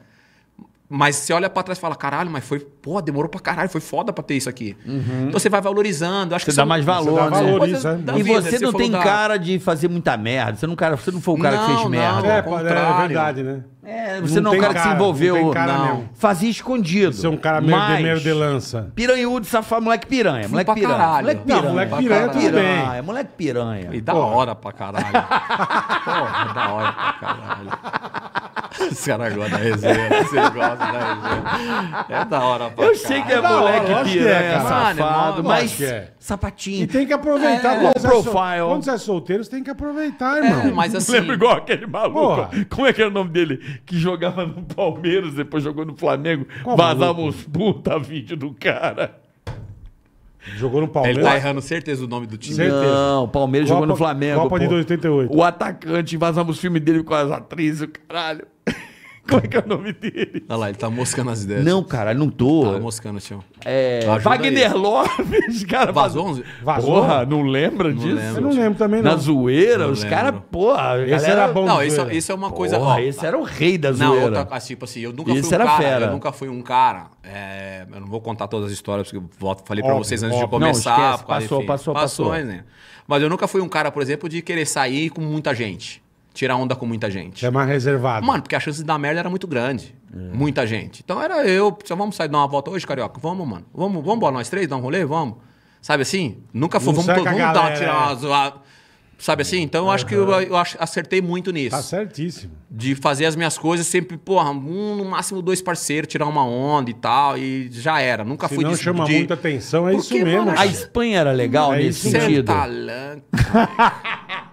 Mas você olha para trás e fala, caralho, mas foi, pô, demorou pra caralho, foi foda pra ter isso aqui. Uhum. Então você vai valorizando. Acho você que dá são, é mais valor, né? Valoriza, né? e vida, você não tem da... cara de fazer muita merda. Você não, cara, você não foi o cara não, que fez não, merda. É, é, verdade, né? É, você não, não é o cara, cara, que se envolveu. Não, cara não. Fazia escondido. Você é um cara meio, de, meio de lança. Piranhudo, safado, moleque piranha. Moleque piranha. Moleque piranha. moleque piranha, Moleque piranha. E da hora pra caralho. Porra, da hora pra caralho. Os caras gosta da resenha. Né? Você gosta da resenha. É da hora, pá. Eu sei que é, é moleque hora, piranha, safado, é mas. É. Sapatinho. E tem que aproveitar. É, quando, é. você é profile. É quando você é solteiro, você tem que aproveitar, irmão. É, mas assim... Lembra igual aquele maluco. Porra. Como é que era o nome dele? Que jogava no Palmeiras, depois jogou no Flamengo. vazava os puta vídeo do cara. Jogou no Palmeiras. Ele tá errando certeza o nome do time. Certeza. Não, o Palmeiras Copa, jogou no Flamengo. Copa pô. de 88. O atacante, vazamos os filmes dele com as atrizes, o caralho. Como é que é o nome dele? Olha lá, ele tá moscando as ideias. Não, cara, eu não tô. Tá moscando, tio. É. Wagner aí. Lopes, cara. Vazou? Vazou? vazou? Porra, não lembra não disso? Lembro, eu não lembro também, não. Na zoeira, não os caras, porra. Esse era bom. Não, isso, isso é uma coisa. Porra, ó, esse era o rei da zoeira. Não, outra, assim, tipo assim, eu nunca esse fui um era cara. Fera. Eu nunca fui um cara. É, eu não vou contar todas as histórias, porque eu falei pra vocês antes óbvio. de começar. Não, esquece, passou, passou, passou, passou. Né? Mas eu nunca fui um cara, por exemplo, de querer sair com muita gente tirar onda com muita gente. É mais reservado. Mano, porque a chance de dar merda era muito grande. É. Muita gente. Então era eu, só vamos sair dar uma volta hoje, carioca? Vamos, mano. Vamos, vamos embora nós três, dar um rolê? Vamos. Sabe assim? Nunca foi. Vamos, vamos dar uma, tirar uma, é. zoada. Sabe assim? Então eu acho que eu, eu, acertei muito nisso. Tá certíssimo. De fazer as minhas coisas sempre, porra, um, no máximo dois parceiros, tirar uma onda e tal, e já era. Nunca Se fui não de, chama de... muita atenção, é Porque, isso mesmo. Mano, a Espanha era legal é nesse é sentido. Tá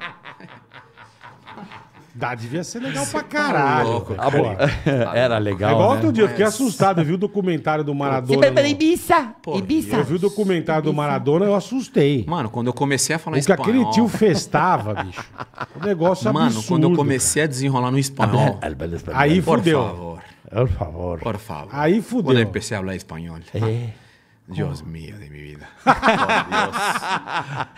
Dá, tá, devia ser legal pra tá caralho. louco, cara. Ah, Era legal. É igual né? outro dia, eu fiquei é. assustado. Eu vi o documentário do Maradona. Você no... Ibiza. Pô, Ibiza. Eu vi o documentário Ibiza. do Maradona, eu assustei. Mano, quando eu comecei a falar Porque espanhol. Porque aquele tio festava, bicho. O negócio Mano, absurdo. Mano, quando eu comecei a desenrolar no espanhol. aí fudeu. Por favor. Por favor. Aí fudeu. Quando eu comecei a falar espanhol. É. Dios oh. mío de mi vida.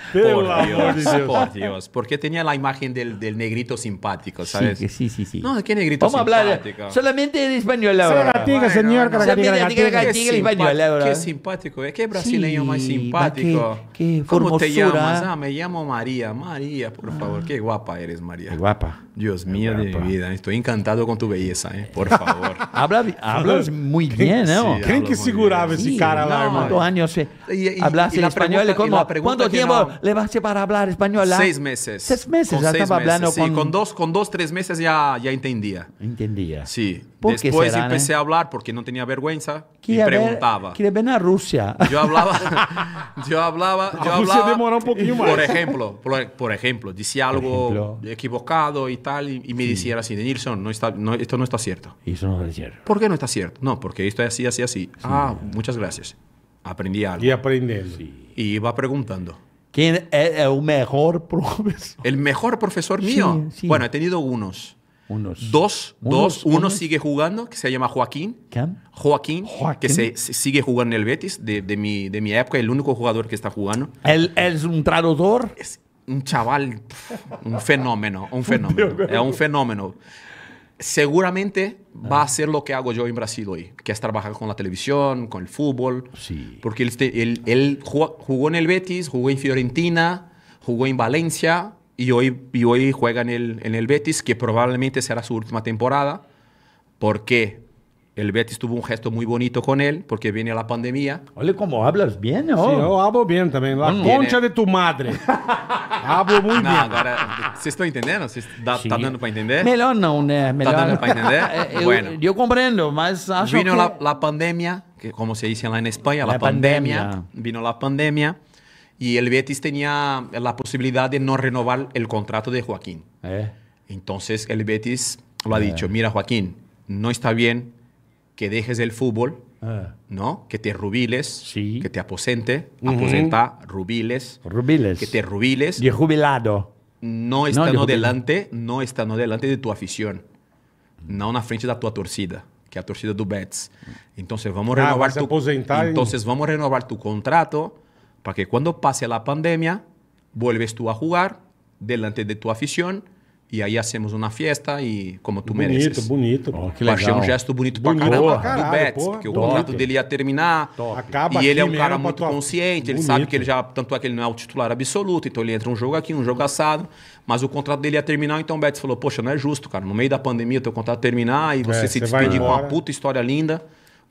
Por Dios. Por Dios, por Dios. Porque tenía la imagen del, negrito simpático, ¿sabes? Sí, sí, sí, sí. No, ¿qué negrito Vamos simpático? Vamos a hablar solamente en español ahora. Solamente, señor, español ahora. Qué simpático, Es ¿eh? Qué brasileño más simpático. Qué, ¿Cómo te llamas? Ah, me llamo María. María, por ah. favor. Qué guapa eres, María. Qué Guapa. Dios mío de mi vida. Estoy encantado con tu belleza, ¿eh? Por favor. hablas, muy bien, ¿no? ¿Quién que seguraba ese cara largo? ¿Cuántos años y, hablaste español? ¿Cuánto tiempo vas le baste para hablar español? Ah? Seis meses. Seis meses, ya estaba hablando con... con... dos, con dos, tres meses ya, ya entendía. Entendía. Sí. Después empecé eh? a hablar porque no tenía vergüenza y preguntaba. Quiere venir a Rusia. Yo hablaba, yo hablaba, yo a se demoró un poquito más. Por ejemplo, por, ejemplo, decía algo equivocado y tal y, y me sí. decía así, Nilsson, no está, no, esto no está cierto. Eso no es cierto. ¿Por qué no está cierto? No, porque esto es así, así, así. Ah, muchas gracias aprendí algo. Y aprendiendo. Y iba preguntando. ¿Quién es el mejor profesor? El mejor profesor mío. Sí, sí. Bueno, he tenido unos. Unos. Dos, Uno sigue jugando, que se llama Joaquín. ¿Quién? Joaquín, Joaquín. que se, sigue jugando en el Betis, de, de, mi, de mi época, el único jugador que está jugando. ¿Él es un traductor? Es un chaval, un fenómeno, un fenómeno. es eh, un fenómeno seguramente va a ser lo que hago yo en Brasil hoy, que es trabajar con la televisión, con el fútbol. Sí. Porque él, jugó, en el Betis, jugó en Fiorentina, jugó en Valencia y hoy, juega en el, en el Betis, que probablemente será su última temporada. ¿Por qué? El Betis tuvo un gesto muy bonito con él porque viene la pandemia. Oye, cómo hablas bien, ¿no? Sí, yo oh, hablo bien también. La concha de tu madre. hablo muy bien. Ahora, ¿se está entendiendo? Se dando para entender? Mejor no, ¿no? ¿Está dando para entender? Eh, eh, bueno. yo comprendo, mas vino la, pandemia, que como se dice en España, la, pandemia. Vino la pandemia y el Betis tenía la posibilidad de no renovar el contrato de Joaquín. Eh. Entonces el Betis lo ha dicho, mira Joaquín, no está bien que dejes el fútbol, ah. ¿no? Que te rubiles, que te aposente, aposenta, rubiles, Que te rubiles. Y jubilado. No estando no, delante, no delante de tu afición. no una frente de tu torcida, que es la torcida do Betis. Entonces vamos a ah, renovar tu renovar tu contrato para que cuando pase la pandemia, vuelves tú a jugar delante de tu afición E aí hacemos uma festa e como tu bonito, mereces. Bonito, bonito. Oh, Achei um gesto bonito, bonito pra caramba caralho, do Betts, porra, porque top. o contrato dele ia terminar. Top. Acaba e ele é um cara muito consciente, bonito. ele sabe que ele já... Tanto é que ele não é o titular absoluto, então ele entra um jogo aqui, um jogo assado. Mas o contrato dele ia terminar, então o Betts falou, poxa, não é justo, cara. No meio da pandemia, teu contrato terminar e você é, se despedir com uma puta história linda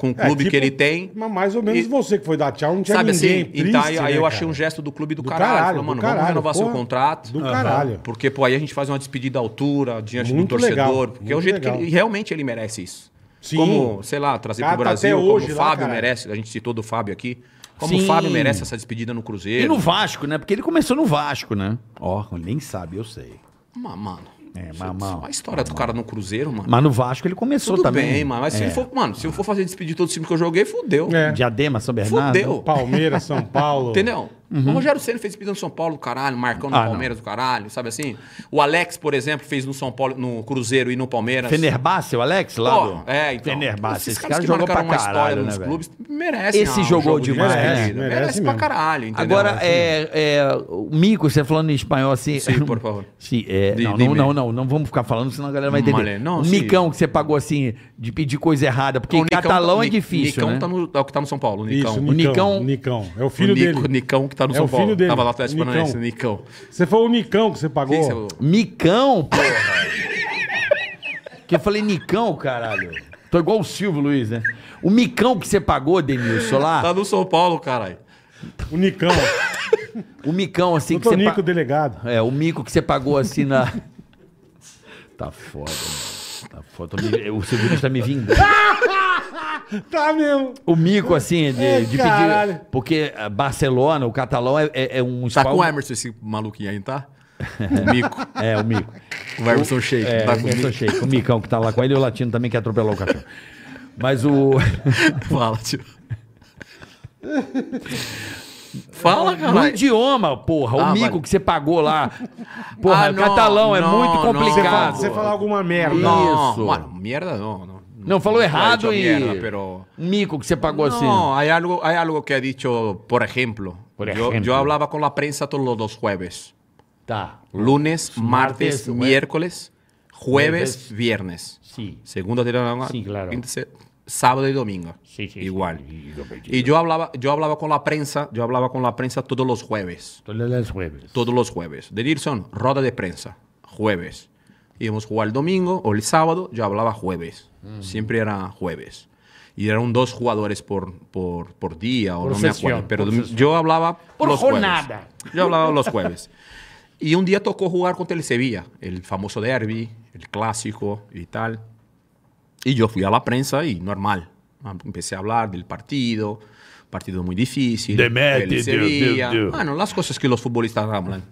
com o é, clube é, tipo, que ele tem. Mas mais ou menos e, você que foi dar tchau, não tinha sabe ninguém assim, triste, então, aí, né, eu cara? achei um gesto do clube do, do caralho. caralho Falei, mano, caralho, vamos renovar porra, seu contrato. Do caralho. Porque, pô, aí a gente faz uma despedida à altura, diante muito do torcedor. Legal, porque é o jeito legal. que ele, realmente ele merece isso. Sim. Como, sei lá, trazer tá, para o tá Brasil, hoje, como o Fábio lá, merece. A gente citou do Fábio aqui. Como Sim. o Fábio merece essa despedida no Cruzeiro. E no Vasco, né? Porque ele começou no Vasco, né? Ó, oh, nem sabe, eu sei. Mas, mano... É, mamão. A história do cara no Cruzeiro, mano. Mas no Vasco ele começou Tudo também. bem, mano. Mas é. se ele for, mano, se eu for fazer despedir todo o time que eu joguei, fudeu. É. Diadema, São Bernardo. Fudeu. Palmeiras, São Paulo. Entendeu? Uhum. O Rogério Senna fez pisão no São Paulo caralho, Marcão no ah, Palmeiras não. do caralho, sabe assim? O Alex, por exemplo, fez no São Paulo, no Cruzeiro e no Palmeiras. Fenerbahce, o Alex lá? Pô, do... É, então. Fenerbahce. esse cara jogou pra caralho. Né, clubes, merece. Esse ah, jogou um demais. Merece, né? merece, merece pra caralho, entendeu? Agora, assim. é, é, o Mico, você falando em espanhol assim. Sim, por favor. Sim, é, de, não, de não, não, não, não, vamos ficar falando, senão a galera vai entender. Não, Micão, que você pagou assim, de pedir coisa errada, porque em catalão tá- é difícil. Nicão né? tá é o que tá no São Paulo, o o Nicão. É o filho dele. O Nicão que tá Tá no é São Paulo. filho dele. Tava lá no Atlético Nicão. Paranaense, Nicão. Você foi o Nicão que você pagou? Quem que você falou? Micão, porra. que eu falei Nicão, caralho. Tô igual o Silvio Luiz, né? O Micão que você pagou, Denilson, lá. Tá no São Paulo, caralho. O Nicão. O Micão, assim, que você... Nico, pa- delegado. É, o mico que você pagou assim na. Tá foda, mano. Tá foda. me- O seu vídeo tá me vingando. Tá mesmo. O mico, assim, de, é, de pedir. Porque Barcelona, o catalão, é, é um. Tá espal... com o Emerson esse maluquinho aí, tá? O mico. É, o mico. O Emerson Sheik. É, tá com o Emerson Sheik. O micão que tá lá com ele e o latino também que atropelou o cachorro. Mas o. Fala, tio. Fala, cara. No idioma, porra. Ah, o mico que você pagou lá. Ah, porra, ah, não, catalão é não, é muito complicado. Não, você, fala, falar alguma merda. Isso. Mano, merda não. No falou errado e pero... mico que você no, hay algo, hay algo que ha dicho por ejemplo Yo hablaba con la prensa todos los jueves. Lunes, martes, miércoles, jueves, viernes. Sí. Segunda, tercera, sí, claro. sábado y domingo. Sí, sí, Igual. y yo hablaba, yo hablaba con la prensa, yo hablaba con la prensa todos los jueves. Todos los jueves. Todos los jueves. De Dirson, roda de prensa, jueves. Íbamos jugar el domingo o el sábado, yo hablaba jueves. Siempre era jueves. Y eran dos jugadores por, por, por día, o no me acuerdo. Pero yo hablaba. Por los jornada. Jueves. Yo hablaba los jueves. Y un día tocó jugar contra el Sevilla, el famoso derby, el clásico y tal. Y yo fui a la prensa y normal. Empecé a hablar del partido, partido muy difícil. De Sevilla. Bueno, las cosas que los futbolistas hablan.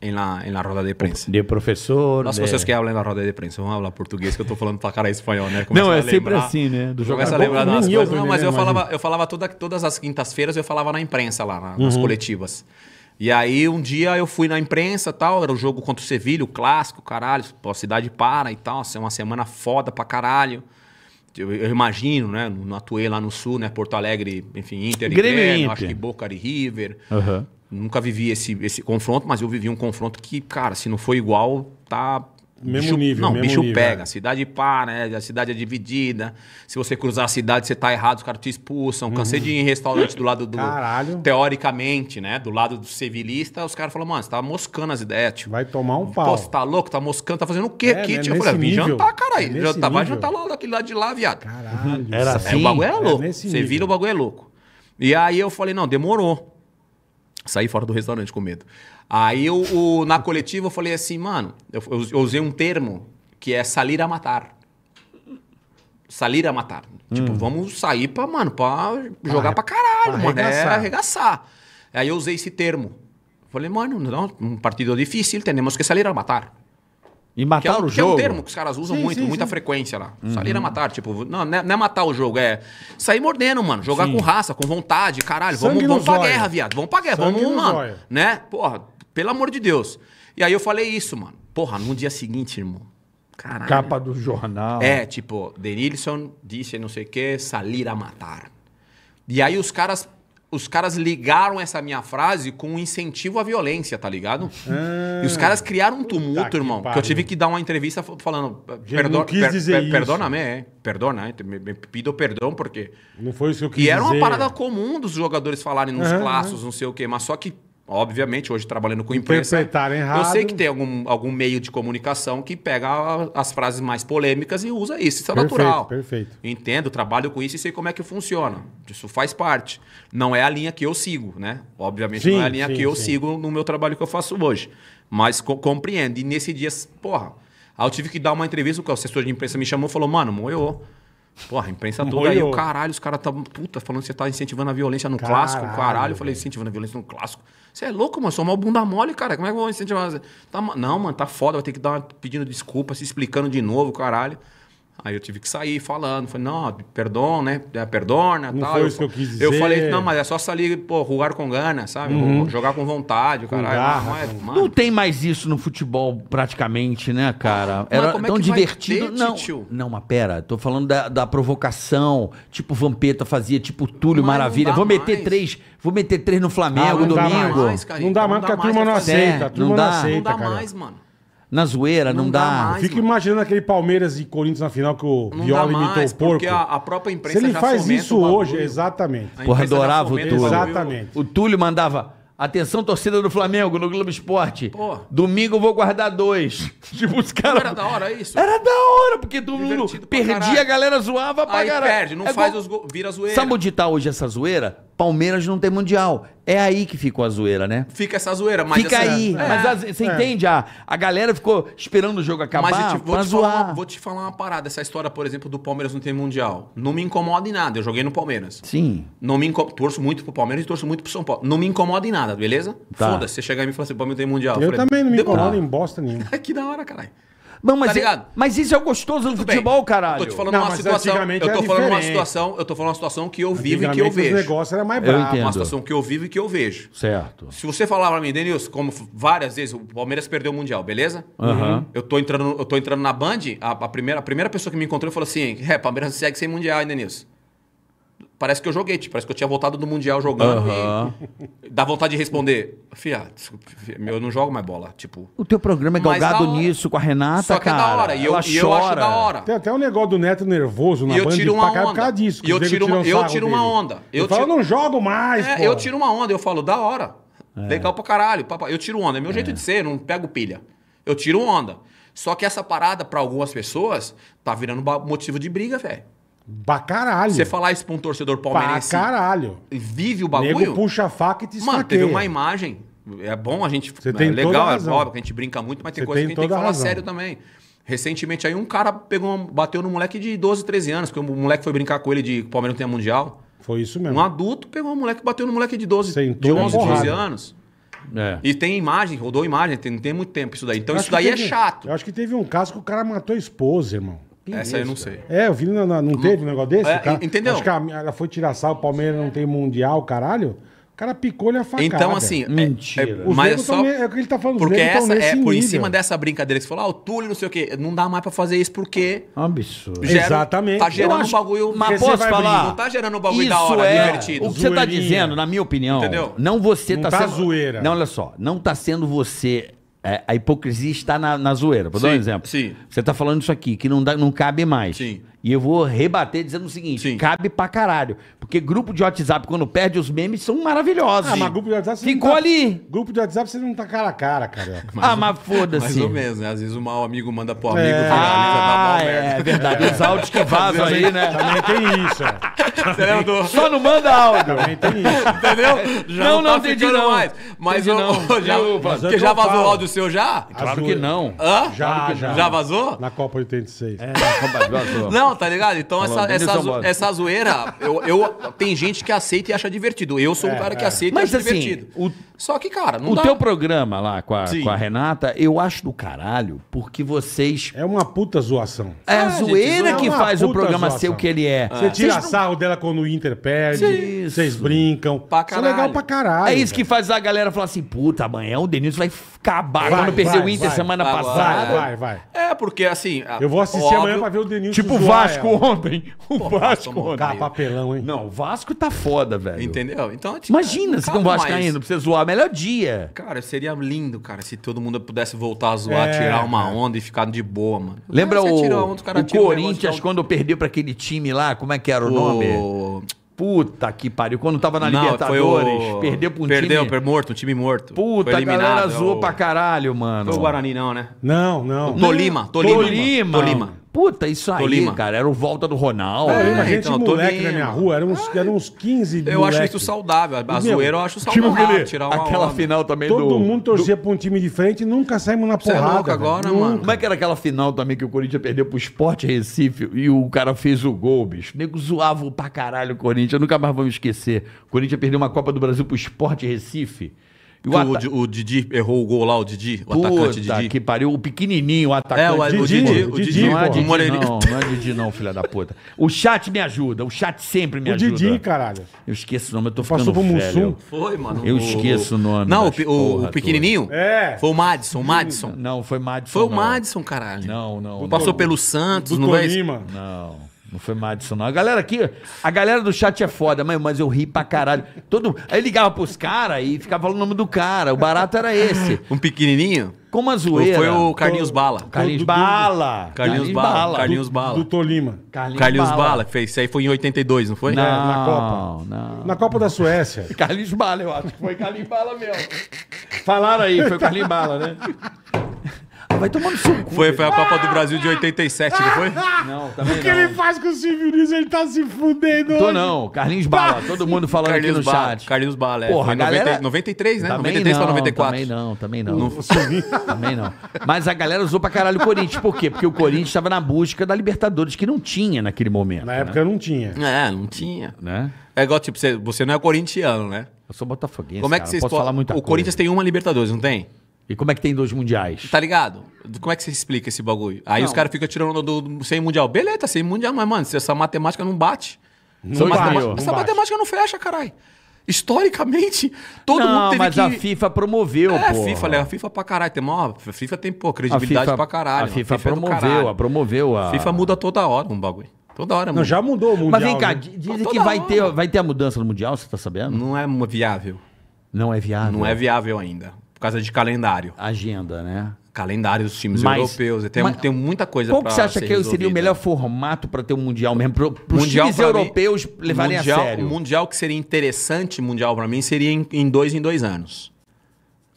en la, en la rueda de prensa. De professor. as de... vocês que falam na roda de prensa, vamos falar português, que eu tô falando pra cara espanhol, né? Começa não, é sempre assim, né? Do jogo Começa a lembrar é das coisas. Não, mas né, eu falava, eu falava toda, todas as quintas-feiras, eu falava na imprensa lá, nas uhum. coletivas. E aí um dia eu fui na imprensa tal, era o jogo contra o Sevilho clássico, caralho, a cidade para e tal, assim, uma semana foda pra caralho. Eu, eu imagino, né? No, atuei lá no sul, né? Porto Alegre, enfim, Inter, Grêmio Inter. acho que Boca e River. Uhum nunca vivi esse, esse confronto, mas eu vivi um confronto que, cara, se não for igual, tá. Mesmo bicho, nível. Não, mesmo bicho nível, pega. É. A cidade pá, né? A cidade é dividida. Se você cruzar a cidade, você tá errado, os caras te expulsam. Uhum. Cansei de ir em restaurante do lado do. Caralho. Teoricamente, né? Do lado do civilista, os caras falam, mano, você tá moscando as ideias. tio. vai tomar um pau. Pô, você tá louco? Tá moscando, tá fazendo o quê é, aqui? Né? Tipo, eu falei, vim jantar, caralho. É jantar, vai jantar lá daquele lado de lá, viado. Caralho. Era assim. É, o bagulho é, é louco. Você vira, o bagulho é louco. E aí eu falei, não, demorou. Saí fora do restaurante com medo. Aí eu, o, na coletiva eu falei assim, mano, eu, eu usei um termo que é salir a matar. Salir a matar. Tipo, hum. Tipo, vamos sair pra, mano, pra jogar pra, pra caralho, pra mano. É arregaçar. É arregaçar. Aí eu usei esse termo. Falei, mano, não, um partido difícil, temos que salir a matar. E matar é o jogo. Que é um é termo que os caras usam sim, muito, sim, muita sim. frequência lá. Uhum. Salir a matar, tipo, não, é, não é, matar o jogo, é sair mordendo, mano. Jogar com raça, com vontade, caralho. Sangue vamos vamos pra guerra, viado. Vamos pra guerra, Sangue vamos, mano. Zóia. Né? Porra, pelo amor de Deus. E aí eu falei isso, mano. Porra, no dia seguinte, irmão. Caralho. Capa do jornal. É, tipo, Denilson disse não sei o quê, salir a matar. E aí os caras os caras ligaram essa minha frase com um incentivo à violência, tá ligado? Ah, e os caras criaram um tumulto, que irmão. Pariu. Que eu tive que dar uma entrevista falando. Perdo, per, per, Perdona-me, é. Perdona, né? Né? me pido perdão, porque. Não foi isso que eu quis dizer. E era uma dizer. parada comum dos jogadores falarem nos uhum, classos, uhum. não sei o quê, mas só que Obviamente, hoje trabalhando com imprensa. Interpretar errado. Eu sei que tem algum, algum meio de comunicação que pega as frases mais polêmicas e usa isso. Isso é perfeito, natural. Perfeito. Entendo, trabalho com isso e sei como é que funciona. Isso faz parte. Não é a linha que eu sigo, né? Obviamente, sim, não é a linha sim, que eu sim. sigo no meu trabalho que eu faço hoje. Mas co compreendo. E nesse dia, porra, aí eu tive que dar uma entrevista, o assessor de imprensa me chamou e falou: mano, moeu. Porra, a imprensa toda Morreu. aí, o caralho, os caras tá puta falando que você está incentivando a violência no caralho, clássico, caralho. Eu falei, incentivando a violência no clássico. Você é louco, mano? Sou uma bunda mole, cara. Como é que eu vou incentivar você? Tá, não, mano, tá foda. Vai ter que dar uma pedindo desculpa, se explicando de novo, caralho. Aí eu tive que sair falando, falei, não, perdão, né? É, perdona, não tal. Foi eu, isso que eu quis dizer. Eu falei, não, mas é só sair, pô, jogar com gana, sabe? Uhum. Jogar com vontade, caralho. garra, não, é, não, tem mais isso no futebol, praticamente, né, cara? Mas Era é tão divertido. Ter, não, tio? não, mas pera, tô falando da, da provocação, tipo Vampeta fazia, tipo Túlio mas Maravilha. Vou meter mais. três, vou meter três no ah, Flamengo ah, não domingo. Dá mais, não dá mais, porque a turma não aceita. A turma não aceita. Não dá mais, mano na zoeira, não, não dá. dá. Mais, Fico mano. imaginando aquele Palmeiras e Corinthians na final que o não Viola imitou o porco. Porque a, a, própria imprensa Se ele faz isso hoje, exatamente. Porra, adorava o Túlio. Exatamente. O Túlio mandava. Atenção, torcida do Flamengo no Globo Esporte. Pô. Domingo vou guardar dois. tipo, os caras. Era da hora isso? Era da hora, porque todo mundo perdia, a galera zoava pra Aí caralho. perde, não é faz igual... os go... vira zoeira. Sabe onde tá hoje essa zoeira? Palmeiras não tem Mundial. É aí que ficou a zoeira, né? Fica essa zoeira, mas... Fica essa... Assim, aí. É. Mas a, assim, você é. entende? A, a galera ficou esperando o jogo acabar mas, tipo, vou pra te zoar. Falar, vou te falar uma parada. Essa história, por exemplo, do Palmeiras não ter Mundial. Não me incomoda em nada. Eu joguei no Palmeiras. Sim. Não me incomoda. Torço muito pro Palmeiras e torço muito pro São Paulo. Não me incomoda em nada, beleza? Tá. Foda-se. Você chegar e me falar assim, Palmeiras tem Mundial. Eu, eu falei, também não me incomodo tá. em bosta nenhuma. que da hora, caralho. Não, mas, tá é- ligado? É, mas isso é o gostoso do Tudo futebol, bem. caralho. Eu tô te falando não, uma situação. Eu tô falando diferente. uma situação. Eu tô falando uma situação que eu vivo e que eu vejo. O negócio era mais bravo. Uma situação que eu vivo e que eu vejo. Certo. Se você falar pra mim, Denilson, como várias vezes, o Palmeiras perdeu o Mundial, beleza? Uhum. Eu, tô entrando, eu tô entrando na Band, a, a primeira, a primeira pessoa que me encontrou falou assim: é, Palmeiras segue sem Mundial, hein, Denilson? parece que eu joguei, tipo, parece que eu tinha voltado do Mundial jogando. Uhum. E... dá vontade de responder. Fia, desculpa, eu não jogo mais bola. Tipo. O teu programa é galgado nisso com a Renata. Só que cara. é da hora. E eu, e eu acho da hora. Tem até um negócio do neto nervoso na e eu band tiro uma onda. por causa disso. E eu tiro, uma, eu tiro uma onda. Eu, eu tiro... falo, não jogo mais. É, eu tiro uma onda, eu falo, da hora. É. Legal pra caralho. Papai. Eu tiro onda. É meu é. jeito de ser, não pego pilha. Eu tiro onda. Só que essa parada, para algumas pessoas, tá virando motivo de briga, velho. Pra caralho. Você falar isso pra um torcedor palmeirense. Pra caralho. Vive o bagulho. Nego puxa a faca e te esfaqueia. Mano, teve uma imagem. É bom a gente. Você é tem é legal, é óbvio que a gente brinca muito, mas tem Você coisa tem que a gente tem que falar razão. sério também. Recentemente aí um cara pegou, bateu no moleque de 12, 13 anos, porque o moleque foi brincar com ele de Palmeiras não tem mundial. Foi isso mesmo. Um adulto pegou um moleque, bateu no moleque de 12, Sentou de 11, 12 anos. É. E tem imagem, rodou imagem, tem, não tem muito tempo isso daí. Então isso daí é teve, é chato. Eu acho que teve um caso que o cara matou a esposa, irmão. Essa isso, eu não sei. É, eu vi, não, não teve um negócio desse? É, cara, entendeu? Acho que ela foi tirar sal, o Palmeiras não tem mundial, caralho cara picou ele a facada. Então, assim... É, é, Mentira. É, mas só... Ne... É o que ele tá falando. Porque essa é por em cima dessa brincadeira que você falou, ah, o Túlio não sei o quê. Não dá mais pra fazer isso porque... É absurdo. Gera, Exatamente. Tá gerando acho... um bagulho... Mas posso falar? Não tá gerando um bagulho isso da hora, é... divertido. O que você tá dizendo, na minha opinião... Entendeu? Não você não tá, tá sendo... zoeira. Não, olha só. Não tá sendo você é, a hipocrisia está na, na zoeira. Vou sim, dar um exemplo. Sim. Você está falando isso aqui, que não, dá, não cabe mais. Sim. E eu vou rebater dizendo o seguinte: Sim. cabe pra caralho. Porque grupo de WhatsApp, quando perde os memes, são maravilhosos. Ah, mas grupo de WhatsApp você Ficou não tá, ali. Grupo de WhatsApp você não tá cara a cara, cara. Mas, ah, mas foda-se. Mais ou menos, né? Às vezes o mau amigo manda pro amigo. É. Ah, é, é verdade. Os áudios que vazam aí, né? Também tem isso. É. Também. Só não manda áudio. Também tem isso. Entendeu? Já não, não, tá não tá entendi não. Mais. Mas entendi, não. já, mas é porque já vazou o áudio seu já? Claro que não. Hã? Já, já. Já vazou? Na Copa 86. É, na Copa vazou. Não, não, tá ligado? Então essa, essa, essa zoeira, eu, eu, tem gente que aceita e acha divertido. Eu sou é, um cara que é. aceita Mas, e acha assim, divertido. O, Só que, cara, não O dá. teu programa lá com a, com a Renata, eu acho do caralho, porque vocês... É uma puta zoação. É a ah, zoeira gente, é que é faz o programa zoação. ser o que ele é. Você é. tira não... sarro dela quando o Inter perde, vocês brincam. Pra caralho. Isso é legal pra caralho. É isso cara. que faz a galera falar assim, puta, amanhã o Denilson vai acabar. Vai, quando perdeu o Inter semana tá passada. Vai, vai, vai. É, porque assim... Eu vou assistir amanhã pra ver o Denilson Tipo, vai Vasco ontem. O Pô, Vasco ontem. Cara, papelão, hein? Não, o Vasco tá foda, velho. Entendeu? Então, tipo, Imagina se um Vasco caindo pra você zoar. Melhor dia. Cara, seria lindo, cara, se todo mundo pudesse voltar a zoar, é, tirar uma onda e ficar de boa, mano. Lembra o, onda, o, o Corinthians um... quando perdeu pra aquele time lá? Como é que era o, o... nome? Puta que pariu. Quando tava na não, Libertadores, o... perdeu pra um perdeu, time... Perdeu, morto, um time morto. Puta, foi a galera é zoou o... pra caralho, mano. foi o Guarani não, né? Não, não. Tolima, Tolima. Tolima. Tolima. Puta, isso aí, Tolima. cara, era o volta do Ronaldo. É, né? a gente então, moleque na minha rua, eram uns, eram uns 15 Eu moleque. acho isso saudável. A zoeira eu acho saudável. Tipo tirar uma aquela onda. final também Todo do... Todo mundo torcia do... pra um time diferente e nunca saímos na Você é porrada. agora, nunca. mano. Como é que era aquela final também que o Corinthians perdeu pro Sport Recife e o cara fez o gol, bicho? O nego zoava pra caralho o Corinthians. Eu nunca mais vou me esquecer. O Corinthians perdeu uma Copa do Brasil pro Sport Recife. O, o, o, Didi errou o gol lá, o Didi, o Puta atacante Didi. que pariu, o pequenininho, o atacante. É, o, Didi, o Didi, o Didi, não, é Didi não, não é Didi não, filha da puta. O chat me ajuda, o chat sempre me o ajuda. O Didi, caralho. Eu esqueço o nome, eu tô Passou ficando Passou velho. Foi, mano. Eu esqueço o nome. Não, o, pequenininho? É. Foi o Madison, o Madison. Não, foi Madison. Foi o Madison, caralho. Não, não. Passou pelo Santos, do não Tolima. Não. Não foi Madison, não. A galera aqui, a galera do chat é foda, mas, mas eu ri pra caralho. Todo, aí ligava pros caras e ficava falando o nome do cara. O barato era esse. Um pequenininho? Como a zoeira. Foi o Carlinhos Bala. Carlinhos Bala. Carlinhos Bala. Carlinhos Bala. Do, Tolima. Carlinhos, Carlinhos Bala. Bala que fez. Isso aí foi em 82, não foi? Não, na Copa. Não. Na Copa da Suécia. Carlinhos Bala, eu acho que foi Carlinhos Bala mesmo. Falaram aí, foi Carlinhos Bala, né? vai tomando suco. Foi, foi a Copa do Brasil de 87, não foi? Não, também não. O que ele faz com o Silvio Luiz? Ele tá se fudendo. Tô hoje. não, Carlinhos Bala. Tá todo mundo falando Carlinhos aqui no Bala, chat. Carlinhos Bala, é. Porra, galera... 93, né? Também 93 não, pra 94. Também não, também não. não. também não. Mas a galera usou pra caralho o Corinthians. Por quê? Porque o Corinthians tava na busca da Libertadores, que não tinha naquele momento. Na né? época não tinha. É, não tinha. Né? É igual, tipo, você, você não é corintiano, né? Eu sou botafoguense, Como é que cara, vocês... Posso falar muita o coisa. Corinthians tem uma Libertadores, não tem? E como é que tem dois mundiais? Tá ligado? Como é que você explica esse bagulho? Aí não. os caras ficam tirando do, do, sem mundial. Beleza, sem mundial, mas, mano, se essa matemática não bate. Não essa, bate, matemática, não essa bate. matemática não fecha, caralho. Historicamente, todo não, mundo teve mas que... a FIFA promoveu, é, pô. a FIFA, a FIFA pra caralho. Tem maior... A FIFA tem, pô, credibilidade FIFA, pra caralho. A FIFA, FIFA é promoveu, é caralho. a promoveu a... FIFA muda toda hora um bagulho. Toda hora, Não, muda. já mudou o Mundial. Mas vem cá, né? dizem que vai ter, vai ter a mudança no Mundial, você tá sabendo? Não é viável. Não é viável. Não é viável é ainda. Por causa de calendário. Agenda, né? Calendário dos times mas, europeus. Tem, mas, tem muita coisa Qual que você acha que resolvida? seria o melhor formato para ter um Mundial mesmo? Para os times europeus mim, levarem mundial, a sério. O Mundial que seria interessante, Mundial para mim, seria em, em dois em dois anos.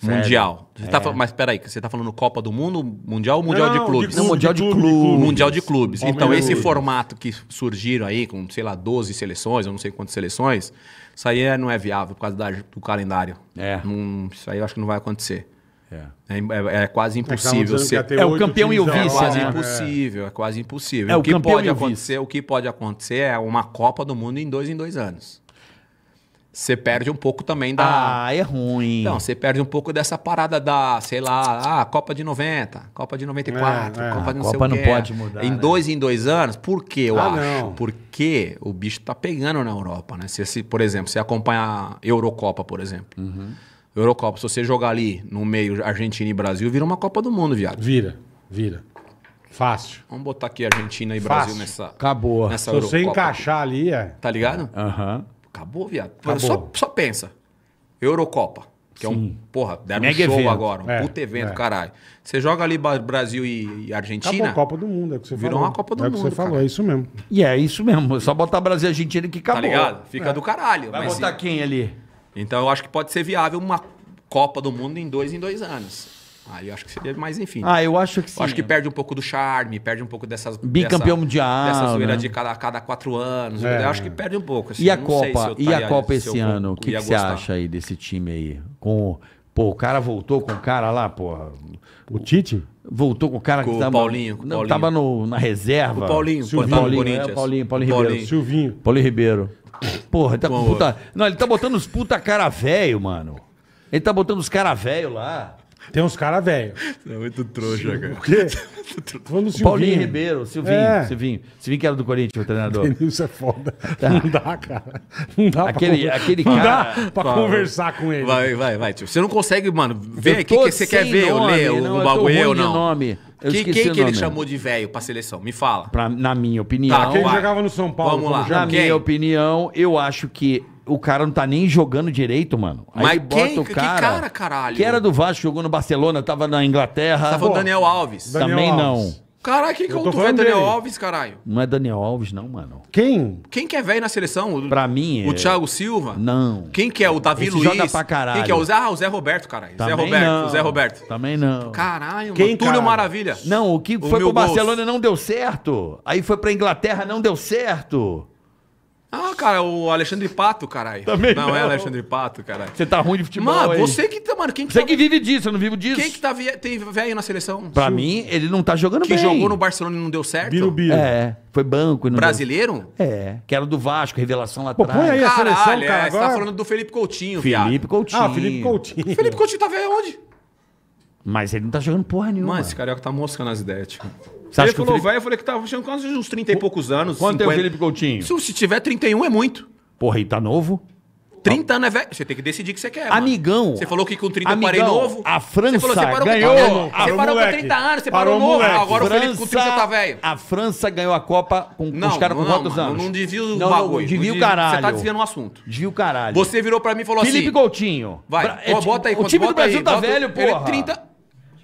Sério? Mundial. Você tá é. tá, mas peraí, você está falando Copa do Mundo, Mundial ou Mundial não, de Clubes? não, Mundial de, de clubes. clubes. Mundial de Clubes. Então, esse formato que surgiram aí, com, sei lá, 12 seleções, eu não sei quantas seleções, isso aí é, não é viável por causa da, do calendário. É. Não, isso aí eu acho que não vai acontecer. É. É, é, é, quase então, tá impossível. Ser... É o campeão e o vice. Né? É quase né? impossível, é quase impossível. É, o, o que pode acontecer, o que pode acontecer é uma Copa do Mundo em dois em dois anos você perde um pouco também da. Ah, é ruim. Não, você perde um pouco dessa parada da, sei lá, ah, Copa de 90, Copa de 94, é, é. Copa de não Copa não pode mudar. Em né? dois em dois anos, por que eu ah, acho? Não. Porque o bicho tá pegando na Europa, né? Se, se, por exemplo, você acompanha a Eurocopa, por exemplo. Uhum. Eurocopa, se você jogar ali no meio Argentina e Brasil, vira uma Copa do Mundo, viado. Vira, vira. Fácil. Vamos botar aqui Argentina e Fácil. Brasil nessa. Acabou. Nessa Se Eurocopa você encaixar ali, é. Tá ligado? Aham. Uhum. Acabou, viado. Acabou. Só, só pensa. Eurocopa. Que Sim. é um, porra, deram Mega um show evento. agora, um é, puto evento, é. caralho. Você joga ali Brasil e, e Argentina. Acabou a Copa do Mundo, é o que você virou falou. uma Copa do é Mundo. É o que você falou, é isso mesmo. E é isso mesmo. É só botar Brasil e Argentina que acabou. Tá ligado? Fica é. do caralho. Vai botar e... quem ali? Então eu acho que pode ser viável uma Copa do Mundo em dois em dois anos. Ah, eu acho que seria, mas enfim. Ah, eu acho que sim. Eu acho que perde um pouco do charme, perde um pouco dessas. Bicampeão dessa, mundial. Dessa né? de cada, cada quatro anos. É. Eu acho que perde um pouco. Assim, e a Copa? E a Copa esse ano? O que, que você acha aí desse time aí? Com. Pô, o cara voltou com o cara lá, porra. O Tite? Voltou com o cara com que o Paulinho, não, Paulinho. tava no, na reserva. O Paulinho, Silvinho. Tá Paulinho, é, Paulinho, Paulinho, Paulinho Ribeiro. Silvinho. Paulinho Ribeiro. Porra, ele tá, Bom, puta... Não, ele tá botando os puta cara velho, mano. Ele tá botando os cara velho lá. Tem uns caras velhos. É muito trouxa, cara. O quê? Falando Silvinho. Paulinho Ribeiro, Silvinho, é. Silvinho. Silvinho que era do Corinthians, o treinador. Isso é foda. Tá. Não dá, cara. Não dá aquele, pra, aquele não cara, dá pra conversar com ele. Vai, vai, vai. Tio. Você não consegue, mano, ver o que, que você quer ver, nome, ler o bagulho, eu não. Nome. Eu que, quem que ele chamou de velho pra seleção? Me fala. Pra, na minha opinião. Tá, quem vai. jogava no São Paulo? Vamos lá. Na minha opinião, eu acho que o cara não tá nem jogando direito, mano. Aí Mas bota quem, o cara, que cara, caralho? Que era do Vasco, jogou no Barcelona, tava na Inglaterra. Tava o Daniel Alves. Daniel Também Alves. não. Caralho, quem que eu tô é Daniel dele. Alves, caralho? Não é Daniel Alves, não, mano. Quem? Quem que é velho na seleção? pra mim. O é- Thiago Silva? Não. Quem que é o Davi Esse Luiz? Joga pra caralho. Quem que é o Zé, ah, o Zé Roberto, caralho. Também Zé Roberto, não. Zé Roberto. Também não. Caralho, quem, mano. Túlio cara? Maravilha. Não, o que o foi pro Barcelona gols. não deu certo. Aí foi pra Inglaterra, não deu certo. Ah, cara, o Alexandre Pato, caralho. Tá Também não, não, é Alexandre Pato, caralho. Você tá ruim de futebol Mano, aí. você que tá... Mano, quem que você tá... que vive disso, eu não vivo disso. Quem que tá... Tem velho na seleção? Pra Sul. mim, ele não tá jogando que bem. Que jogou no Barcelona e não deu certo? Birubiru. É, foi banco. Brasileiro? Deu... É, que era do Vasco, revelação lá Pô, atrás. Põe aí a caralho, seleção, é, cara, agora... você tá falando do Felipe Coutinho, Felipe viado. Coutinho. Ah, Felipe Coutinho. Felipe Coutinho tá velho onde? Mas ele não tá jogando porra nenhuma. Mano, esse carioca tá moscando as ideias, tipo... Você ele falou Felipe... velho, eu falei que tava achando quase uns 30 e poucos anos. Quanto 50. é o Felipe Coutinho? Se, se tiver 31 é muito. Porra, e tá novo? 30 anos é velho. Você tem que decidir o que você quer. Mano. Amigão. Você falou que com 30 amigão, eu parei novo. A França você falou, você ganhou. Com, você parou moleque, com 30 anos, você parou, parou novo. Agora França, o Felipe com 30 tá velho. A França ganhou a Copa com, não, os caras com quantos anos? Não não desvia o não, bagulho. Não, desvia o caralho. Você tá desviando o assunto. Desvia o caralho. Você virou pra mim e falou Felipe assim. Felipe Coutinho. Vai, é, tipo bota aí. O time do Brasil aí, tá velho, pô. 30.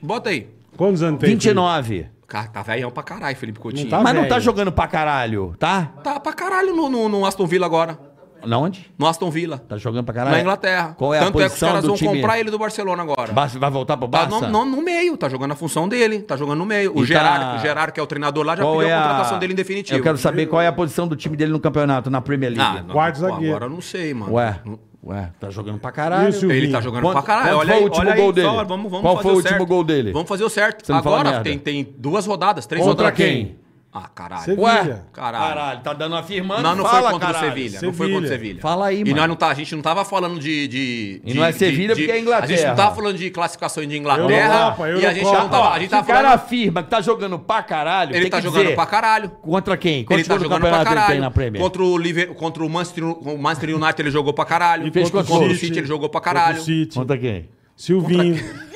Bota aí. Quantos anos tem? 29. Cara, tá velhão pra caralho, Felipe Coutinho. Tá não tá Mas velho. não tá jogando pra caralho, tá? Tá pra caralho no, no, no Aston Villa agora. Na onde? No Aston Villa. Tá jogando pra caralho? Na Inglaterra. Qual é Tanto a posição tanto é que os caras vão time... comprar ele do Barcelona agora. vai voltar pro Barça? Tá no, no, no, meio, tá jogando a função dele, tá jogando no meio. O, tá- Gerard, tá... o Gerard, que é o treinador lá, já qual pediu é a contratação dele em definitivo. Eu quero saber qual é a posição do time dele no campeonato, na Premier League. Ah, Quarto zagueiro. Agora eu não sei, mano. Ué. Não... Ué, tá jogando pra caralho. Isso, ele tá jogando quanto, pra caralho. olha o último gol aí, dele? Só, vamos, vamos qual foi o, o último gol dele? Vamos fazer o certo. Agora tem, tem duas rodadas, três Contra rodadas. Contra quem? Ah, caralho. Sevilha. Ué, caralho. caralho. Tá dando afirmando. Não, não fala, foi contra caralho. o Sevilha. Não foi contra o Sevilha. Fala aí, mano. E nós não tá, a gente não tava falando de. de, de e não é Sevilha de, porque é Inglaterra. A gente não tava falando de classificação de Inglaterra. Europa, E a gente não tava. A gente tava o cara afirma que tá jogando pra caralho. Ele tá jogando dizer, pra caralho. Contra quem? Contra ele tá jogando pra caralho. Contra o, Liverpool, contra o Manchester, o Manchester United ele jogou pra caralho. E fez contra, contra o City ele jogou pra caralho. contra quem? Silvinho.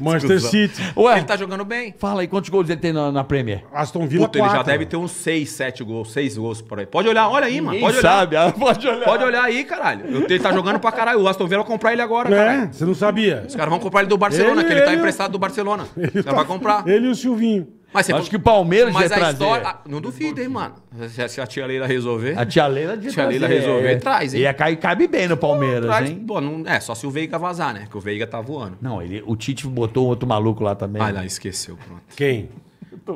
Manchester City. Ué, Ele tá jogando bem. fala aí quantos gols ele tem na, na Premier. Aston Villa Puta, ele já deve ter uns 6, 7 gols, 6 gols por aí. Pode olhar, olha aí, mano. Pode olhar. sabe? Ah, pode olhar. Pode olhar aí, caralho. Ele tá jogando pra caralho. O Aston Villa vai comprar ele agora, né? você não sabia. Os caras vão comprar ele do Barcelona, Ele- que ele tá emprestado do Barcelona. Os caras vão comprar. Ele e o Silvinho. Mas você Acho que o Palmeiras mas ia a trazer. história. Ah, não duvido, hein, mano. Se, se a tia Leila resolver. A tia Leila de Tia Leila resolver, é. traz, hein? E cair cabe bem no Palmeiras, traz- hein? Pô, não, é, só se o Veiga vazar, né? Que o Veiga tá voando. Não, ele, o Tite botou outro maluco lá também. Ah, não, esqueceu, pronto. Quem?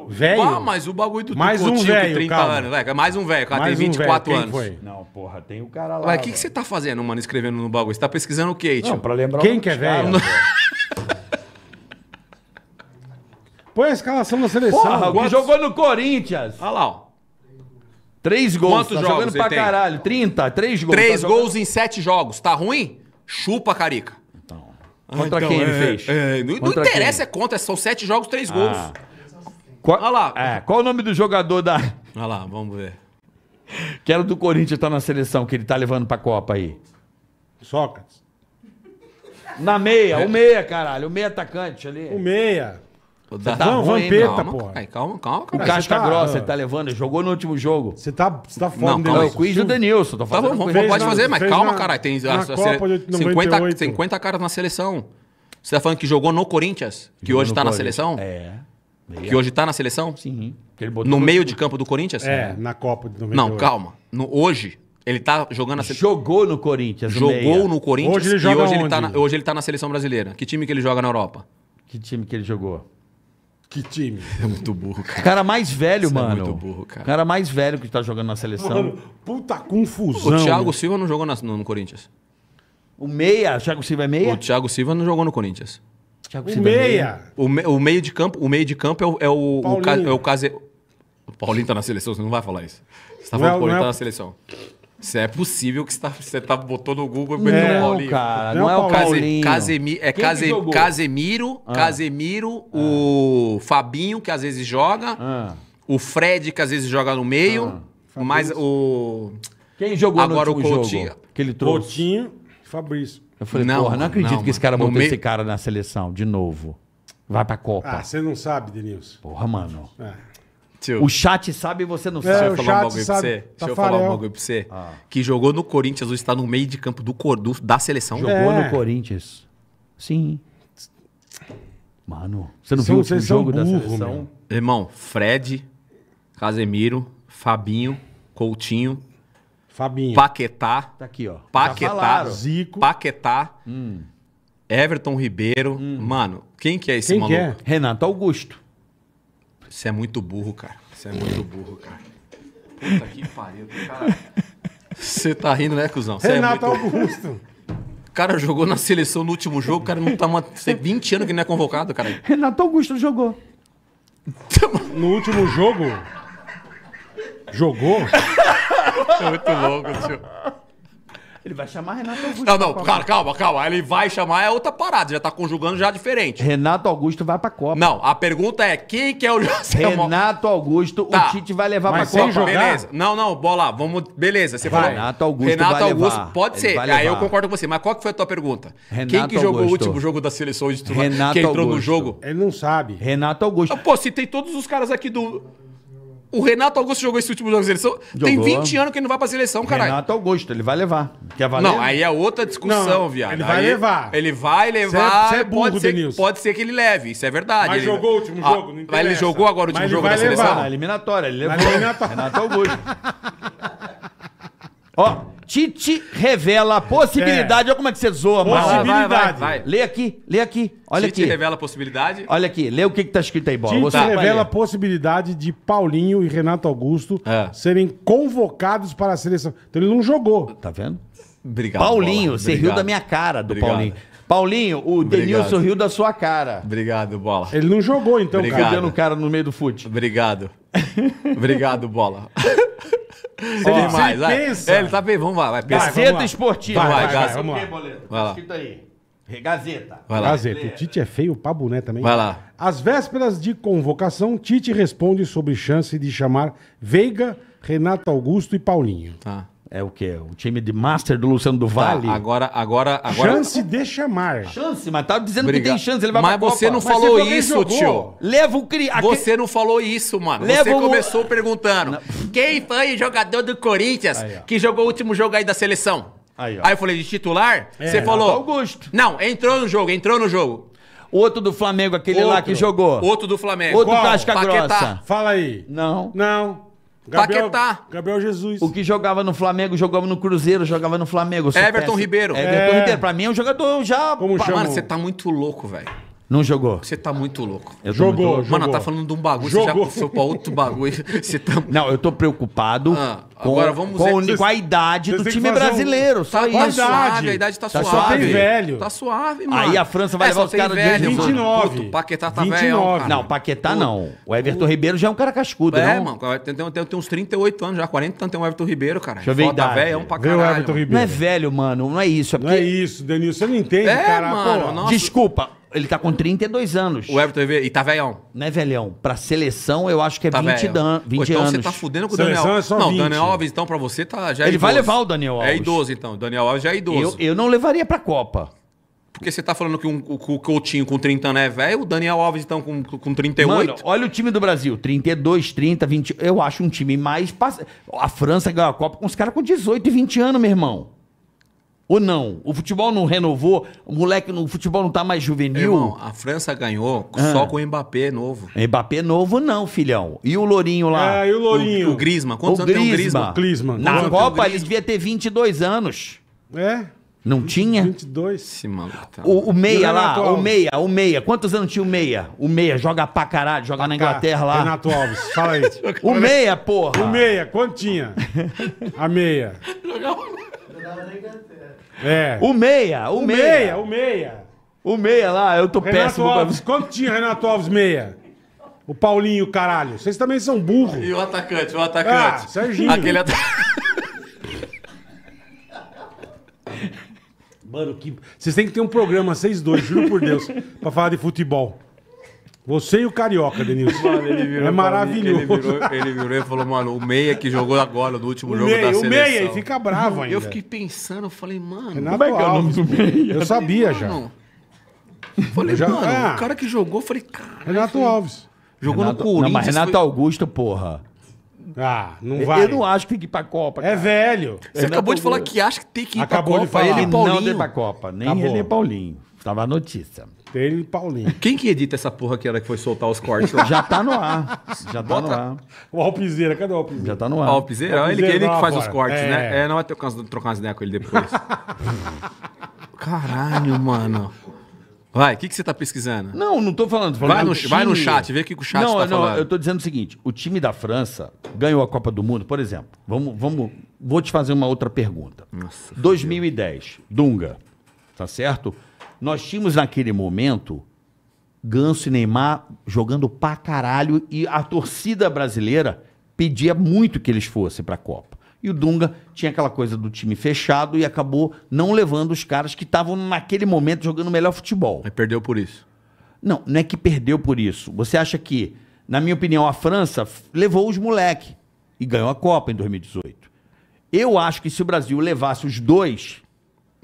Velho? Ah, mas o bagulho do Mais um velho, 30 calma. anos, velho. É mais um velho, cara tem Mais um 24 anos. Quem, foi? Não, porra, tem o cara lá. Mas o que, você tá fazendo, mano, escrevendo no bagulho? Você tá pesquisando o quê, tio? Não, pra lembrar Quem o nome que é velho? Põe a escalação da seleção. Porra, que jogou no Corinthians. Olha lá, ó. Três gols. Quantos tá jogos jogando pra tem? caralho. trinta três gols. Três Tá jogando- gols em sete jogos. Tá ruim? Chupa, Carica. então ah, Contra então, quem ele é, fez? É, não não interessa, é contra. São sete jogos, três gols. Ah. Qual, Olha lá. É, qual o nome do jogador da, Olha lá, vamos ver. que era do Corinthians tá na seleção, que ele tá levando pra Copa aí? Sócrates. Na meia, o meia, caralho. O meia atacante ali. O meia. Tá tá ruim, Vampeta, calma, porra. Calma, calma, calma. O Casca tá, Grossa, ah. ele tá levando, jogou no último jogo. Você tá, você tá fora Não, calma, o quiz do Denilson. Tô fazendo tá bom, fez, pode fazer, mas calma, caralho. Tem a, a, 50, 50 caras na seleção. Você tá falando que jogou no Corinthians? Que jogou hoje tá na seleção? É. Que hoje tá na seleção? Sim. No meio de campo do Corinthians? É, na Copa de 98. Não, calma. No, hoje, ele tá jogando na seleção. Jogou no Corinthians. Jogou meia. no Corinthians. Hoje ele joga e hoje, onde? Ele tá na, hoje ele tá na seleção brasileira. Que time que ele joga na Europa? Que time que ele jogou? Que time? É muito burro, cara. Cara mais velho, Você é mano. É muito burro, cara. Cara mais velho que tá jogando na seleção. Mano, puta confusão. O Thiago Silva não jogou na, no, no, Corinthians. O meia, o Thiago Silva é meia? O Thiago Silva não jogou no Corinthians. Thiago o Silva meia. É meia. O, meio de campo, o meio de campo é o é o, Paulinho. o, ca, é o, case... o Paulinho tá na seleção, você não vai falar isso. Você tá falando é que o Paulinho é tá na seleção. Se é possível que você, tá, você tá, botou no Google e é o Paulinho. Cara, não, é não é o Paulinho. Casemi, é Case, Casemiro, ah. Casemiro, ah. o Fabinho, que às vezes joga, ah. o Fred, que às vezes joga no meio, ah. mas o... Quem jogou agora no o Coutinho, jogo que ele trouxe? Coutinho, Fabrício. Eu falei, não, porra, não acredito não, que esse cara botou meio... esse cara na seleção de novo. Vai pra Copa. Ah, você não sabe, Denilson. Porra, mano. É. Tio. O chat sabe e você não é, sabe. É, Deixa eu falar um bagulho sabe. pra você. Tá Deixa eu falar um bagulho pra você. Ah. Que jogou no Corinthians, hoje está no meio de campo do, do da seleção. Jogou é. no Corinthians. Sim. Mano, você não viu o jogo burro, da seleção? Meu. Irmão, Fred, Casemiro, Fabinho, Coutinho, Fabinho. Paquetá. Tá aqui, ó. Paquetá. Zico. Paquetá. Hum. Everton Ribeiro. Hum. Mano, quem que é esse quem maluco? Que é? Renato Augusto. Você é muito burro, cara. Você é muito burro, cara. Puta que pariu, cara. Você tá rindo, né, cuzão? Cê é Renato é muito... Augusto. O cara jogou na seleção no último jogo, o cara não tá. Uma... 20 anos que não é convocado, cara. Renato Augusto jogou. No último jogo? Jogou? É muito louco, tio. Ele vai chamar Renato Augusto. Não, não, cara, calma, calma. Ele vai chamar é outra parada, já tá conjugando já diferente. Renato Augusto vai pra Copa. Não, a pergunta é quem que é o Renato Augusto, tá. o Tite vai levar Mas pra Copa. Jogar? Beleza. Não, não, bola, vamos, beleza, você vai. Renato Augusto Renato vai Augusto, levar. pode ser. Aí eu concordo com você, mas qual que foi a tua pergunta? Renato quem que Augusto. jogou o último jogo da seleção de titular? Renato entrou Augusto. no jogo? Ele não sabe. Renato Augusto. Pô, citei todos os caras aqui do o Renato Augusto jogou esse último jogo da seleção. Jogou. Tem 20 anos que ele não vai pra seleção, caralho. Renato Augusto, ele vai levar. Quer valer? Não, aí é outra discussão, não, viado. Ele vai aí, levar. Ele vai é- levar. Cê é, é burro, pode, ser, pode ser que ele leve, isso é verdade. Mas ele... jogou o último ah, jogo, não interessa. Mas ele jogou agora o último jogo da levar. seleção? Na eliminatória, ele levou. Eliminatória. Renato Augusto. Ó, Tite revela a possibilidade. Olha como é que você zoa, mano. vai, vai, vai. Lê aqui, lê aqui. Olha Tite aqui. revela a possibilidade. Olha aqui, lê o que, que tá escrito aí, bola. Tite Você revela a possibilidade de Paulinho e Renato Augusto É. serem convocados para a seleção. Então ele não jogou. Tá vendo? Obrigado. Paulinho, Bola. você riu da minha cara, do Obrigado. Paulinho. Paulinho, o Denilson riu da sua cara. Obrigado, bola. Ele não jogou, então, Obrigado. cara. Dando o cara no meio do fute. Obrigado. Obrigado, bola. Você oh, mais, pensa. É, ele tá bem, vamos lá. Vai, pensa. Gazeta vai, Esportiva. Vai, vai, vai, vai vamos lá. Boleto, vai lá. escrito aí. Gazeta. Vai lá. Gazeta. O Tite é feio, o né também. Vai lá. Às vésperas de convocação, Tite responde sobre chance de chamar Veiga, Renato Augusto e Paulinho. Tá. É o quê? O time de Master do Luciano do tá, Vale? Tá, agora, agora, agora. Chance de chamar. Chance, mas tá dizendo Obrigado. que tem chance, ele vai Mas você Copa. não falou isso, jogou. tio. Leva o cri... Você não falou isso, mano. Leva você o... começou perguntando: não. quem foi o jogador do Corinthians aí, que jogou o último jogo aí da seleção? Aí, aí eu falei, de titular? É, você falou. Augusto. Não, entrou no jogo, entrou no jogo. Outro do Flamengo, aquele Outro. lá que jogou. Outro do Flamengo. Outro Qual? Casca Paquetá. Grossa. Fala aí. Não. Não. Gabriel, Paquetá. Gabriel Jesus. O que jogava no Flamengo, jogava no Cruzeiro, jogava no Flamengo. Everton Ribeiro. Everton é. Ribeiro. Pra mim é um jogador já. Como Mano, você tá muito louco, velho. Não jogou. Você tá muito louco. Eu jogou, muito... jogou. Mano, tá falando de um bagulho, jogou. você já passou pra outro bagulho. Você tá... Não, eu tô preocupado ah, com, agora vamos com, vocês... com a idade do time brasileiro. Um... Só tá, tá isso. Suave, a idade tá, tá suave. velho. Tá suave, mano. Aí a França vai é, levar os caras de 29. Paquetá tá 29. velho. Cara. Não, Paquetá não. O Everton o... Ribeiro já é um cara cascudo, é, não? É, mano. Tem, tem, uns 38 anos já, 40 anos tem o Everton Ribeiro, cara. Deixa eu ver velho, é um pra caralho. Não é velho, mano. Não é isso. É não é isso, Denilson. Você não entende, é, cara. Desculpa. Ele tá com 32 anos. O Everton é e tá velhão. Não é velhão. Pra seleção, eu acho que é tá 20, dan, 20 Pô, então anos. Então você tá fudendo com o seleção Daniel. É não, o Daniel Alves, então, pra você tá já é Ele idoso. vai levar o Daniel é Alves. É idoso, então. Daniel Alves já é idoso. Eu, eu não levaria pra Copa. Porque você tá falando que um, o, o Coutinho com 30 anos é velho, o Daniel Alves então com, com 38. Mano, olha o time do Brasil, 32, 30, 20. Eu acho um time mais. A França ganhou a Copa com os caras com 18 e 20 anos, meu irmão. Ou não? O futebol não renovou? O moleque, o futebol não tá mais juvenil? Irmão, a França ganhou ah. só com o Mbappé novo. Mbappé novo não, filhão. E o Lourinho lá? É, e o Lourinho? O, o Grisma. Quantos o anos tem o Grisma? Na Quanto Copa ele devia ter 22 anos. É? Não tinha? 22. sim, maluco tá o, o Meia lá, Alves. o Meia, o Meia. Quantos anos tinha o Meia? O Meia joga pra caralho, joga pra na Inglaterra cá. lá. Renato Alves, fala aí. o Meia, porra. O Meia, quanto tinha? A Meia. Jogava na Inglaterra. É. O meia, o, o meia. meia. O meia, o meia. lá, eu tô Renato péssimo. Alves, pra... quanto tinha Renato Alves meia? O Paulinho, caralho. Vocês também são burros. E o atacante, o atacante. Ah, Serginho. Aquele atacante. Mano, que... vocês têm que ter um programa, vocês dois, juro por Deus, pra falar de futebol. Você e o Carioca, Denilson. Mano, é maravilhoso. Mim, ele, virou, ele virou e falou, mano, o Meia que jogou agora no último o jogo meia, da seleção. O Meia, e fica bravo mano, ainda. Eu fiquei pensando, eu falei, mano... Renato como é que é o nome do Meia? Eu sabia mano. já. Falei, já, mano, ah. o cara que jogou, eu falei, cara... Renato Alves. Jogou Renato, no Corinthians. Não, mas Renato foi... Augusto, porra. Ah, não vai. Eu não acho que tem que ir pra Copa. É cara. É velho. Você Renato acabou de falar que acha que tem que ir Acabou pra Copa. De falar. Ele e Paulinho. Não tem pra Copa. Nem Acabou. ele nem Paulinho. Tava a notícia. Ele e Paulinho. Quem que edita essa porra que era que foi soltar os cortes Já tá no ar. Já tá Bota. no ar. O Alpizeira, cadê o Alpizeira? Já tá no ar. Ah, o Alpizeira, ah, Alpizeira ele, ele que tá faz os cortes, né? é. né? É, não vai ter caso de trocar umas ideias com ele depois. Caralho, mano. Vai, o que, que você tá pesquisando? Não, não tô falando. Tô falando vai, no, time... vai no chat, vê o que, o chat não, tá não, falando. Não, eu tô dizendo o seguinte: o time da França ganhou a Copa do Mundo, por exemplo. Vamos, vamos, vou te fazer uma outra pergunta. Nossa, 2010, Dunga, tá certo? Nós tínhamos naquele momento Ganso e Neymar jogando pra caralho e a torcida brasileira pedia muito que eles fossem pra Copa. E o Dunga tinha aquela coisa do time fechado e acabou não levando os caras que estavam naquele momento jogando o melhor futebol. Aí perdeu por isso. Não, não é que perdeu por isso. Você acha que, na minha opinião, a França levou os moleque e ganhou a Copa em 2018. Eu acho que se o Brasil levasse os dois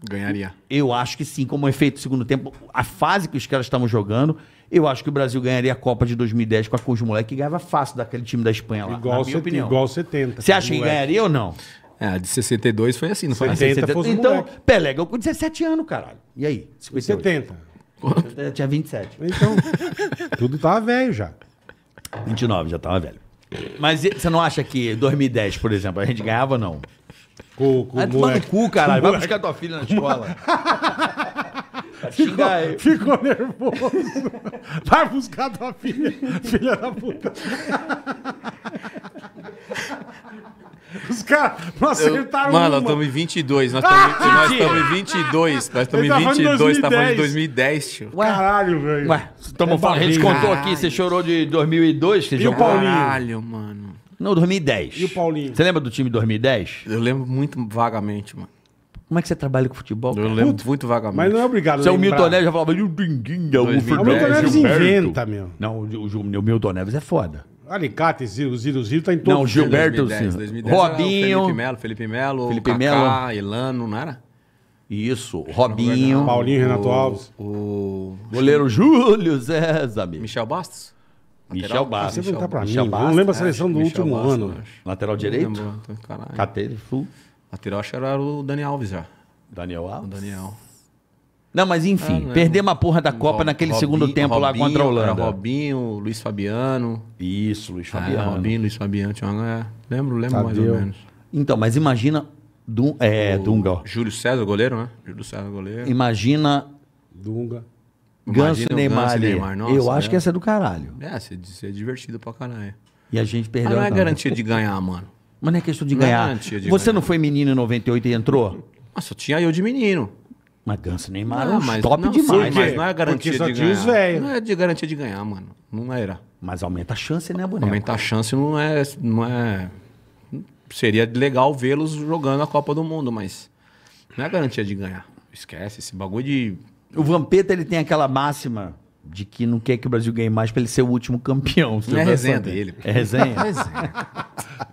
Ganharia. Eu acho que sim, como efeito é segundo tempo, a fase que os caras estavam jogando, eu acho que o Brasil ganharia a Copa de 2010 com a Cus Moleque que ganhava fácil daquele time da Espanha lá. Igual, na minha opinião. igual 70. Você acha que ganharia ou não? É, de 62 foi assim, não foi 70 assim? 70. Então, moleque. Pelé ganhou com 17 anos, caralho. E aí? 58. 70. Eu tinha 27. Então, tudo tava velho já. 29, já tava velho. Mas você não acha que 2010, por exemplo, a gente ganhava ou não? Com, com ah, cu, caralho. Vai buscar tua filha na escola. ficou, ficou nervoso. Vai buscar tua filha, filha da puta. Os caras não acertaram eu, Mano, nós estamos em 22. Nós estamos em 22. Ah! Nós estamos em 22. Estamos falando de 2010, tio. Ué, Caralho, velho. Ué, estamos é falando. A gente contou aqui, você chorou de 2002. que e o Paulinho? Caralho, mano. Não, 2010. E o Paulinho? Você lembra do time 2010? Eu lembro muito vagamente, mano. Como é que você trabalha com futebol? Eu lembro muito vagamente. Mas não é obrigado. Se é o Milton Neves já falava, e o Dinguinha, o é O Milton Neves inventa, meu. Não, o, o, o Milton Neves é foda. Alicate, Ziro, Ziro, Ziro tá em todo Não, Gilberto, 2010, 2010, Robinho. Felipe Melo, Felipe Melo, Felipe Melo, Elano, não era? Isso, Robinho. Paulinho, Renato Alves. O, goleiro Júlio César. Michel Bastos? Michel Barros. Você perguntar tá pra Michel mim, Bastos, não lembro a né? seleção é, do Michel último Bastos, ano. Lateral direito? Lembro, né? caralho. Catele, full. Lateral acho que era o Daniel Alves já. Daniel Alves? O Daniel. Não, mas enfim, ah, é. perdemos a porra da Copa Rob, naquele segundo tempo Robinho, lá contra a Holanda. Robinho, Luiz Fabiano. Isso, Luiz é, Fabiano. É, Robinho, Luiz Fabiano. Tinha uma... É, lembro, lembro mais ou menos. Então, mas imagina. Dun... É, o Dunga. Júlio César, goleiro, né? Júlio César, goleiro. Imagina. Dunga. Ganso e Neymar, Ganso Neymar. Nossa, Eu acho é. que essa é do caralho. É, você é divertido pra caralho. E a gente perdeu. Ah, não é garantia de ganhar, mano. Mas não é questão de não é ganhar. É de Você ganhar. não foi menino em 98 e entrou? Nossa, tinha eu de menino. Mas Ganso Neymar não, é mas, top não, demais. Sim, mas não é garantia de ganhar. Não é de garantia de ganhar, mano. Não era. Mas aumenta a chance, né, boneco? Aumenta a chance não é... Não é... Seria legal vê-los jogando a Copa do Mundo, mas não é garantia de ganhar. Esquece esse bagulho de o Vampeta, ele tem aquela máxima de que não quer que o Brasil ganhe mais pra ele ser o último campeão. Não é resenha saber. dele. É resenha? É resenha.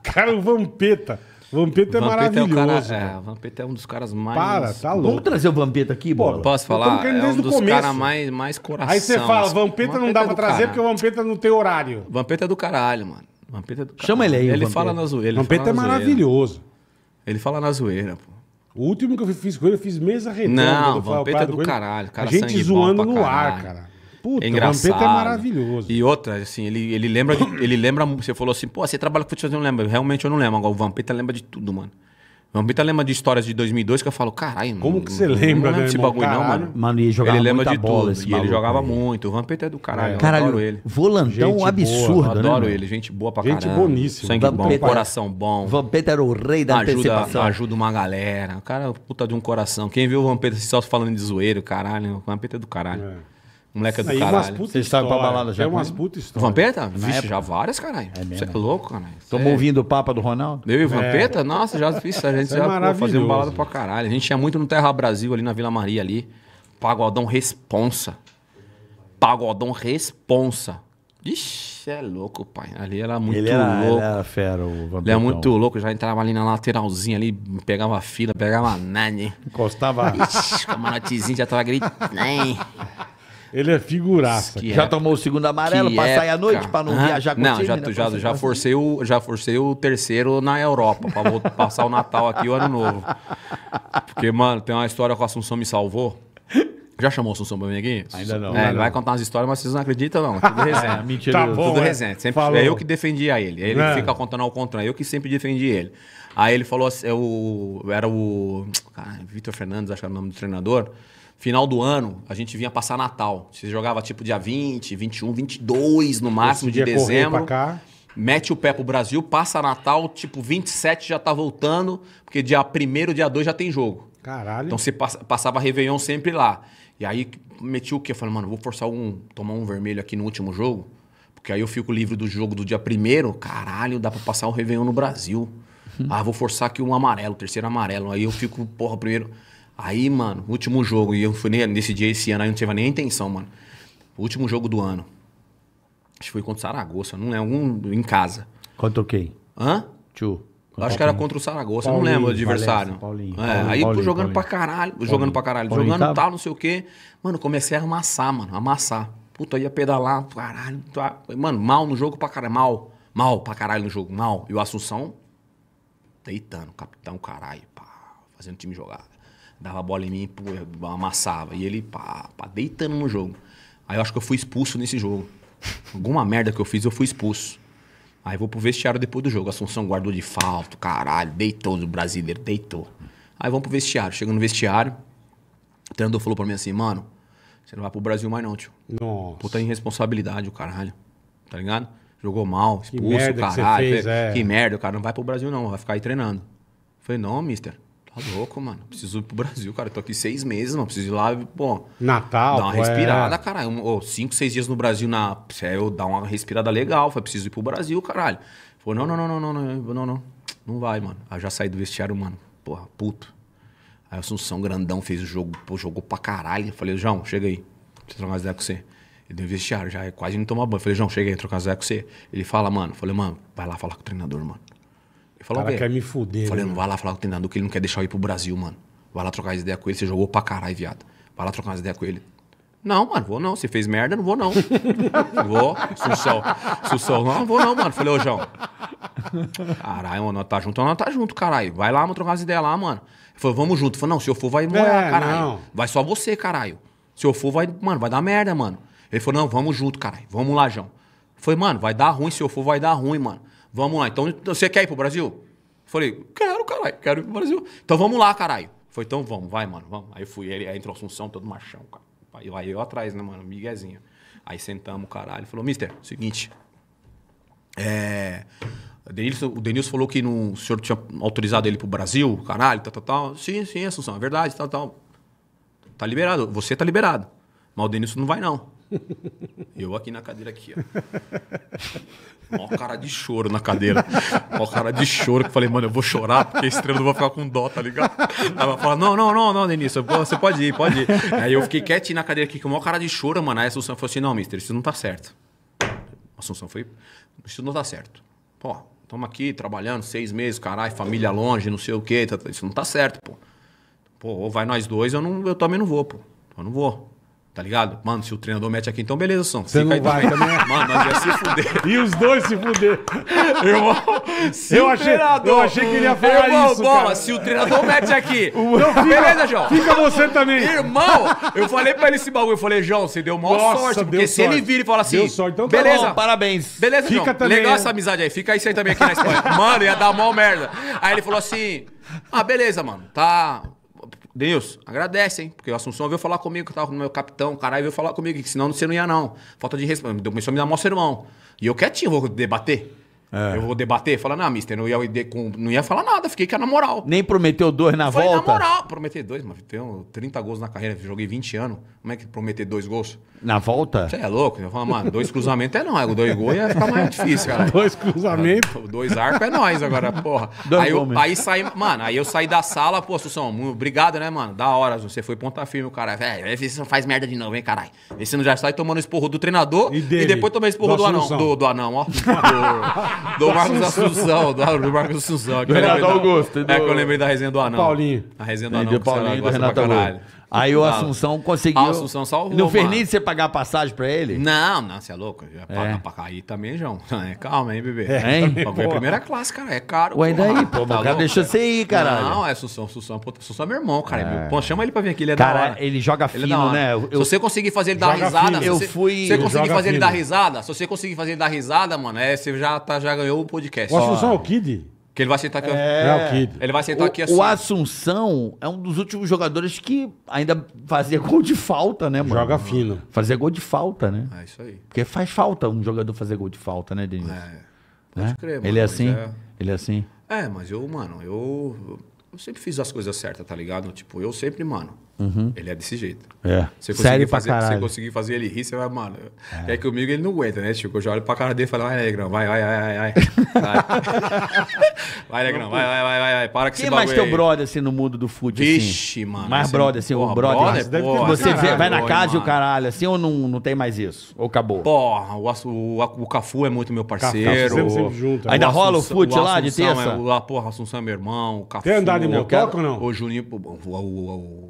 cara, o Vampeta. O Vampeta, é Vampeta é maravilhoso. É o, cara, é, Vampeta é um dos caras mais. Para, tá louco. Vamos trazer o Vampeta aqui, Bola? Posso falar? É um dos caras mais, mais coração. Aí você fala, Vampeta, assim. Vampeta não dá é pra trazer caralho. porque o Vampeta não tem horário. Vampeta é do caralho, mano. Vampeta é do caralho. Chama ele aí, Ele fala na zoeira. Vampeta é maravilhoso. Ele fala na zoeira, pô. O último que eu fiz com ele, eu fiz mesa redonda. Não, Vampeta é do caralho. Cara a gente zoando no ar, cara. Puta, é engraçado. o Vampeta é maravilhoso. E outra, assim, ele, ele lembra, ele lembra, você falou assim, pô, você trabalha com futebol, eu não lembro. Realmente eu não lembro. Agora o Vampeta lembra de tudo, mano. Vampeta lembra de histórias de 2002 que eu falo, caralho, Como que você lembra, não né, esse bagulho, não, mano. Mano, ele jogava lembra muita de bola, tudo. esse E ele jogava muito. O Vampeta é do caralho. Caralho, eu adoro ele. volantão Gente boa, absurdo, Eu né? adoro ele. Gente boa pra Gente caralho. boníssima. Sangue bom, Vampeta- coração bom. Vampeta era o rei da Ajuda, antecipação. ajuda uma galera. O cara é puta de um coração. Quem viu o Vampeta se só falando de zoeiro, caralho. O Vampeta é do caralho. É moleque é do caralho. puta Vocês estavam pra balada já É umas putas histórias. Vampeta? Vixe, já várias, caralho. Você é, é louco, caralho. Cê- é ouvindo o papo do Papa do Ronaldo? Eu e o Vampeta? Nossa, já fiz. A gente Isso já pô, fazia um balada pra caralho. A gente tinha muito no Terra Brasil, ali na Vila Maria, ali. Pagodão Responsa. Pagodão Responsa. Ixi, é louco, pai. Ali era muito ele, era, louco. ele era fera, o Vampeta. Ele é muito louco, já entrava ali na lateralzinha ali, pegava fila, pegava nani. Encostava. Ixi, o camarotezinho já tava gritando. Ele é figuraça. Que já é... tomou o segundo amarelo que pra época. sair à noite, pra não viajar com não, o time, já, né? já, já, forcei o, já forcei o terceiro na Europa, pra vou passar o Natal aqui o Ano Novo. Porque, mano, tem uma história que o Assunção me salvou. Já chamou o Assunção pra mim aqui? Ainda não. É, ainda ele não. vai contar umas histórias, mas vocês não acreditam, não. Tudo resenha. É, mentira. Tá bom, tudo é. resenha. Sempre, é, é eu que defendia ele. É ele é. fica contando ao contrário. É eu que sempre defendi ele. Aí ele falou assim, eu, era o... Vitor Fernandes, acho que era o nome do treinador final do ano, a gente vinha passar Natal. Você jogava tipo dia 20, 21, 22 no máximo de dezembro. Pra cá. Mete o pé pro Brasil, passa Natal, tipo 27 já tá voltando, porque dia 1 dia 2 já tem jogo. Caralho. Então você passava Réveillon sempre lá. E aí meti o quê? Eu falei, mano, vou forçar um, tomar um vermelho aqui no último jogo, porque aí eu fico livre do jogo do dia 1 Caralho, dá pra passar um Réveillon no Brasil. Hum. Ah, vou forçar aqui um amarelo, terceiro amarelo. Aí eu fico, porra, primeiro. Aí, mano, último jogo, e eu fui nesse dia esse ano, aí não tive nem a intenção, mano. último jogo do ano. Acho que foi contra o Saragossa, não lembro, um, em casa. Contra quem? Hã? Tio. Acho que era contra o Saragossa, Paulinho, não lembro o adversário. Paulinho, Paulinho, é, Paulinho, aí Paulinho, jogando Paulinho. pra caralho, jogando pra caralho, jogando tá... tal, não sei o quê. Mano, comecei a amassar, mano, amassar. Puta, ia pedalar, caralho. Tá... Mano, mal no jogo pra caralho, mal. Mal pra caralho no jogo, mal. E o Assunção deitando, capitão, caralho, pá, fazendo time jogar dava a bola em mim, pô, amassava. E ele pá, pá, deitando no jogo. Aí eu acho que eu fui expulso nesse jogo. Alguma merda que eu fiz, eu fui expulso. Aí vou pro vestiário depois do jogo. Assunção guardou de falta, caralho, deitou no brasileiro, deitou. Aí vamos pro vestiário. Chegando no vestiário, o treinador falou pra mim assim, mano, você não vai pro Brasil mais não, tio. Nossa. Puta irresponsabilidade, o caralho. Tá ligado? Jogou mal, expulso, que merda caralho. Que, fez, é. que merda, o cara não vai pro Brasil não, vai ficar aí treinando. Eu falei, não, mister. Tá louco, mano. Preciso ir pro Brasil, cara. Eu tô aqui seis meses, mano. Preciso ir lá, pô. Natal. Dar uma é. respirada, é... caralho. Um, oh, cinco, seis dias no Brasil, na. É, eu dar uma respirada legal. Falei, preciso ir pro Brasil, caralho. Falei, não, não, não, não, não, não, não, não. Não vai, mano. Aí já saí do vestiário, mano. Porra, puto. Aí Assunção Grandão fez o jogo, pô, jogou pra caralho. Eu falei, João, chega aí. Preciso trocar mais ideia com você. Ele deu vestiário, já é quase não toma banho. Eu falei, João, chega aí, trocar ideia com você. Ele fala, mano. Eu falei, mano, vai lá falar com o treinador, mano. Falou, o cara quer me fuder. Falei, não né, vai lá falar com o treinador que ele não quer deixar eu ir pro Brasil, mano. Vai lá trocar as ideias com ele, você jogou pra caralho, viado. Vai lá trocar as ideias com ele. Não, mano, vou não. Você fez merda, não vou não. vou. Se o sol, não, não vou não, mano. Falei, ô, João. Caralho, mano, nós tá junto, nós tá junto, caralho. Vai lá, vamos trocar as ideias lá, mano. Falei, vamos junto. falei, não, se eu for, vai morrer é, caralho. Vai só você, caralho. Se eu for, vai, mano, vai dar merda, mano. Ele falou, não, vamos junto, caralho. Vamos lá, João. Foi, mano, vai dar ruim, se eu for, vai dar ruim, mano. Vamos lá. Então você quer ir pro Brasil? Falei, quero, caralho, quero ir pro Brasil. Então vamos lá, caralho. Foi, então vamos, vai, mano, vamos. Aí eu fui, ele, aí entrou Assunção, todo machão, cara. Eu, aí eu atrás, né, mano, miguezinho. Aí sentamos, caralho, falou, mister, seguinte, é... o Denilson falou que não, o senhor tinha autorizado ele pro Brasil, caralho, tal, tal, tal. Sim, sim, Assunção, é verdade, tal, tal. Tá liberado, você tá liberado. Mas o Denilson não vai, não. Eu aqui na cadeira aqui, ó. Mó cara de choro na cadeira. Mó cara de choro que eu falei, mano, eu vou chorar porque esse treino não vou ficar com dó, tá ligado? Ela fala, não, não, não, não, Denise, você pode ir, pode ir. Aí eu fiquei quietinho na cadeira aqui com maior cara de choro, mano. Aí a Assunção falou assim, não, mister, isso não tá certo. A Assunção foi, isso não tá certo. Pô, tamo aqui trabalhando seis meses, caralho, família longe, não sei o quê, tá, tá, isso não tá certo, pô. Pô, ou vai nós dois, eu, não, eu também não vou, pô. Eu não vou. Tá ligado? Mano, se o treinador mete aqui, então beleza, São. Você Fica não aí vai também. Mano, nós ia se fuder. E os dois se fuder. Irmão, se eu, achei, eu achei que ele ia falar irmão, isso, bola, cara. se o treinador mete aqui. Então fica, beleza, João. Fica você também. Irmão, eu falei pra ele esse bagulho. Eu falei, João, você deu maior Nossa, sorte. Porque se sorte. ele vira e fala assim, sorte, então tá beleza. Bom, parabéns. Beleza, fica João. Também, Legal essa amizade aí. Fica isso aí também aqui na Espanha. Mano, ia dar mó merda. Aí ele falou assim, ah, beleza, mano. Tá, Deus, agradece, hein? Porque o Assunção veio falar comigo, que eu tava com o meu capitão, caralho, veio falar comigo, que senão você não ia, não. Falta de respeito. Começou a me dar mó sermão. E eu quietinho, vou debater. É. Eu vou debater, falar, não, mister, não ia, não ia falar nada, fiquei que era na moral. Nem prometeu dois na Falei, volta? na moral. prometer dois, mas tenho 30 gols na carreira, joguei 20 anos. Como é que prometer dois gols? Na volta? Você é louco? Eu falo, mano, dois cruzamentos é nós. Dois gols ia ficar mais difícil, cara. Dois cruzamentos? Dois arcos é nós agora, porra. Dois aí, eu, aí saí, mano, aí eu saí da sala, pô, Sussão, obrigado, né, mano? Da hora, você foi ponta firme, o cara. Velho, vê se não faz merda de novo, hein, caralho. Vê se não já sai tomando esporro do treinador e, e depois tomando esporro do, do anão. Do, do, anão, ó. Do, do Marcos Assunção, do, do Marcos Assunção. Renato Augusto. É que eu lembrei da resenha do anão. Paulinho. A resenha do anão. Do Paulinho, do Renato Augusto. Aí o Assunção conseguiu. Ah, o Assunção salvou. Não fez nem você pagar passagem pra ele? Não, não, você é louco. Já é. Pra cair também, João. É, calma, hein, bebê. É, hein? Pô, primeira classe, cara. É caro. Ué, daí? Pô, tá cara, deixa você ir, cara. Não, é Assunção, Assunção. Assunção é meu irmão, cara. É é. Pô, chama ele pra vir aqui, ele é cara, ele joga fino, né? Se você conseguir fazer ele dar risada... Eu fui... Se você conseguir fazer ele dar risada, se você conseguir fazer ele dar risada, mano, você tá, já ganhou o podcast. O Assunção é o Kid? Que ele vai aceitar aqui. É. Ele vai aceitar o, aqui assim. O Assunção é um dos últimos jogadores que ainda fazia gol de falta, né, mano? Joga fino. Fazia gol de falta, né? É isso aí. Porque faz falta um jogador fazer gol de falta, né, Denis? É. Né? Pode né? crer, mano. Ele é assim? É... Ele é assim? É, mas eu, mano, eu, eu sempre fiz as coisas certas, tá ligado? Tipo, eu sempre, mano, Uhum. Ele é desse jeito. É. Você Sério fazer, pra Você conseguir fazer ele rir, você vai, mano. É. é e aí comigo ele não aguenta, né, Chico? Eu já olho pra cara dele e falo, vai, Negrão, vai, vai, vai, vai. Vai, vai Negrão, vai, vai, vai, vai, vai. Para que Quem mais teu brother, assim, no mundo do food, assim? Vixe, mano. Mais brother, assim, porra, brother. brother deve porra, você caralho, vai na casa mano. e o caralho, assim, ou não, não tem mais isso? Ou acabou? Porra, o, o, o Cafu é muito meu parceiro. Cafu, sempre junto. É. Ainda rola o food lá de é terça? É, porra, Assunção é meu irmão, o Cafu. Tem andado em motoca ou não? O Juninho,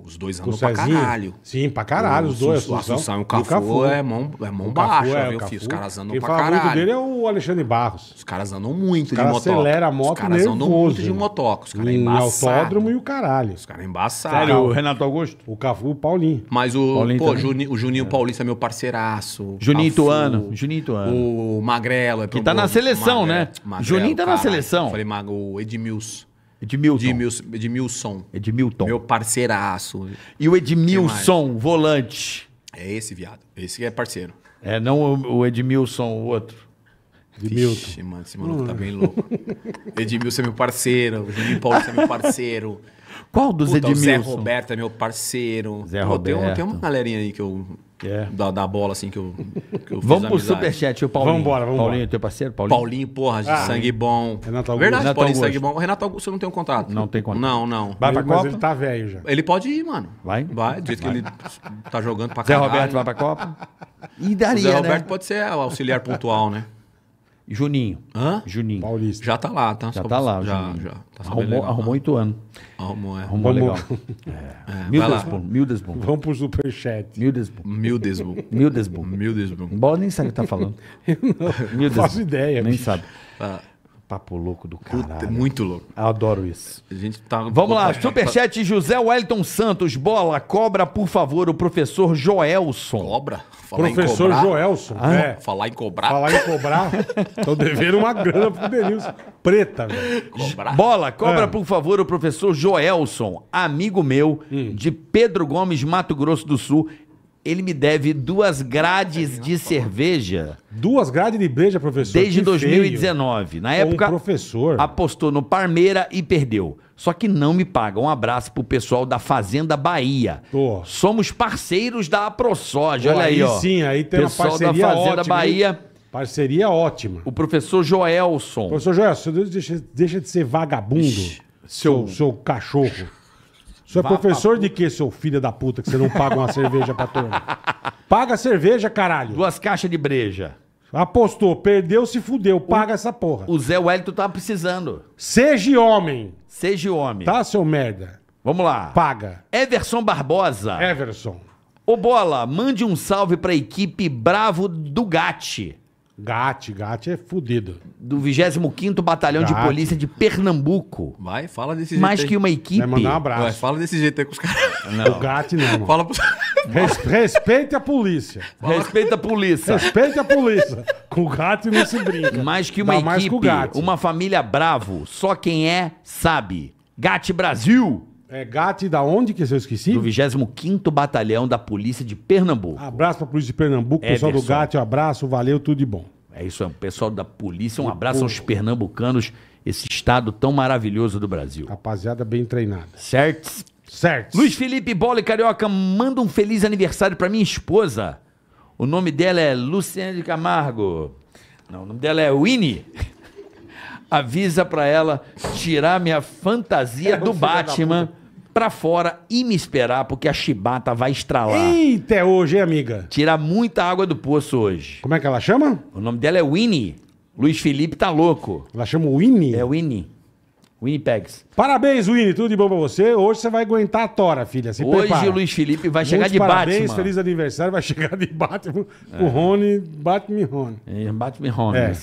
os dois dois andam pra caralho. Sim, pra caralho, os dois. O Assunção é e o Cafu, Cafu, é mão, é mão baixa, é, viu, filho? Os caras andam Quem pra fala caralho. muito dele é o Alexandre Barros. Os caras andam muito os de motoca. acelera a moto Os caras andam muito de motoca. Os caras em embaçados. autódromo e o caralho. Os caras embaçados. Sério, o Renato Augusto? O Cafu, o Paulinho. Mas o, Paulinho pô, Juni, o Juninho é. Paulista é meu parceiraço. Juninho Tuano. Juninho Tuano. O Magrelo. É que tá na seleção, né? Juninho tá na seleção. Falei, o Edmilson. É Edmilton. Edmilson. Edmilson. É Edmilton. Meu parceiraço. E o Edmilson, volante. É esse, viado. Esse é parceiro. É, não o, Edmilson, o outro. Edmilton. Vixe, mano, esse maluco hum. tá bem louco. Edmilson é meu parceiro. Edmilson é meu parceiro. Qual dos Puta, Edmilson? O Zé Roberto é meu parceiro. Zé Pô, Roberto. Tem, tem uma galerinha aí que eu é. Da, da, bola, assim, que eu, que eu Vamos pro superchat, o Paulinho. Vamos embora, vamos Paulinho, teu parceiro? Paulinho, Paulinho porra, de ah, sangue bom. Renato Augusto. Verdade, Renato Paulinho, sangue bom. O Renato Augusto, eu não um contrato? Não tem contrato. Não, não. Vai pra Copa? ele tá velho já. Ele pode ir, mano. Vai? Vai, diz que ele tá jogando pra caralho. Zé Roberto vai pra Copa? E daria, Zé né? Roberto né? pode ser auxiliar pontual, né? Juninho. Hã? Juninho. Paulista. Já tá lá, tá? Já Só tá lá, já, Juninho. Já, tá arrumou, legal, tá? arrumou oito anos. Arrumou, é. Arrumou Vamos... legal. É. É, Mildesburg, Mildesburg. Vamos pro superchat. Mildesburg. Mildesburg. Mildesburg. Mildesburg. Bola nem sabe o que tá falando. Eu não, não faço ideia. Nem bicho. sabe. Tá. Ah. Papo louco do é caralho. Puta, muito louco. Eu adoro isso. A gente tá Vamos lá, superchat José Wellington Santos. Bola, cobra, por favor, o professor Joelson. Cobra? Falar professor Joelson. Ah, é. Falar em cobrar. Falar em cobrar. Tô devendo uma grana pro Denilson. Preta, velho. Cobrar. Bola, cobra, é. por favor, o professor Joelson, amigo meu hum. de Pedro Gomes, Mato Grosso do Sul ele me deve duas grades de tá cerveja. Duas grades de breja, professor? Desde que 2019. Feio. Na época, professor. apostou no Parmeira e perdeu. Só que não me paga. Um abraço pro pessoal da Fazenda Bahia. Tô. Somos parceiros da Prosoja. Olha aí, aí, ó. Sim, aí tem pessoal uma parceria da Fazenda ótima, Bahia. Hein? Parceria ótima. O professor Joelson. Professor Joelson, deixa, deixa de ser vagabundo, Ixi, seu, seu cachorro. Você é Vá professor de que, seu filho da puta, que você não paga uma cerveja pra turma? Paga a cerveja, caralho. Duas caixas de breja. Apostou, perdeu, se fudeu. Paga o... essa porra. O Zé Wellington tá precisando. Seja homem. Seja homem. Tá, seu merda? Vamos lá. Paga. Everson Barbosa. Everson. Ô Bola, mande um salve pra equipe Bravo do Dugatti. GAT, GAT é fudido. Do 25 Batalhão Gatti. de Polícia de Pernambuco. Vai, fala desse jeito. Mais aí. que uma equipe. Vai mandar um abraço. Vai, fala desse jeito aí com os caras. Não. O GAT não. Fala Res, respeite a polícia. Fala. Respeita a polícia. Respeite a polícia. Com o GAT não se brinca. Mais que uma Dá equipe, mais uma família bravo, só quem é sabe. GAT Brasil. É GAT da onde que eu esqueci? Do 25º Batalhão da Polícia de Pernambuco. Abraço pra Polícia de Pernambuco, Ederson. pessoal do GAT, um abraço, valeu, tudo de bom. É isso, é pessoal da polícia, um abraço aos pernambucanos, esse estado tão maravilhoso do Brasil. Rapaziada bem treinada. Certo? Certo. Luiz Felipe Bola e Carioca, manda um feliz aniversário pra minha esposa. O nome dela é Luciane Camargo. Não, o nome dela é Winnie avisa para ela tirar minha fantasia é, do Batman pra fora e me esperar, porque a chibata vai estralar. Eita, é hoje, hein, amiga? Tirar muita água do poço hoje. Como é que ela chama? O nome dela é Winnie. Luiz Felipe tá louco. Ela chama Winnie? É Winnie. Winnipegs. Parabéns, Winnie. Tudo de bom pra você. Hoje você vai aguentar a tora, filha. Se Hoje prepara. o Luiz Felipe vai chegar Muitos de parabéns, Batman. feliz aniversário. Vai chegar de Batman. É. O Rony, Batman Rony. Batman Rony. É.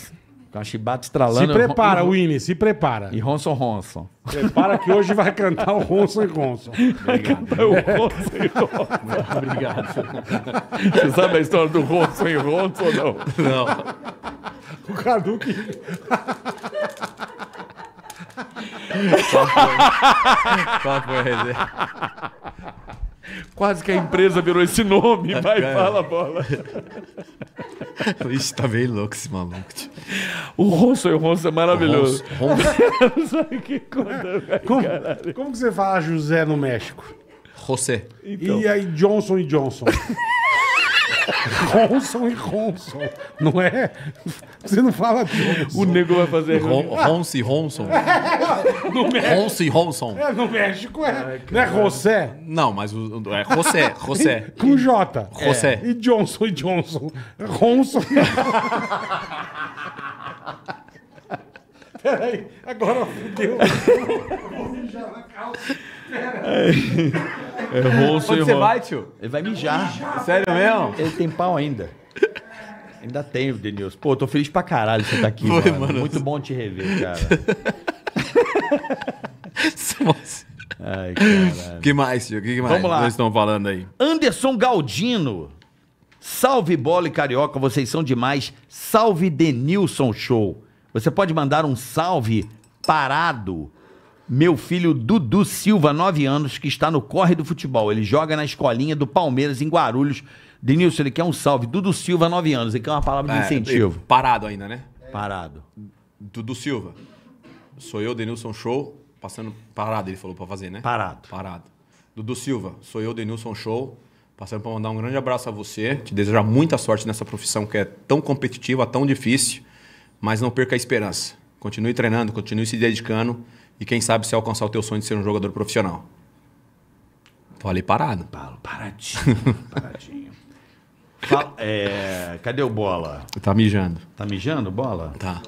Com a chibata estralando. Se prepara, Winnie, se prepara. E Ronson Ronson. Prepara que hoje vai cantar o Ronson e Ronson. Vai cantar o Ronson e Ronson. Obrigado. Você sabe a história do Ronson e Ronson ou não? Não. O Cadu que... Qual foi? Qual foi a resenha? Quase que a empresa virou esse nome. Vai, Cara. fala, bola. Ixi, tá bem louco esse maluco. O Ronson, o Ronson é maravilhoso. Ronson. que conta, é, Como, como que você fala José no México? José. Então. E aí, Johnson e Johnson? Ronson e Ronson. Não é? Você não fala Johnson. O nego vai fazer. Ron, Ronce e Ronson. No México. Ronce e Ronson. É, no México é. Ai, não é José? Não, mas o, é José. José. Com J. José. É. E Johnson e Johnson. Ronson e Peraí, agora fudeu. Eu vou mijar na calça. Errou é. é Onde você vai, tio? Ele vai mijar. Sério mesmo? Ele tem pau ainda. Ainda tenho, Denilson. Pô, tô feliz pra caralho que você tá aqui, Foi, mano. mano. Muito bom te rever, cara. Ai, que mais, tio? que mais Vamos lá. vocês estão falando aí? Anderson Galdino. Salve, bola e carioca, vocês são demais. Salve, Denilson Show. Você pode mandar um salve parado meu filho Dudu Silva, 9 anos, que está no corre do futebol. Ele joga na escolinha do Palmeiras, em Guarulhos. Denilson, ele quer um salve. Dudu Silva, 9 anos. Ele quer uma palavra de é, incentivo. Parado ainda, né? Parado. Dudu Silva. Sou eu, Denilson Show. Passando. Parado, ele falou pra fazer, né? Parado. Parado. Dudu Silva, sou eu, Denilson Show. Passando para mandar um grande abraço a você. Te desejar muita sorte nessa profissão que é tão competitiva, tão difícil. Mas não perca a esperança. Continue treinando, continue se dedicando e quem sabe se alcançar o teu sonho de ser um jogador profissional. Tô ali parado. Paradinho, paradinho. Fala, é, cadê o Bola? Tá mijando. Tá mijando, Bola? Tá.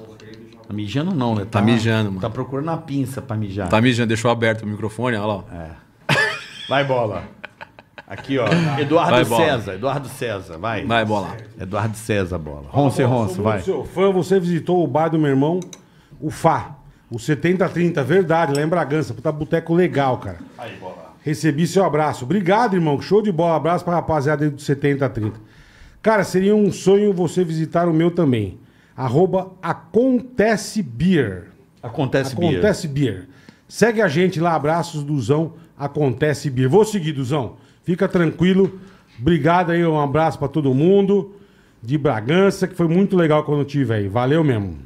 Tá mijando não, né? Tá, tá mijando, mano. Tá procurando a pinça pra mijar. Tá mijando, deixou aberto o microfone, olha lá. É. Vai, Bola. Aqui, ó. Eduardo vai, César, Eduardo César, vai. Vai, bola. Eduardo César, bola. Ronce, Ronce, vai. Seu fã, você visitou o bar do meu irmão, o Fá. O 7030, verdade, lá em Bragança. Puta boteco legal, cara. Aí, bola. Recebi seu abraço. Obrigado, irmão. Show de bola. Abraço pra rapaziada do 7030. Cara, seria um sonho você visitar o meu também. Arroba Acontece Beer. Acontece, Acontece Beer. Beer. Segue a gente lá. Abraços, Duzão. Acontece Beer. Vou seguir, Duzão. Fica tranquilo. Obrigado aí. Um abraço para todo mundo. De Bragança, que foi muito legal quando eu tive aí. Valeu mesmo.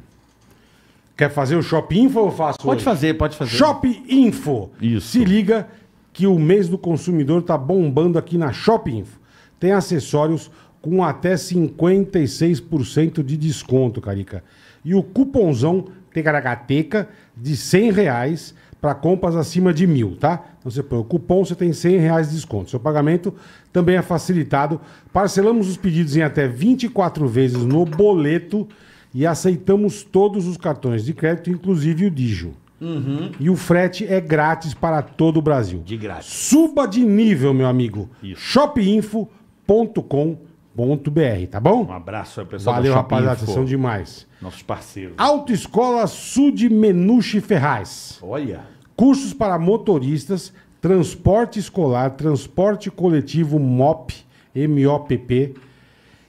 Quer fazer o Shop Info ou faço Pode hoje? fazer, pode fazer. Shop Info. Isso. Se liga que o mês do consumidor tá bombando aqui na Shop Info. Tem acessórios com até 56% de desconto, Carica. E o cupomzão Tecaracateca de 100 reais para compras acima de mil, tá? Então você põe o cupom, você tem 100 reais de desconto. Seu pagamento também é facilitado. Parcelamos os pedidos em até 24 vezes no boleto e aceitamos todos os cartões de crédito, inclusive o Digio. Uhum. E o frete é grátis para todo o Brasil. De grátis. Suba de nível, meu amigo. shopinfo.com.br, tá bom? Um abraço aí, pessoal. Valeu, rapaziada. Vocês são demais. Nossos parceiros. Autoescola Sud Menuche Ferraz. Olha. Cursos para motoristas, transporte escolar, transporte coletivo MOP, M O P P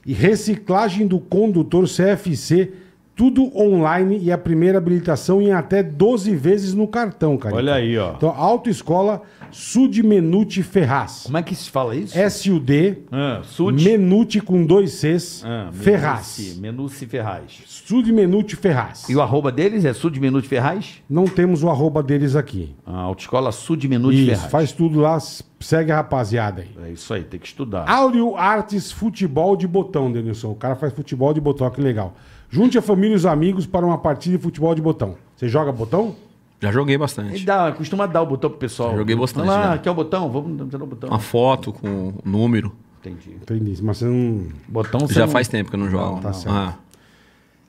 e reciclagem do condutor CFC tudo online e a primeira habilitação em até 12 vezes no cartão, cara. Olha aí, ó. Então, Autoescola Sud Menute Ferraz. Como é que se fala isso? S-U-D, ah, Sud... Menute com dois Cs, ah, Ferraz. Menute Ferraz. Sud Menute Ferraz. E o arroba deles é Sud Menute Ferraz? Não temos o arroba deles aqui. Ah, Autoescola Sud Menute isso, faz tudo lá, Segue a rapaziada aí. É isso aí, tem que estudar. Áureo Artes Futebol de Botão, Denilson. O cara faz futebol de botão, que legal. Junte a família e os amigos para uma partida de futebol de botão. Você joga botão? Já joguei bastante. Ele dá, costuma dar o botão pro pessoal. Já joguei bastante. Ah, lá, é quer o botão? Vamos dar o botão. Uma foto com o número. Entendi. Entendi. Mas você não. Botão você Já não... faz tempo que eu não jogo. Tá não, tá certo. Ah.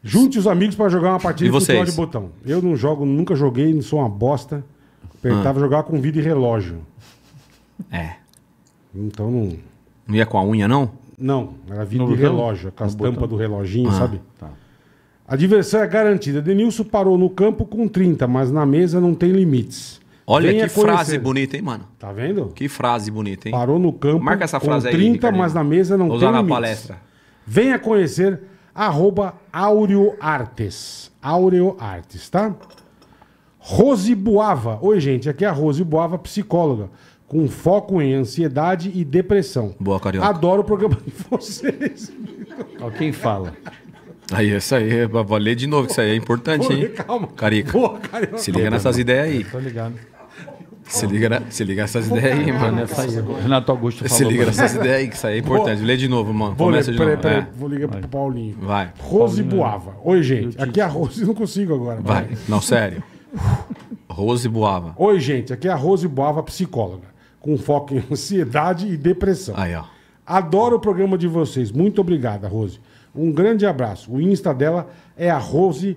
Junte os amigos para jogar uma partida de futebol de botão. Eu não jogo, nunca joguei, não sou uma bosta. Apertava ah. jogar com vida e relógio. É. Então não. Não ia com a unha, não? Não, era vida e relógio, com as tampas do reloginho, ah. sabe? Tá. A diversão é garantida. Denilson parou no campo com 30, mas na mesa não tem limites. Olha Venha que conhecer. frase bonita, hein, mano? Tá vendo? Que frase bonita, hein? Parou no campo Marca essa frase com 30, aí, mas na mesa não Vou tem usar limites. na palestra. Venha conhecer arroba Aureoartes. Aureoartes, tá? Rose Boava. Oi, gente. Aqui é a Rose Boava, psicóloga. Com foco em ansiedade e depressão. Boa, Carioca. Adoro o programa de vocês. Ó, quem fala? Aí, isso aí, vou ler de novo, que isso aí é importante, Pô, hein? Calma. Carica. Boa, Se liga nessas ideias aí. Tô ligado. Se liga, na, se liga nessas ideias aí, mano. Essa aí, Renato Augusto falou. Se liga nessas ideias aí, que isso aí é importante. Vou, Lê de novo, mano. Vou Começa ler, de novo. Peraí, peraí, é. vou ligar pro Paulinho. Vai. Rose Paulinho, Boava. É Oi, gente. Aqui é a Rose, não consigo agora. Vai. Não, sério. Rose Boava. Oi, gente. Aqui é a Rose Boava, psicóloga. Com foco em ansiedade e depressão. Aí, ó. Adoro o programa de vocês. Muito obrigada, Rose. Um grande abraço. O Insta dela é a Rose.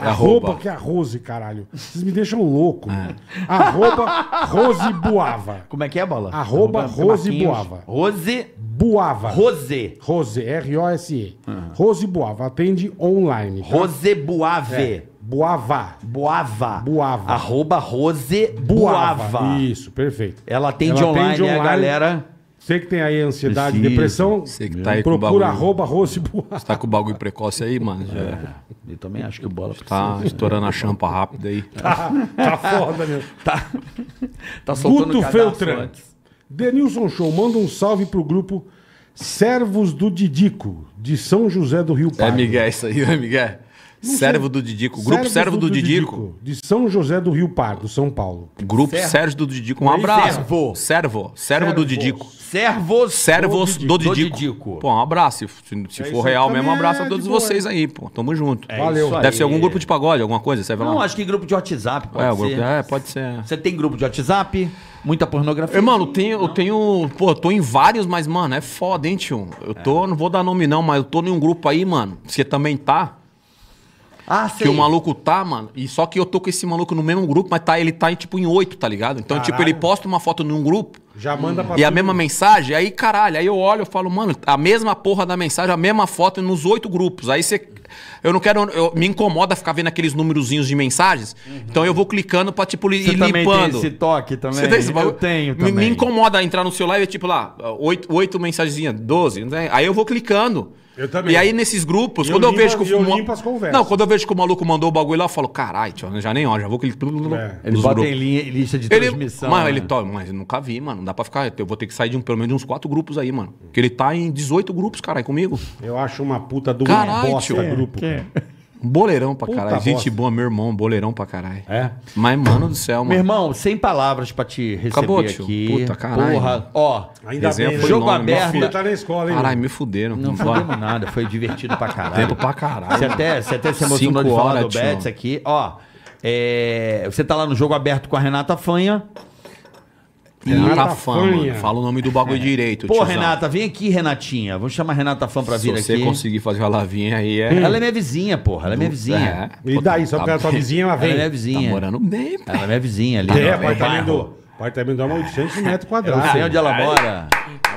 A, arroba, que é a Rose, caralho. Vocês me deixam louco. É. Arroba Rose Buava. Como é que é, bola? Arroba, arroba Rose Buava. Rose Buava. Rose. Rose, R-O-S-E. Uhum. Ah. Rose Buava. Atende online. Tá? Rose Buave. É. Buava. Buava. Buava. Arroba Rose Buava. Buava. Isso, perfeito. Ela atende, Ela online, atende online, a galera. Você que tem aí ansiedade, Precisa. depressão, você que tá aí procura com arroba Rose Você tá com o bagulho precoce aí, mano? Já. É, eu também acho que o bola tá precisa. Tá estourando a champa rápida aí. Tá, tá foda, meu. Tá, tá soltando Guto Feltran. Antes. Denilson Show, manda um salve pro grupo Servos do Didico, de São José do Rio é, Pardo. É Miguel isso aí, é Miguel? Servo do Didico. Grupo Servo do, do Didico. Didico. De São José do Rio Pardo, São Paulo. Grupo Servo. Sérgio do Didico. Um abraço. Servo. Servo. Servo do Didico. Servos. Servos do Didico. Do Didico. Pô, um abraço. Se, se é for real mesmo, um abraço é a todos vocês aí, pô. Tamo junto. É Valeu. Deve aí. ser algum grupo de pagode, alguma coisa, serve Não, lá. acho que grupo de WhatsApp pode é, ser. Grupo, é, pode ser. Você tem grupo de WhatsApp? Muita pornografia? Eu, mano, eu tenho, eu tenho... Pô, eu tô em vários, mas, mano, é foda, hein, tio? Eu tô... Não vou dar nome não, mas eu tô em um grupo aí, mano. Você também tá? Ah, sei. Que o maluco tá, mano. E só que eu tô com esse maluco no mesmo grupo, mas tá, ele tá em, tipo em oito, tá ligado? Então, caralho. tipo, ele posta uma foto num grupo. Já manda pra E a mesma mensagem, aí, caralho, aí eu olho e falo, mano, a mesma porra da mensagem, a mesma foto nos oito grupos. Aí você. Eu não quero. Eu, me incomoda ficar vendo aqueles númerozinhos de mensagens. Uhum. Então eu vou clicando pra, tipo, você ir também Tem esse toque também. Você tem esse Eu tenho também. Me, me incomoda entrar no seu live e, tipo, lá, oito, oito mensagenzinhas, doze. Né? Aí eu vou clicando. Eu também. E aí, nesses grupos, eu quando eu vejo que eu o. limpo as conversas. Não, quando eu vejo que o maluco mandou o bagulho lá, eu falo, caralho, tio, já nem olha já vou que ele. É. Ele bota em linha, lista de ele... transmissão. Mano, né? ele toma, mas eu nunca vi, mano. Não dá pra ficar. Eu vou ter que sair de um, pelo menos de uns quatro grupos aí, mano. Porque ele tá em 18 grupos, caralho, comigo. Eu acho uma puta do carai bosta tio. grupo. É, Boleirão pra Puta caralho. Gente boa, meu irmão, boleirão pra caralho. É? Mas, mano do céu, mano. Meu irmão, sem palavras pra te receber Acabou, tio. aqui. Puta, caralho. Porra, ó. Ainda bem, né? jogo longe, aberto. Meu tá na escola, hein? Caralho, me fuderam. Não fudemos nada, foi divertido pra caralho. Tempo pra caralho. Você até, você até se emocionou Cinco de falar horas, do Betts aqui. Ó, é, você tá lá no jogo aberto com a Renata Fanha. Renata, tá Fã, mano. Fala o nome do bagulho é. direito. Pô, tiozão. Renata, vem aqui, Renatinha. Vamos chamar Renata Fã pra vir aqui. Se você conseguir fazer uma lavinha aí, é. Ela é minha vizinha, porra. Ela é minha vizinha. É. E daí, só tá porque ela é tua vizinha, ela vem. Ela é minha vizinha. Tá morando bem, pô. Ela é minha vizinha ali. É, apartamento. Apartamento dela é 800 metros quadrados. Eu é onde ela mora.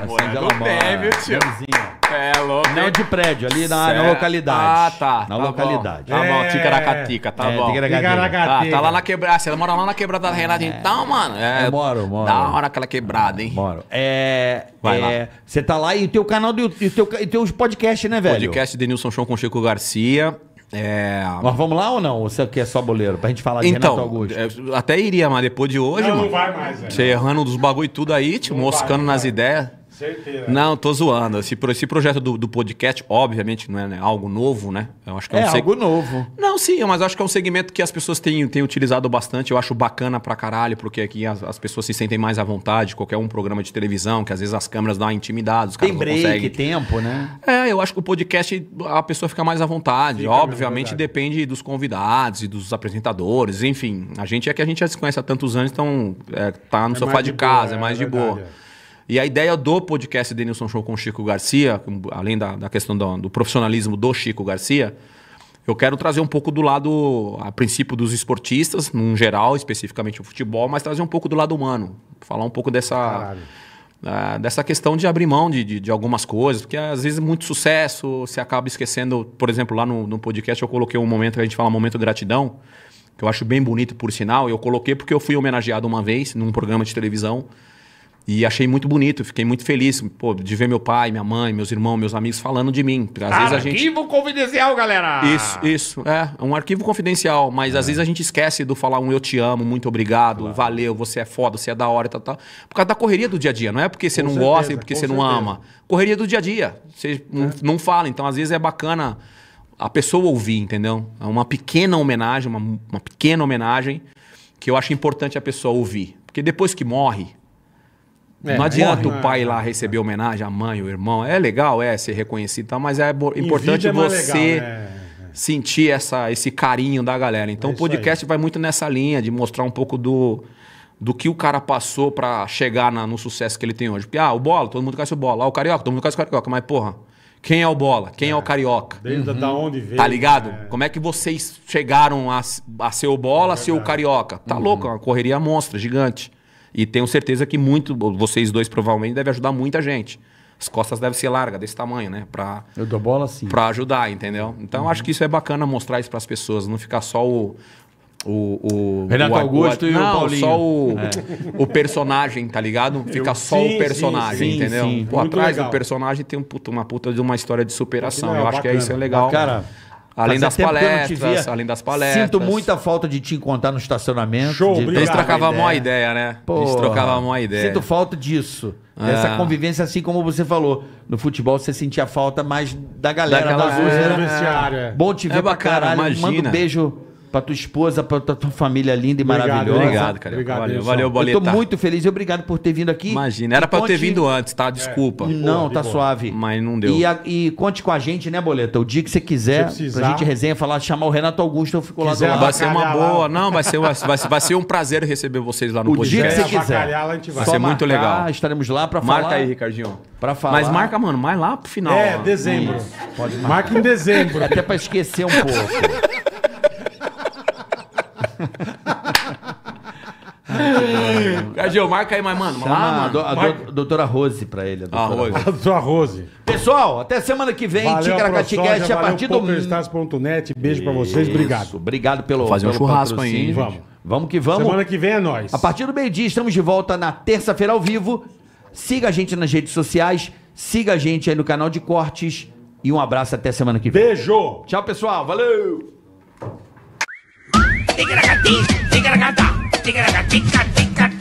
Eu sei onde ela tá mora. Bem, meu tio? Minha vizinha. É, é louco. Não de prédio, ali na, na localidade. Ah, tá. Na tá localidade. Bom. Tá bom, é. Ticaracatica, tá é, bom. Ticaracatica. Tá, tá lá na quebrada. Ah, você mora lá na quebrada da Renata, é. então, mano. É, eu moro, moro. Da hora aquela quebrada, hein? Moro. É. Vai é, lá. Você tá lá e o teu canal do e teu, e teus podcasts, né, velho? Podcast de Nilson Chão com Chico Garcia. É... Nós vamos lá ou não? Ou você quer só boleiro? Pra gente falar de então, Renato Augusto. Até iria, mas depois de hoje, não, mano. Não vai mais, velho. Você errando dos bagulho e tudo aí, te não moscando nas ideias. Certeza. Não, tô zoando. Esse, esse projeto do, do podcast, obviamente, não é né, algo novo, né? Eu acho que é, é um algo novo. Não, sim, mas acho que é um segmento que as pessoas têm, têm utilizado bastante. Eu acho bacana pra caralho, porque aqui as, as pessoas se sentem mais à vontade. Qualquer um programa de televisão, que às vezes as câmeras dão uma intimidade, os caras tem break, não conseguem. tempo, né? É, eu acho que o podcast a pessoa fica mais à vontade. Fica obviamente depende dos convidados e dos apresentadores, enfim. A gente é que a gente já se conhece há tantos anos, então é, tá no é sofá de, de boa, casa, é, é mais é de verdade, boa. E a ideia do podcast Denilson Show com Chico Garcia, além da, da questão do, do profissionalismo do Chico Garcia, eu quero trazer um pouco do lado, a princípio, dos esportistas, num geral, especificamente o futebol, mas trazer um pouco do lado humano. Falar um pouco dessa. Uh, dessa questão de abrir mão de, de, de, algumas coisas, porque às vezes muito sucesso se acaba esquecendo. Por exemplo, lá no, no podcast eu coloquei um momento que a gente fala momento gratidão, que eu acho bem bonito por sinal. Eu coloquei porque eu fui homenageado uma vez num programa de televisão e achei muito bonito, fiquei muito feliz pô, de ver meu pai, minha mãe, meus irmãos, meus amigos falando de mim. Às arquivo vezes a gente... Arquivo confidencial, galera! Isso, isso. É, é um arquivo confidencial, mas é. às vezes a gente esquece do falar um eu te amo, muito obrigado, claro. valeu, você é foda, você é da hora e tal, tal. Por causa da correria do dia a dia. Não é porque você com não certeza, gosta e porque você certeza. não ama. Correria do dia a dia. Você é. não, não fala. Então, às vezes é bacana a pessoa ouvir, entendeu? É uma pequena homenagem, uma, uma pequena homenagem que eu acho importante a pessoa ouvir. Porque depois que morre é, não adianta morre, o pai é, lá receber homenagem, a mãe, o irmão. É legal, é, ser reconhecido e tal, mas é importante é você legal, né? É, é. sentir essa, esse carinho da galera. Então o podcast aí. vai muito nessa linha de mostrar um pouco do, do que o cara passou para chegar na, no sucesso que ele tem hoje. Porque, ah, o Bola, todo mundo conhece o Bola. Ah, o Carioca, todo mundo conhece o Carioca. Mas, porra, quem é o Bola? Quem é, é o Carioca? Desde uhum. da onde veio. Tá ligado? É. Como é que vocês chegaram a, a ser o Bola, é a ser o Carioca? Tá uhum. louco, uma correria monstra, gigante. E tenho certeza que muito, vocês dois provavelmente devem ajudar muita gente. As costas devem ser largas, desse tamanho, né? Pra, Eu dou bola sim. Pra ajudar, entendeu? Então uhum. acho que isso é bacana mostrar isso para as pessoas, não ficar só o, o, o Renato o, Augusto o, e não, o Paulinho. só o, é. o personagem, tá ligado? Fica Eu, só sim, o personagem, sim, sim, entendeu? Sim, Pô, atrás legal. do personagem tem um uma puta de uma história de superação. Eu acho que é isso é legal. Cara, Além das, palestras, além das palestras. Sinto muita falta de te encontrar no estacionamento. Show, de... Eles trocavam uma ideia, né? Pô, Eles trocavam uma ideia. Sinto falta disso. É. Dessa convivência, assim como você falou. No futebol você sentia falta mais da galera da, galera, da É, Bom te é ver é bacana, pra caralho. Imagina. Manda um beijo para tua esposa, para tua família linda e obrigado, maravilhosa. Obrigado, cara. Obrigado, valeu, valeu, Boleta. Eu tô muito feliz e obrigado por ter vindo aqui. Imagina, era para conte... eu ter vindo antes, tá? É. Desculpa. É, de não, tá boa, tá suave. Mas não deu. E, a, e, conte com a gente, né, Boleta? O dia que você quiser, pra gente resenha, falar, chamar o Renato Augusto, eu fico lá quiser, do lado. Vai ser uma boa. Não, vai ser, vai, vai, ser um prazer receber vocês lá no podcast. O dia que você quiser. vai. ser muito legal. Estaremos lá para falar. Marca aí, Ricardinho. Pra falar. Mas marca, mano, mais lá pro final. É, dezembro. Pode Marca em dezembro. Até para esquecer um pouco. a Geomar caiu, mas, mano, manda lá, Ah, do- a doutora Rose pra ele. a Ah, doutora Rose. doutora Rose. Pessoal, até semana que vem, Valeu, Ticaracatiguete a partir do... PokerStars.net. Beijo pra vocês. Obrigado. Obrigado pelo fazer um churrasco aí, Vamos. Vamos que vamos. Semana que vem é nóis. A partir do meio-dia estamos de volta na terça-feira ao vivo. Siga a gente nas redes sociais, siga a gente aí no canal de cortes e um abraço até semana que vem. Beijo! Tchau, pessoal. Valeu! Ticaracati, ticaracatá. tica, tica, tica, tica.